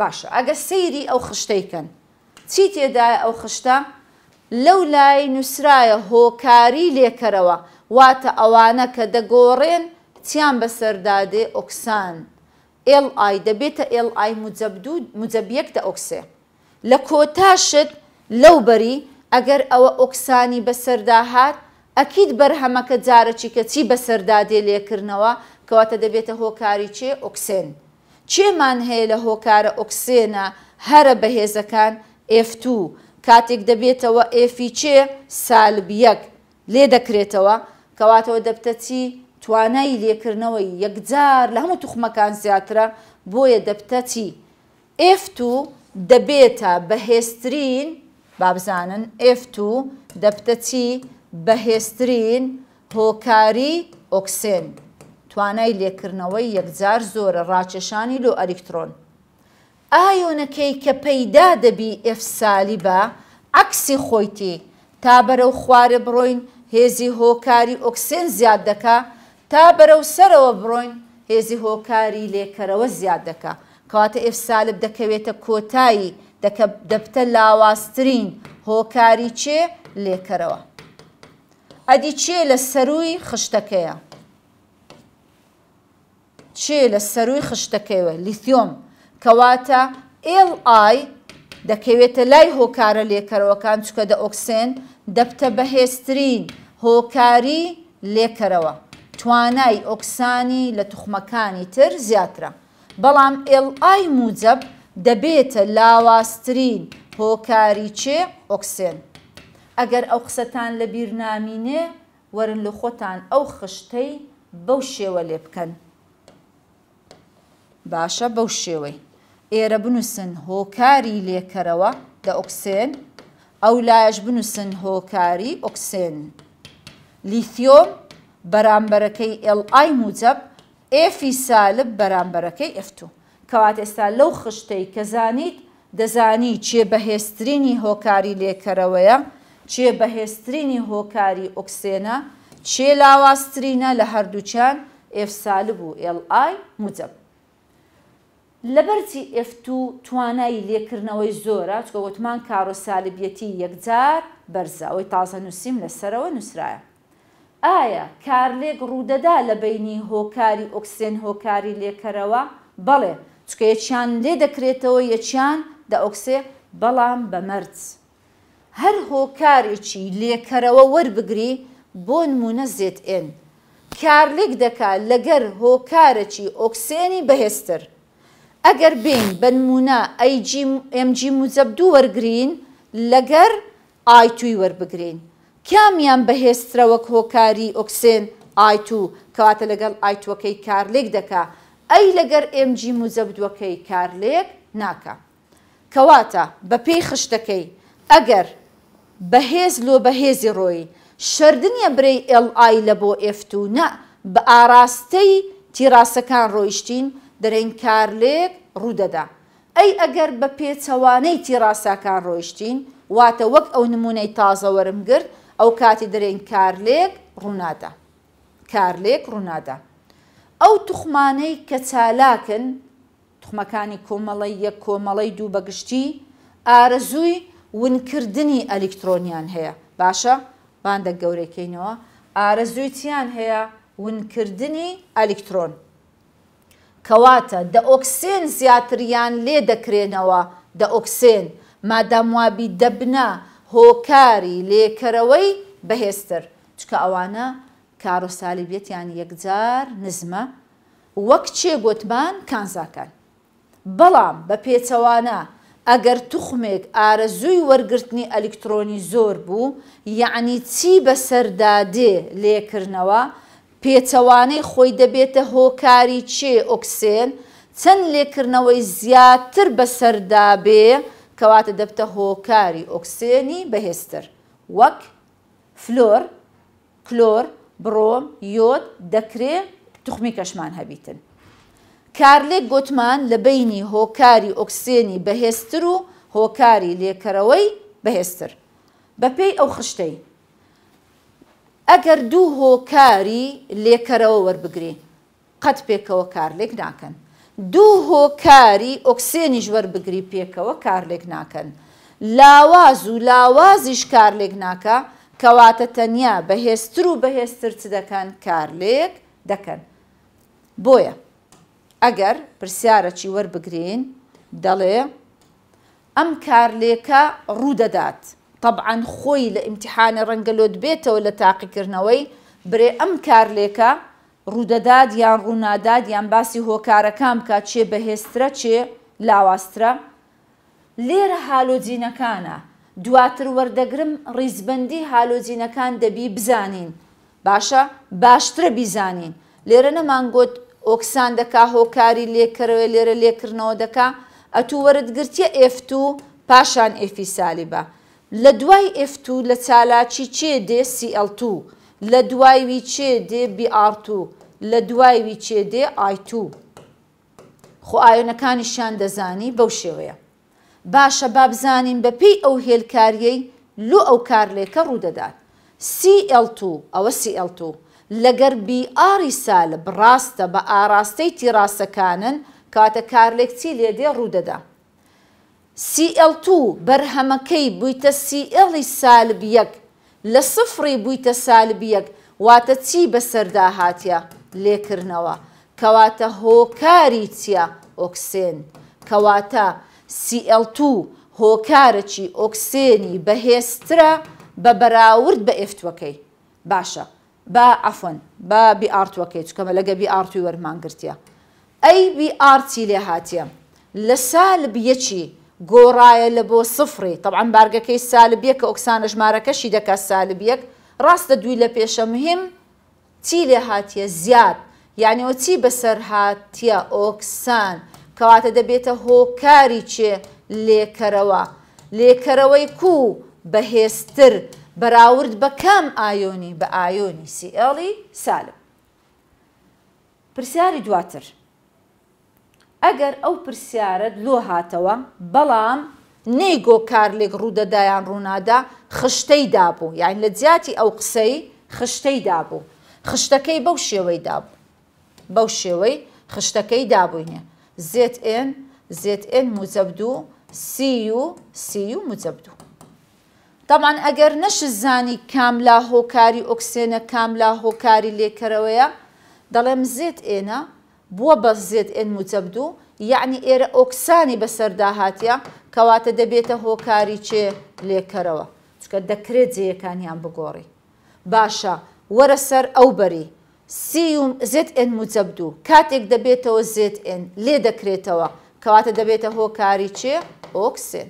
باشە ئەگە سەیری ئەو خشتەیکەن چی تێدایە ئەو خشتە لەو لای نووسرایە هۆکاری لێکەرەوە واتە ئەوانە کە دەگۆڕێن چیان بەسەردادێ ئۆکسان. LI دەبێتە LI مجەبیەک دە ئۆکسێ. لە کۆتاشت لەو بەری ئەگەر ئەوە ئۆکسانی بەسەرداهات ئەکیت بەرهەمەکە جارەکی کە چی بەسەردادێ لێکردنەوە کەواتە دەبێتە هۆکاری چێ ئۆکسێن. چێمان هەیە لە هۆکارە ئۆکسێنە هەرە بەهێزەکان F2 کاتێک دەبێتەوە ئفیچێ سالبیەک لێ دەکرێتەوە کەواتەوە دەبتەچی توانایی لێکردنەوەی یەکجار لە هەموو توخمەکان زیاترە بۆیە دەبتەچی F2 دەبێتە بەهێسترین بابزانن F2 دەبتە چی بەهێسترین هۆکاری ئۆکسێن توانای لێکردنەوەی یەکجار زۆرە ڕاکێشانی لۆ ئەلیکترۆن ئایۆنەکەی کە پەیدا دەبی F سالی بە عکسی خۆیتی تا بەرەو خوارە بڕۆین هێزی هۆکاری ئۆکسێن زیاد دەکا تا بەرەو سەرەوە بڕۆین هێزی هۆکاری لێکەرەوە زیاد دەکات کەواتە ئێفسالب دەکەوێتە کۆتایی دەکە دەبتە لاوااسترین هۆکاری چێ لێکەرەوە. ئەدی چێ لە سەروی خشتەکەیە. چێ لە سەروی خشتەکەیوە لیتیۆم کەواتە ئڵI دەکەوێتە لای هۆکارە لێکەرەوەکان چکە دە ئۆکسێن دەبتە بەهێسترین هۆکاری لێکەرەوە. توانای ئۆکسانی لە توخمەکانی تر زیاترە. بەڵام ئLI موجب دەبێتە لاوااسترین هۆکاری چێ ئۆکسێن. ئەگەر ئەو قسەتان لە بیرنامینێ وەرن لە خۆتان ئەو خشتەی بەو شێوە لێ بکەن. باشە بەو شێوەی. ئێرە بنووسن هۆکاری لێکەرەوە دە ئۆکسێن، ئەو لایش بنووسن هۆکاری ئۆکسێن. لیتیۆم بەرامبەرەکەی LI موجب ئێفی سالب بەرامبەرەکەی ئەفتو کەوات ئێستا لەو خشتەی کە زانیت دەزانی چێ بەهێسترینی هۆکاری لێکەرەوەیە چێ بەهێسترینی هۆکاری ئۆکسێنە چێ لاواسترینە لە هەردووچیان ئێفسال بوو ئLI مجب لەبەرچی ئفتو توانایی لێکردنەوەی زۆرە چکە وتمان کارۆسالبیەتی یەکجار بەرزەوەی تازە نووسیم لەسەرەوە نووسراە ئایا کارلێک ڕوودەدا لە بینی هۆکاری ئۆکسێن هۆکاری لێکەرەوە بەڵێ چکە یەکیان لێ دەکرێتەوە یەکیان دە ئۆکسێ بەڵام بەمەرج. هەر هۆکارێکی لێکەرەوە وەربگری بۆ نمونە زێت ئێن. کارلێک دەکات لەگەر هۆکارەکی ئۆکسێنی بەهێستر. ئەگەر بین بنمونە ئەیجی MG موزەب دوو وەرگین لەگەر ئایتوی وەربگرین. کامیان بەهێسترە وەک هۆکاری ئۆکسێن ئایتو کەواتە لەگەڵ ئایتوەکەی کارلێک دەکا ئەی لەگەر ئمجی موزەبدوەکەی کارلێک ناکە کەواتە بە پێی خشتەکەی ئەگەر بەهێز لۆ بەهێزی ڕۆی شردنیە برەی LI لە بۆ ئفتونە بە ئاراستەی تیراسەکان ڕۆیشتین دەرەین کارلێک ڕوودەدا ئەی ئەگەر بە پێچەوانەی تیراساکان ڕۆیشتین واتە وەک ئەو نمونەی تازەوەرم گرت ئەو کاتی دەرێن کارلێک ڕوونادا کارلێک ڕوونادا ئەو توخمانەی کە چالاکن تخمەکانی کۆمەڵی یەک کۆمەڵی دوو بەگشتی ئارەزووی ونکردنی ئەلکترۆنیان هەیە باشە باندە گەورەکەینەوە ئارەزووی چیان هەیە ونکردنی ئەلکترۆن کەواتە دە ئۆکسێن زیاتریان لێ دەکرێنەوە دە ئۆکسێن مادام وابی دەبنا هۆکاری لێکەرەوەی بەهێستر چکە ئەوانە کارۆسالیبێتیان یەکجار نزمە وەک چێ گوتمان کانزاکان بەڵام بە پێچەوانە ئەگەر توخمێک ئارەزووی وەرگرتنی ئەلکترۆنی زۆر بوو یعنی چی بە سەردادێ لێکردنەوە پێچەوانەی خۆی دەبێتە هۆکاری چێ ئۆکسێن چەند لێکردنەوەی زیاتر بە سەردابێ کەواتە دەبتە هۆکاری ئۆکسێنی بەهێستر وەک فلۆر کلۆر بڕۆم یۆت دەکرێ تخمی کەشمان هەبیتن کارلێک گوتمان لە بینی هۆکاری ئۆکسێنی بەهێستر و هۆکاری لێکەرەوەی بەهێستر بەپێی ئەو خشتەی ئەگەر دوو هۆکاری لێکەرەوە وەربگرین قەت پێکەوە کارلێک ناکەن دوو هۆکاری ئۆکسێنیش وەربگری پێکەوە کار لێک ناکەن. لاواز و لاوازیش کار لێک ناکە کەواتە تەنیا بەهێستر و بەهێستر چ دەکەن کار لێک دەکەن. بۆیە ئەگەر پرسیارەکی وەربگرین دەڵێ ئەم کارلێکە ڕوودەدات. طبعاً خۆی لە ئیمتحانی ڕەنگەلۆت بێتەوە لە تاقیکردنەوەی برێ ئەم کارلێکە ڕوودەداد یان ڕووناداد یان باسی هۆکارەکان بکات چێ بەهێسترە چێ لاواسترە لێرە هالۆجینەکانە دواتر وەردەگرم ڕیزبندی هالۆجینەکان دەبی بزانین باشە باشترە بیزانین لێرە نەمانگۆت ئۆکسان دەکا هۆکاری لێکەرەوە لێرە لێکردنەوە دەکا ئەتوو وەرتگرتیە ئف2 پاشان ئفی سالیبە لە دوای ئف2 لە چالاکی چێ دێ CL2 لە دوایوی چێ دێ BR2 لە دوایوی چێدێ ئایتوو خۆ ئاەنەکانیشیان دەزانی بەو شێوەیە باشە بابزانین بەپی ئەو هێلکاریەی لو ئەو کارلێکە ڕوودەدات CL2 ئەوە CL2 لەگەر بیئری سال بڕاستە بە ئاراستەی تیراسەکانن کاتە کارلێک چی لێدێ ڕوودەدا CL2 بەرهەمەکەی بوویتە CLی سالبیەک لە سفری بوویتە سالبیەک واتە چی بەسەرداهاتە لێکردنەوە کەواتە هۆکاری چیا ئۆکسێن کەواتە CL2 هۆکارەکی ئۆکسێنی بەهێسترە بە بەراورد بە ئفتوەکەی باشە با ئەفۆن بە بیئارتوەکەی چکەمە لەگە بیئارتوی وەرمانگرتیە ئەی بیئارتی لێ هااتە لە سال بەکی گۆڕایە لە بۆ سفری طبعاان بارگەکەی سالبیەک کە ئۆکسانە ژمارەکەشی دەکات سالبیەک ڕاستە دوی لە پێشە مهم چی لێ هاتیە زیاد یانیەوە چی بەسەر هاتیە ئۆکسان کەواتە دەبێتە هۆکاری چێ لێکەرەوە لێکەرەوەی کو بەهێستر بەراورد بە کەم ئایۆنی بە ئایۆنی سیئڵی سالم پرسیاری دواتر ئەگەر ئەو پرسیارت لۆ هاتەوە بەڵام نەیگۆ کارلێک ڕوودەدایان ڕوونادا خشتەی دابوو یان لە جیاتی ئەو قسەی خشتەی دابوو خشتەکەی بەو شێوەی دابوو بەو شێوەی خشتەکەی دابووینە ZN ZN مزەبدوو سیU سیU مزەبدوو تامان ئەگەر نەش زانی کاملا هۆکاری ئۆکسێنە کاملا هۆکاری لێکەرەوەیە دەڵێم زێت ئێنە بووە بە زێت ئێن مزەبدوو یعنی ئێرە ئۆکسانی بەسەرداهاتە کەواتە دەبێتە هۆکاری چێ لێکەرەوە چکە دەکرێت جەیەکانیان بگۆڕی باشە وەرە سەر ئەو بەری سیوم زێت ئن موجەبدو کاتێک دەبێتەوە زێت ئن لێ دەکرێتەوە کەواتە دەبێتە هۆکاری چێ ئۆکسێن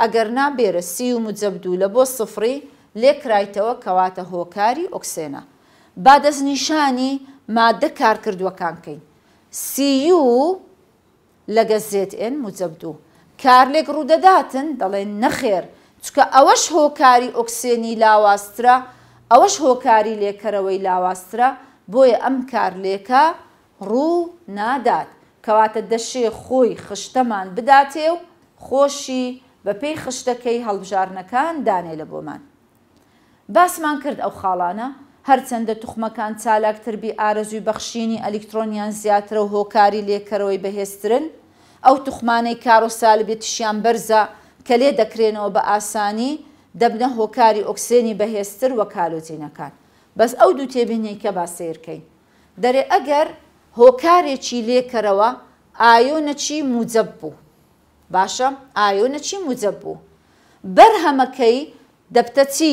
ئەگەر نابێرە سیوم موجەبدو لە بۆ سفری لێکرایتەوە کەواتە هۆکاری ئۆکسێنە با دەستنیشانی مادە کارکردووەکانکەین سیو لەگە زێت ئن موجەبدو کارلێک ڕوودەداتن دەڵێن نەخێر چکە ئەوەش هۆکاری ئۆکسێنی لاواسترە ئەوەش هۆکاری لێکەرەوەی لاواسترە بۆیە ئەم کارلێکە ڕوو نادات کەواتە دەشێ خۆی خشتەمان بداتێ و خۆشی بە پێی خشتەکەی هەڵبژارنەکان دانێ لە بۆمان. باسمان کرد ئەو خاڵانە هەرچەندە توخمەکان چالاکتربی ئارەزوی بەخشینی ئەلکترۆنیان زیاترە و هۆکاری لێکەرەوەی بەهێسترن، ئەو توخمانەی کارۆسال بێتشیان بەرزە کە لێ دەکرێنەوە بە ئاسانی دەبنە هۆکاری ئۆکسێنی بەهێزتر وە کالۆتینەکان بەس ئەو دوو تێبینەی کە باسێرکەین دەرێ ئەگەر هۆکارێکی لێکەرەوە ئایۆنەچی موجب بوو باشە ئایۆنەچی موجب بوو بەرهەمەکەی دەبتە چی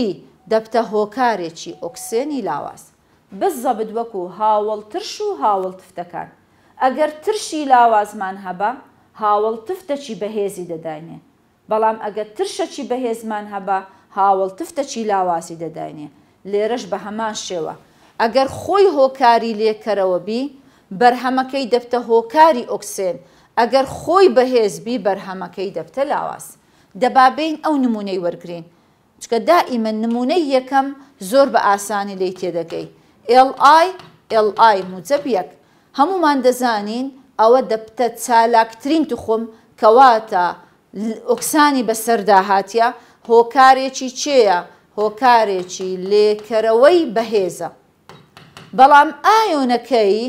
دەبتە هۆکارێکی ئۆکسێنی لاواز بز زەبد وەکو هاوڵترش و هاوڵتفتەکان ئەگەر ترشی لاوازمان هەبە هاوڵتفتەکی بەهێزی دەداینێت بەڵام ئەگە ترشەکی بەهێزمان هەبە هاوڵ تفتەکی لاواسی دەداینێ لێرەش بە هەمان شێوە ئەگەر خۆی هۆکاری لێکەرەوە بی بەرهەمەکەی دەبتە هۆکاری ئۆکسێن ئەگەر خۆی بەهێزبی بەرهەمەکەی دەبتە لاواز دەبابین ئەو نمونەی وەرگین چکە دائیمە نمونەی یەکەم زۆر بە ئاسانی لی تێدەگەی LI LI موجەبیەک هەمومان دەزانین ئەوە دەبتە چالاکترین توخم کەواتە ئۆکسانی بەسەرداهاتە هۆکارێکی چێە هۆکارێکی لێکەرەوەی بەهێزە بەڵام ئایۆنەکەی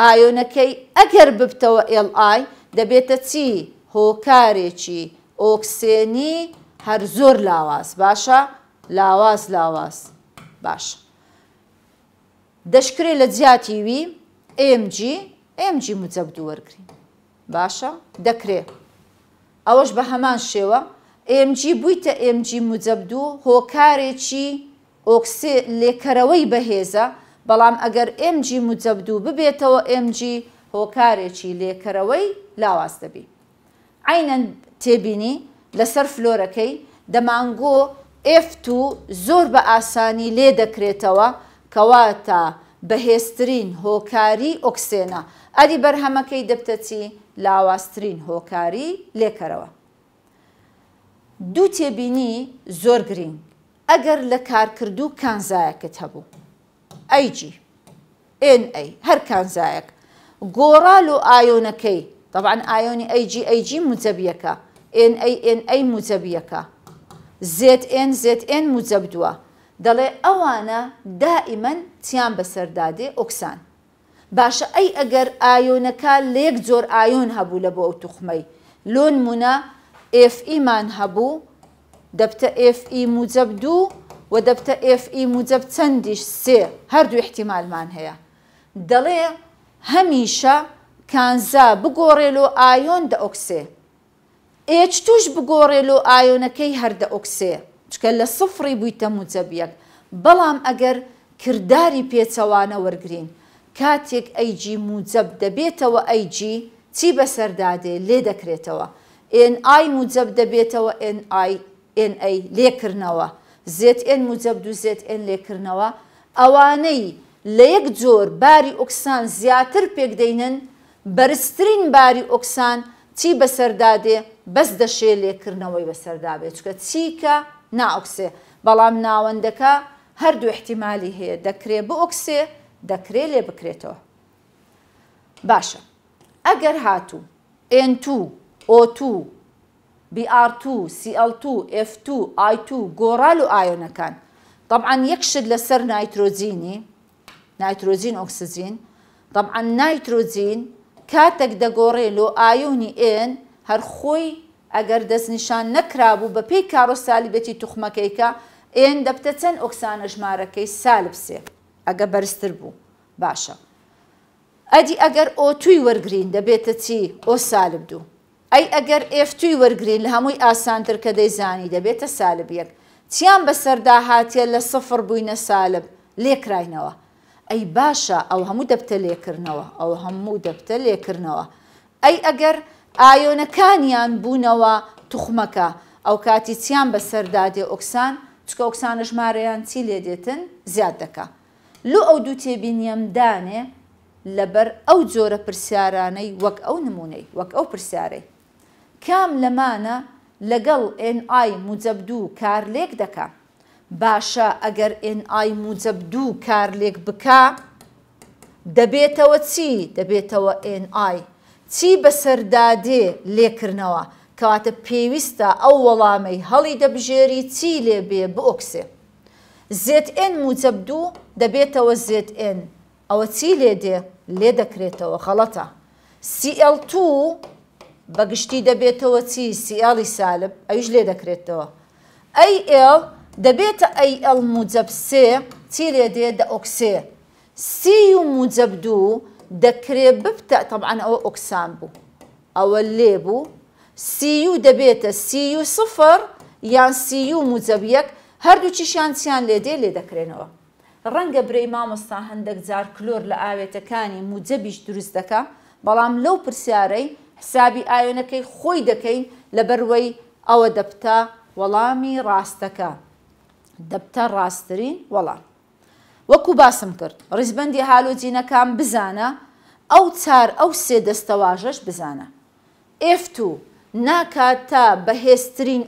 ئایۆنەکەی ئەگەر ببتەوە ئLI دەبێتە چی هۆکارێکی ئۆکسێنی هەر زۆر لاواز باشە لاواز لاواز باش دەشکرێ لە جیاتیوی MG MG مجەبدو وەرگین باشە دەکرێت ئەوەش بە هەمان شێوە ئMG بوویتە MG مجەبدوو هۆکارێکی ئۆکسێ لێکەرەوەی بەهێزە بەڵام ئەگەر MG مجەبدوو ببێتەوە MG هۆکارێکی لێکەرەوەی لاواز دەبی عینەن تێبینی لەسەر فلۆرەکەی دەمانگۆ F2 زۆر بە ئاسانی لێ دەکرێتەوە کەواتە بەهێزترین هۆکاری ئۆکسێنە ئەدی بەرهەمەکەی دەبتەچی لاواسترین هۆکاری لێکەرەوە. دوو تێبینی زۆر گرنگ ئەگەر لە کارکردو کانزایەکت هەبوو. ئەیجی NA هەر کانزایەک گۆڕال و ئایۆنەکەی دەبان ئایۆنی ئەیجی ئەیجی موجەبیەکە NANA موجەبیەکە ZN ZN موجەب دووە دەڵێ ئەوانە دائیمەن چیان بەسەردادێ ئۆکسان. باشە ئەی ئەگەر ئایۆنەکە لێک زۆر ئایۆن هەبوو لە بۆ ئەو توخمەی لۆن مونە ئFئمان e هەبوو دەبتە ئFئی e موجب دوو و دەبتە ئFئی e موجب چەندیش سێ هەردوو احتیمالمان هەیە دەڵێ هەمیشە کانزا بگۆڕێلۆ ئایۆن دە ئۆکسێ ئێچ توش بگۆڕێلۆ ئایۆنەکەی هەردە ئۆکسێ چکە لە سفری بوویتە موجەبیەک بەڵام ئەگەر کردداری پێچەوانە وەرگین کاتێک ئەیجی موجەب دەبێتەوە ئەیجی چی بەسەردادێ لێ دەکرێتەوە NI موجەب دەبێتەوە NINA لێکردنەوە ZN موجەب دو ZN لێکردنەوە ئەوانەی لە یەک جۆر باری ئۆکسان زیاتر پێکدەینن بەرزترین باری ئۆکسان چی بەسەردادێ بەس دەشێ لێکردنەوەی بەسەردابێت چکە چیکە ناوکسێ بەڵام ناوەندەکە هەردوو احتیممالی هەیە دەکرێ بۆ ئۆکسێ دەکرێت لێ بکرێتەوە باشە ئەگەر هاتوو N2 O2 BR2 CL2 F2 I2 گۆرال و ئایۆنەکان طبعاً یەکشت لەسەر نایترۆزینی نایترۆزین ئۆکسزین طبعاً نایترۆزین کاتێک دەگۆڕێ لۆ ئایۆنی N هەر خۆی ئەگەر دەستنیشان نەکرابوو بە پێی کارۆ سالیبەتی توخمەکەیکە ئێن دەبتە چەند ئۆکسانە ژمارەکەی سالبسێ. ئەگە بەرزتر بوو باشە. ئەدی ئەگەر ئۆتوی وەرگین دەبێتە چی ئۆ سالب دوو. ئەی ئەگەر ئفتوی وەرگین لە هەمووی ئاسانتر کە دەیزانی دەبێتە سالب یەک. چیان بەسەرداهاتیە لە سفر بووینە سالب لێکراینەوە. ئەی باشە ئەو هەموو دەبتە لێکردنەوە ئەو هەموو دەبتە لێکردنەوە. ئەی ئەگەر ئایۆنەکانیان بوونەوە توخمەکە ئەو کاتی چیان بەسەردادێ ئۆکسان چکە ئۆکسانە ژمارەیان چی لێ دێتن زیاد دەکە. لۆ ئەو دوو تێبینیم دانێ لەبەر ئەو جۆرە پرسیارانەی وەک ئەو نمونەی وەک ئەو پرسیارەی کام لەمانە لەگەڵ NI موجەبدوو کار لێک دەکا باشە ئەگەر NI موجەبدوو کار لێک بکە دەبێتەوە چی دەبێتەوە NI چی بەسەردادێ لێکردنەوە کەواتە پێویستە ئەو وەڵامەی هەڵی دەبژێری چی لێبێ بۆکسێ زێت ئێن موجەبدوو دەبێتەوە ZN ئەوە چی لێ دێ لێ دەکرێتەوە خەڵەتە CL2 بەگشتی دەبێتەوە چی سیڵی سالب ئەوش لێ دەکرێتەوە ئەL دەبێتە ئەL موجب سێ چی لێ دێ دە ئۆکسێ سی و موجب دوو دەکرێ ببتە طبعاان ئەوە ئۆکسان بوو ئەوە لێ بوو سی و دەبێتە سی و سفر یان سی و موجب یەک هەردوو چیشیان چیان لێ دێ لێ دەکرێنەوە ڕەنگە برەی مامۆستا هەندێک جار کلۆر لە ئاوێتەکانی موجەبیش دروست دەکە بەڵام لەو پرسیارەی حسابی ئاوێنەکەی خۆی دەکەین لە بەروەی ئەوە دەبتە وەڵامی ڕاستەکە دەبتە ڕاستترین وەڵام وەکو باسم کرد ڕیزبندی هالۆجینەکان بزانە ئەو چار ئەو سێ دەستەواژەش بزانە F2 ناکات تا بەهێزترین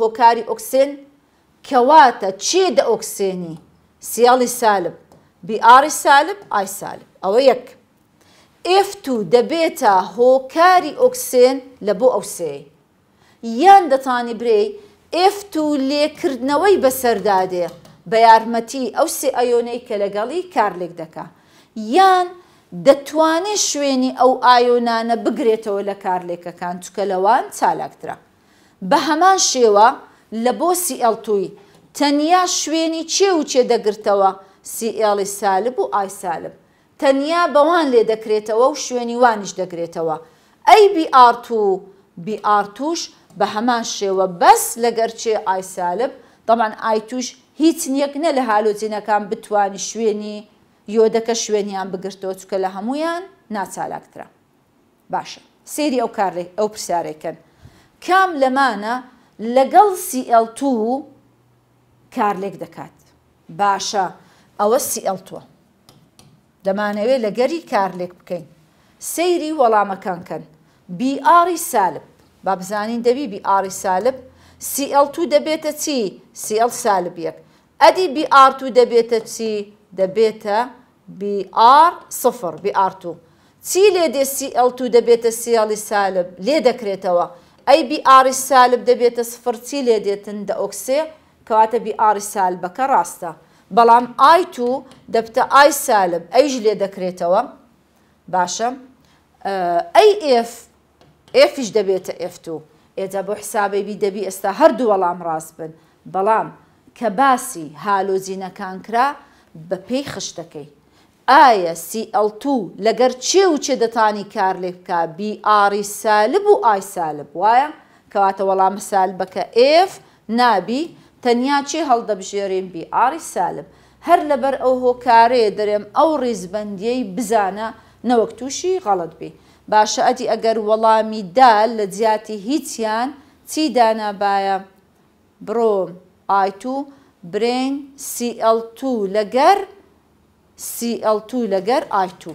هۆکاری ئۆکسێن کەواتە چێ دە ئۆکسێنی سیاڵی سالب بیئری سالب ئای سالب ئەوە یەک F2 دەبێتە هۆکاری ئۆکسێن لە بۆ ئەو سێ یان دەتانی برێ F2 لێکردنەوەی بەسەردادێ بە یارمەتی ئەو سێ ئەیۆنەی کە لەگەڵی کارلێک دەکا یان دەتوانێت شوێنی ئەو ئایۆنانە بگرێتەوە لە کارلێکەکان چکە لەوان چالاکترا بە هەمان شێوە لە بۆ سیئڵتووی تەنیا شوێنی چێ و چێ دەگرتەوە سیئڵی سالب و ئایسالب تەنیا بەوان لێ دەکرێتەوە و شوێنی وانیش دەگرێتەوە ئەی بیئارتو بیئارتوش بە هەمان شێوە بەس لەگەرچێ ئایسالب دەمان ئایتوش هیچ نیەک نە لە هالۆجینەکان بتوانانی شوێنی یۆدەکە شوێنیان بگرتەوە چکە لە هەمویان ناچالاکترا باشە سێری ئەو کارێک ئەو پرسیارێکن کام لەمانە لەگەڵ CL2 کار لێک دەکات باشە ئەوە سیئل تۆ دەمانەوێت لە گەری کار لێک بکەین سەیری وەڵامەکانکەن بیئری سالب با بزانین دەبی بیئری سالب سیئل تو دەبێتە چی سیئل سالب یەک ئەدی بیئار تو دەبێتە چی دەبێتە بیئار سفر بیئار تو چی لێ دێ سیئل تو دەبێتە سیڵی سالب لێ دەکرێتەوە ئەی بیئری سالب دەبێتە سفر چی لێ دێتن دە ئۆکسێ کەواتە بیئری سالبەکە ڕاستە بەڵام ئایتو دەبتە ئای سالب ئەیژ لێ دەکرێتەوە باشە ئەی ئف ئفیش دەبێتە ئف2 ئێجا بۆ حسابێبی دەبی ئێستا هەردوو وەڵام ڕاست بن بەڵام کە باسی هالۆزینەکان کرا بە پێی خشتەکەی ئایا CL2 لەگەر چێ و چێ دەتانی کار لێ بکە بیئری سالب و ئای سالب وایە کەواتە وەڵام سالبەکە F نابی تەنیا چی هەڵدەبژێرین بی ئاری سالم هەر لەبەر ئەو هۆکارەیە دەرێم ئەو ڕیزبندیەی بزانە نەوەک تووشی غەڵت بی باشە ئەدی ئەگەر وەڵامی دال لە جیاتی هیچیان چی دانابایە برۆم ئایتو برین CL2 لەگەر CL2 لەگەر ئایتو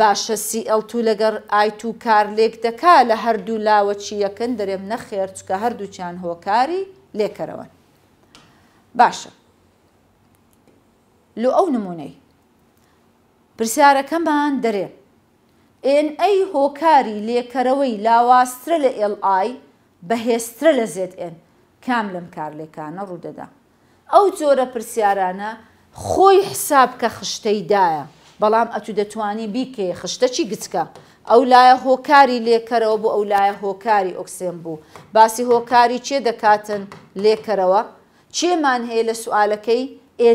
باشە CL2 لەگەر ئایتو کار لێک دەکا لە هەردوو لاوە چیەکەن دەرێم نەخێر چکە هەردووچیان هۆکاری لێکەرەوەن باشە لو ئەو نمونەی پرسیارەکەمان دەرێ NA هۆکاری لێکەرەوەی لاواسترە لە LI بەهێسترە لە ZN کام لەم کار لێکانە ڕوودەدا ئەو جۆرە پرسیارانە خۆی حساب کە خشتەیدایە بەڵام ئەتو دەتوانی بیکێ خشتە چی گچکە ئەو لایە هۆکاری لێکەرەوە بوو ئەو لایە هۆکاری ئۆکسێن بوو باسی هۆکاری چێ دەکاتن لێکەرەوە چێمان هەیە لە سوالەکەی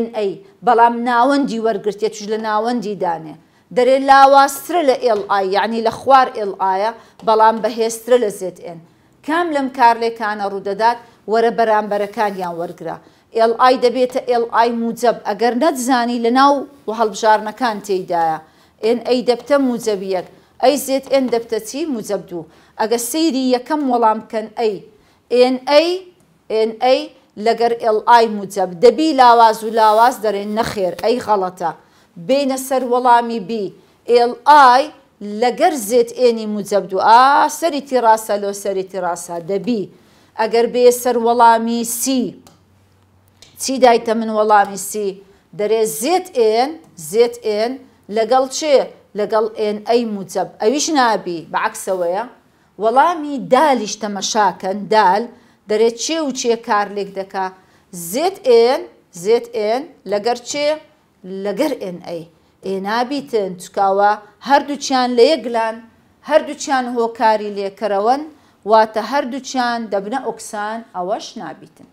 NA بەڵام ناوەندی وەرگرتێت توش لە ناوەندی دانێ دەرێ لاواسترە لە LI یعنی لە خوار LIە بەڵام بەهێسترە لە ZN کام لەم کارلێکانە ڕوودەدات وەرە بەرامبەرەکانیان وەرگرا LI دەبێتە LI موجب ئەگەر نەتزانی لە ناو و هەڵبژارنەکان تێدایە NA دەبتە موجەبیەک ئەی ZN دەبتە چی موجب دوو ئەگە سەیری یەکەم وەڵام بکەن ئەی NA NA لەگەر ئLI موجب دەبی لاواز و لاواز دەرێن نەخێر ئەی غەڵەتە بینە سەر وەڵامی بی LI لەگەر زێت ئێنی موجب و ئا سەری تیڕاستە لۆ سەری تیڕاستە دەبی ئەگەر بێ سەر وەڵامی سی چی دایتە من وەڵامی سی دەرێ زێت ئێن زێت ئێن لەگەڵ چێ لەگەڵ ئێن ئەی موجب ئەویش نابی بەعکسەوەیە وەڵامی دالیش تەمەشاکەن دال دەرێت چێ و چێ کار لێک دەکا زێن زێن لەگەر چێ لەگەر ئNA ئێنابیتن چکاوە هەردووچیان لە یەکلان هەردووچیان هۆکاری لێکەرەوەن واتە هەردووچیان دەبنە ئۆکسان ئەوەش نابیتن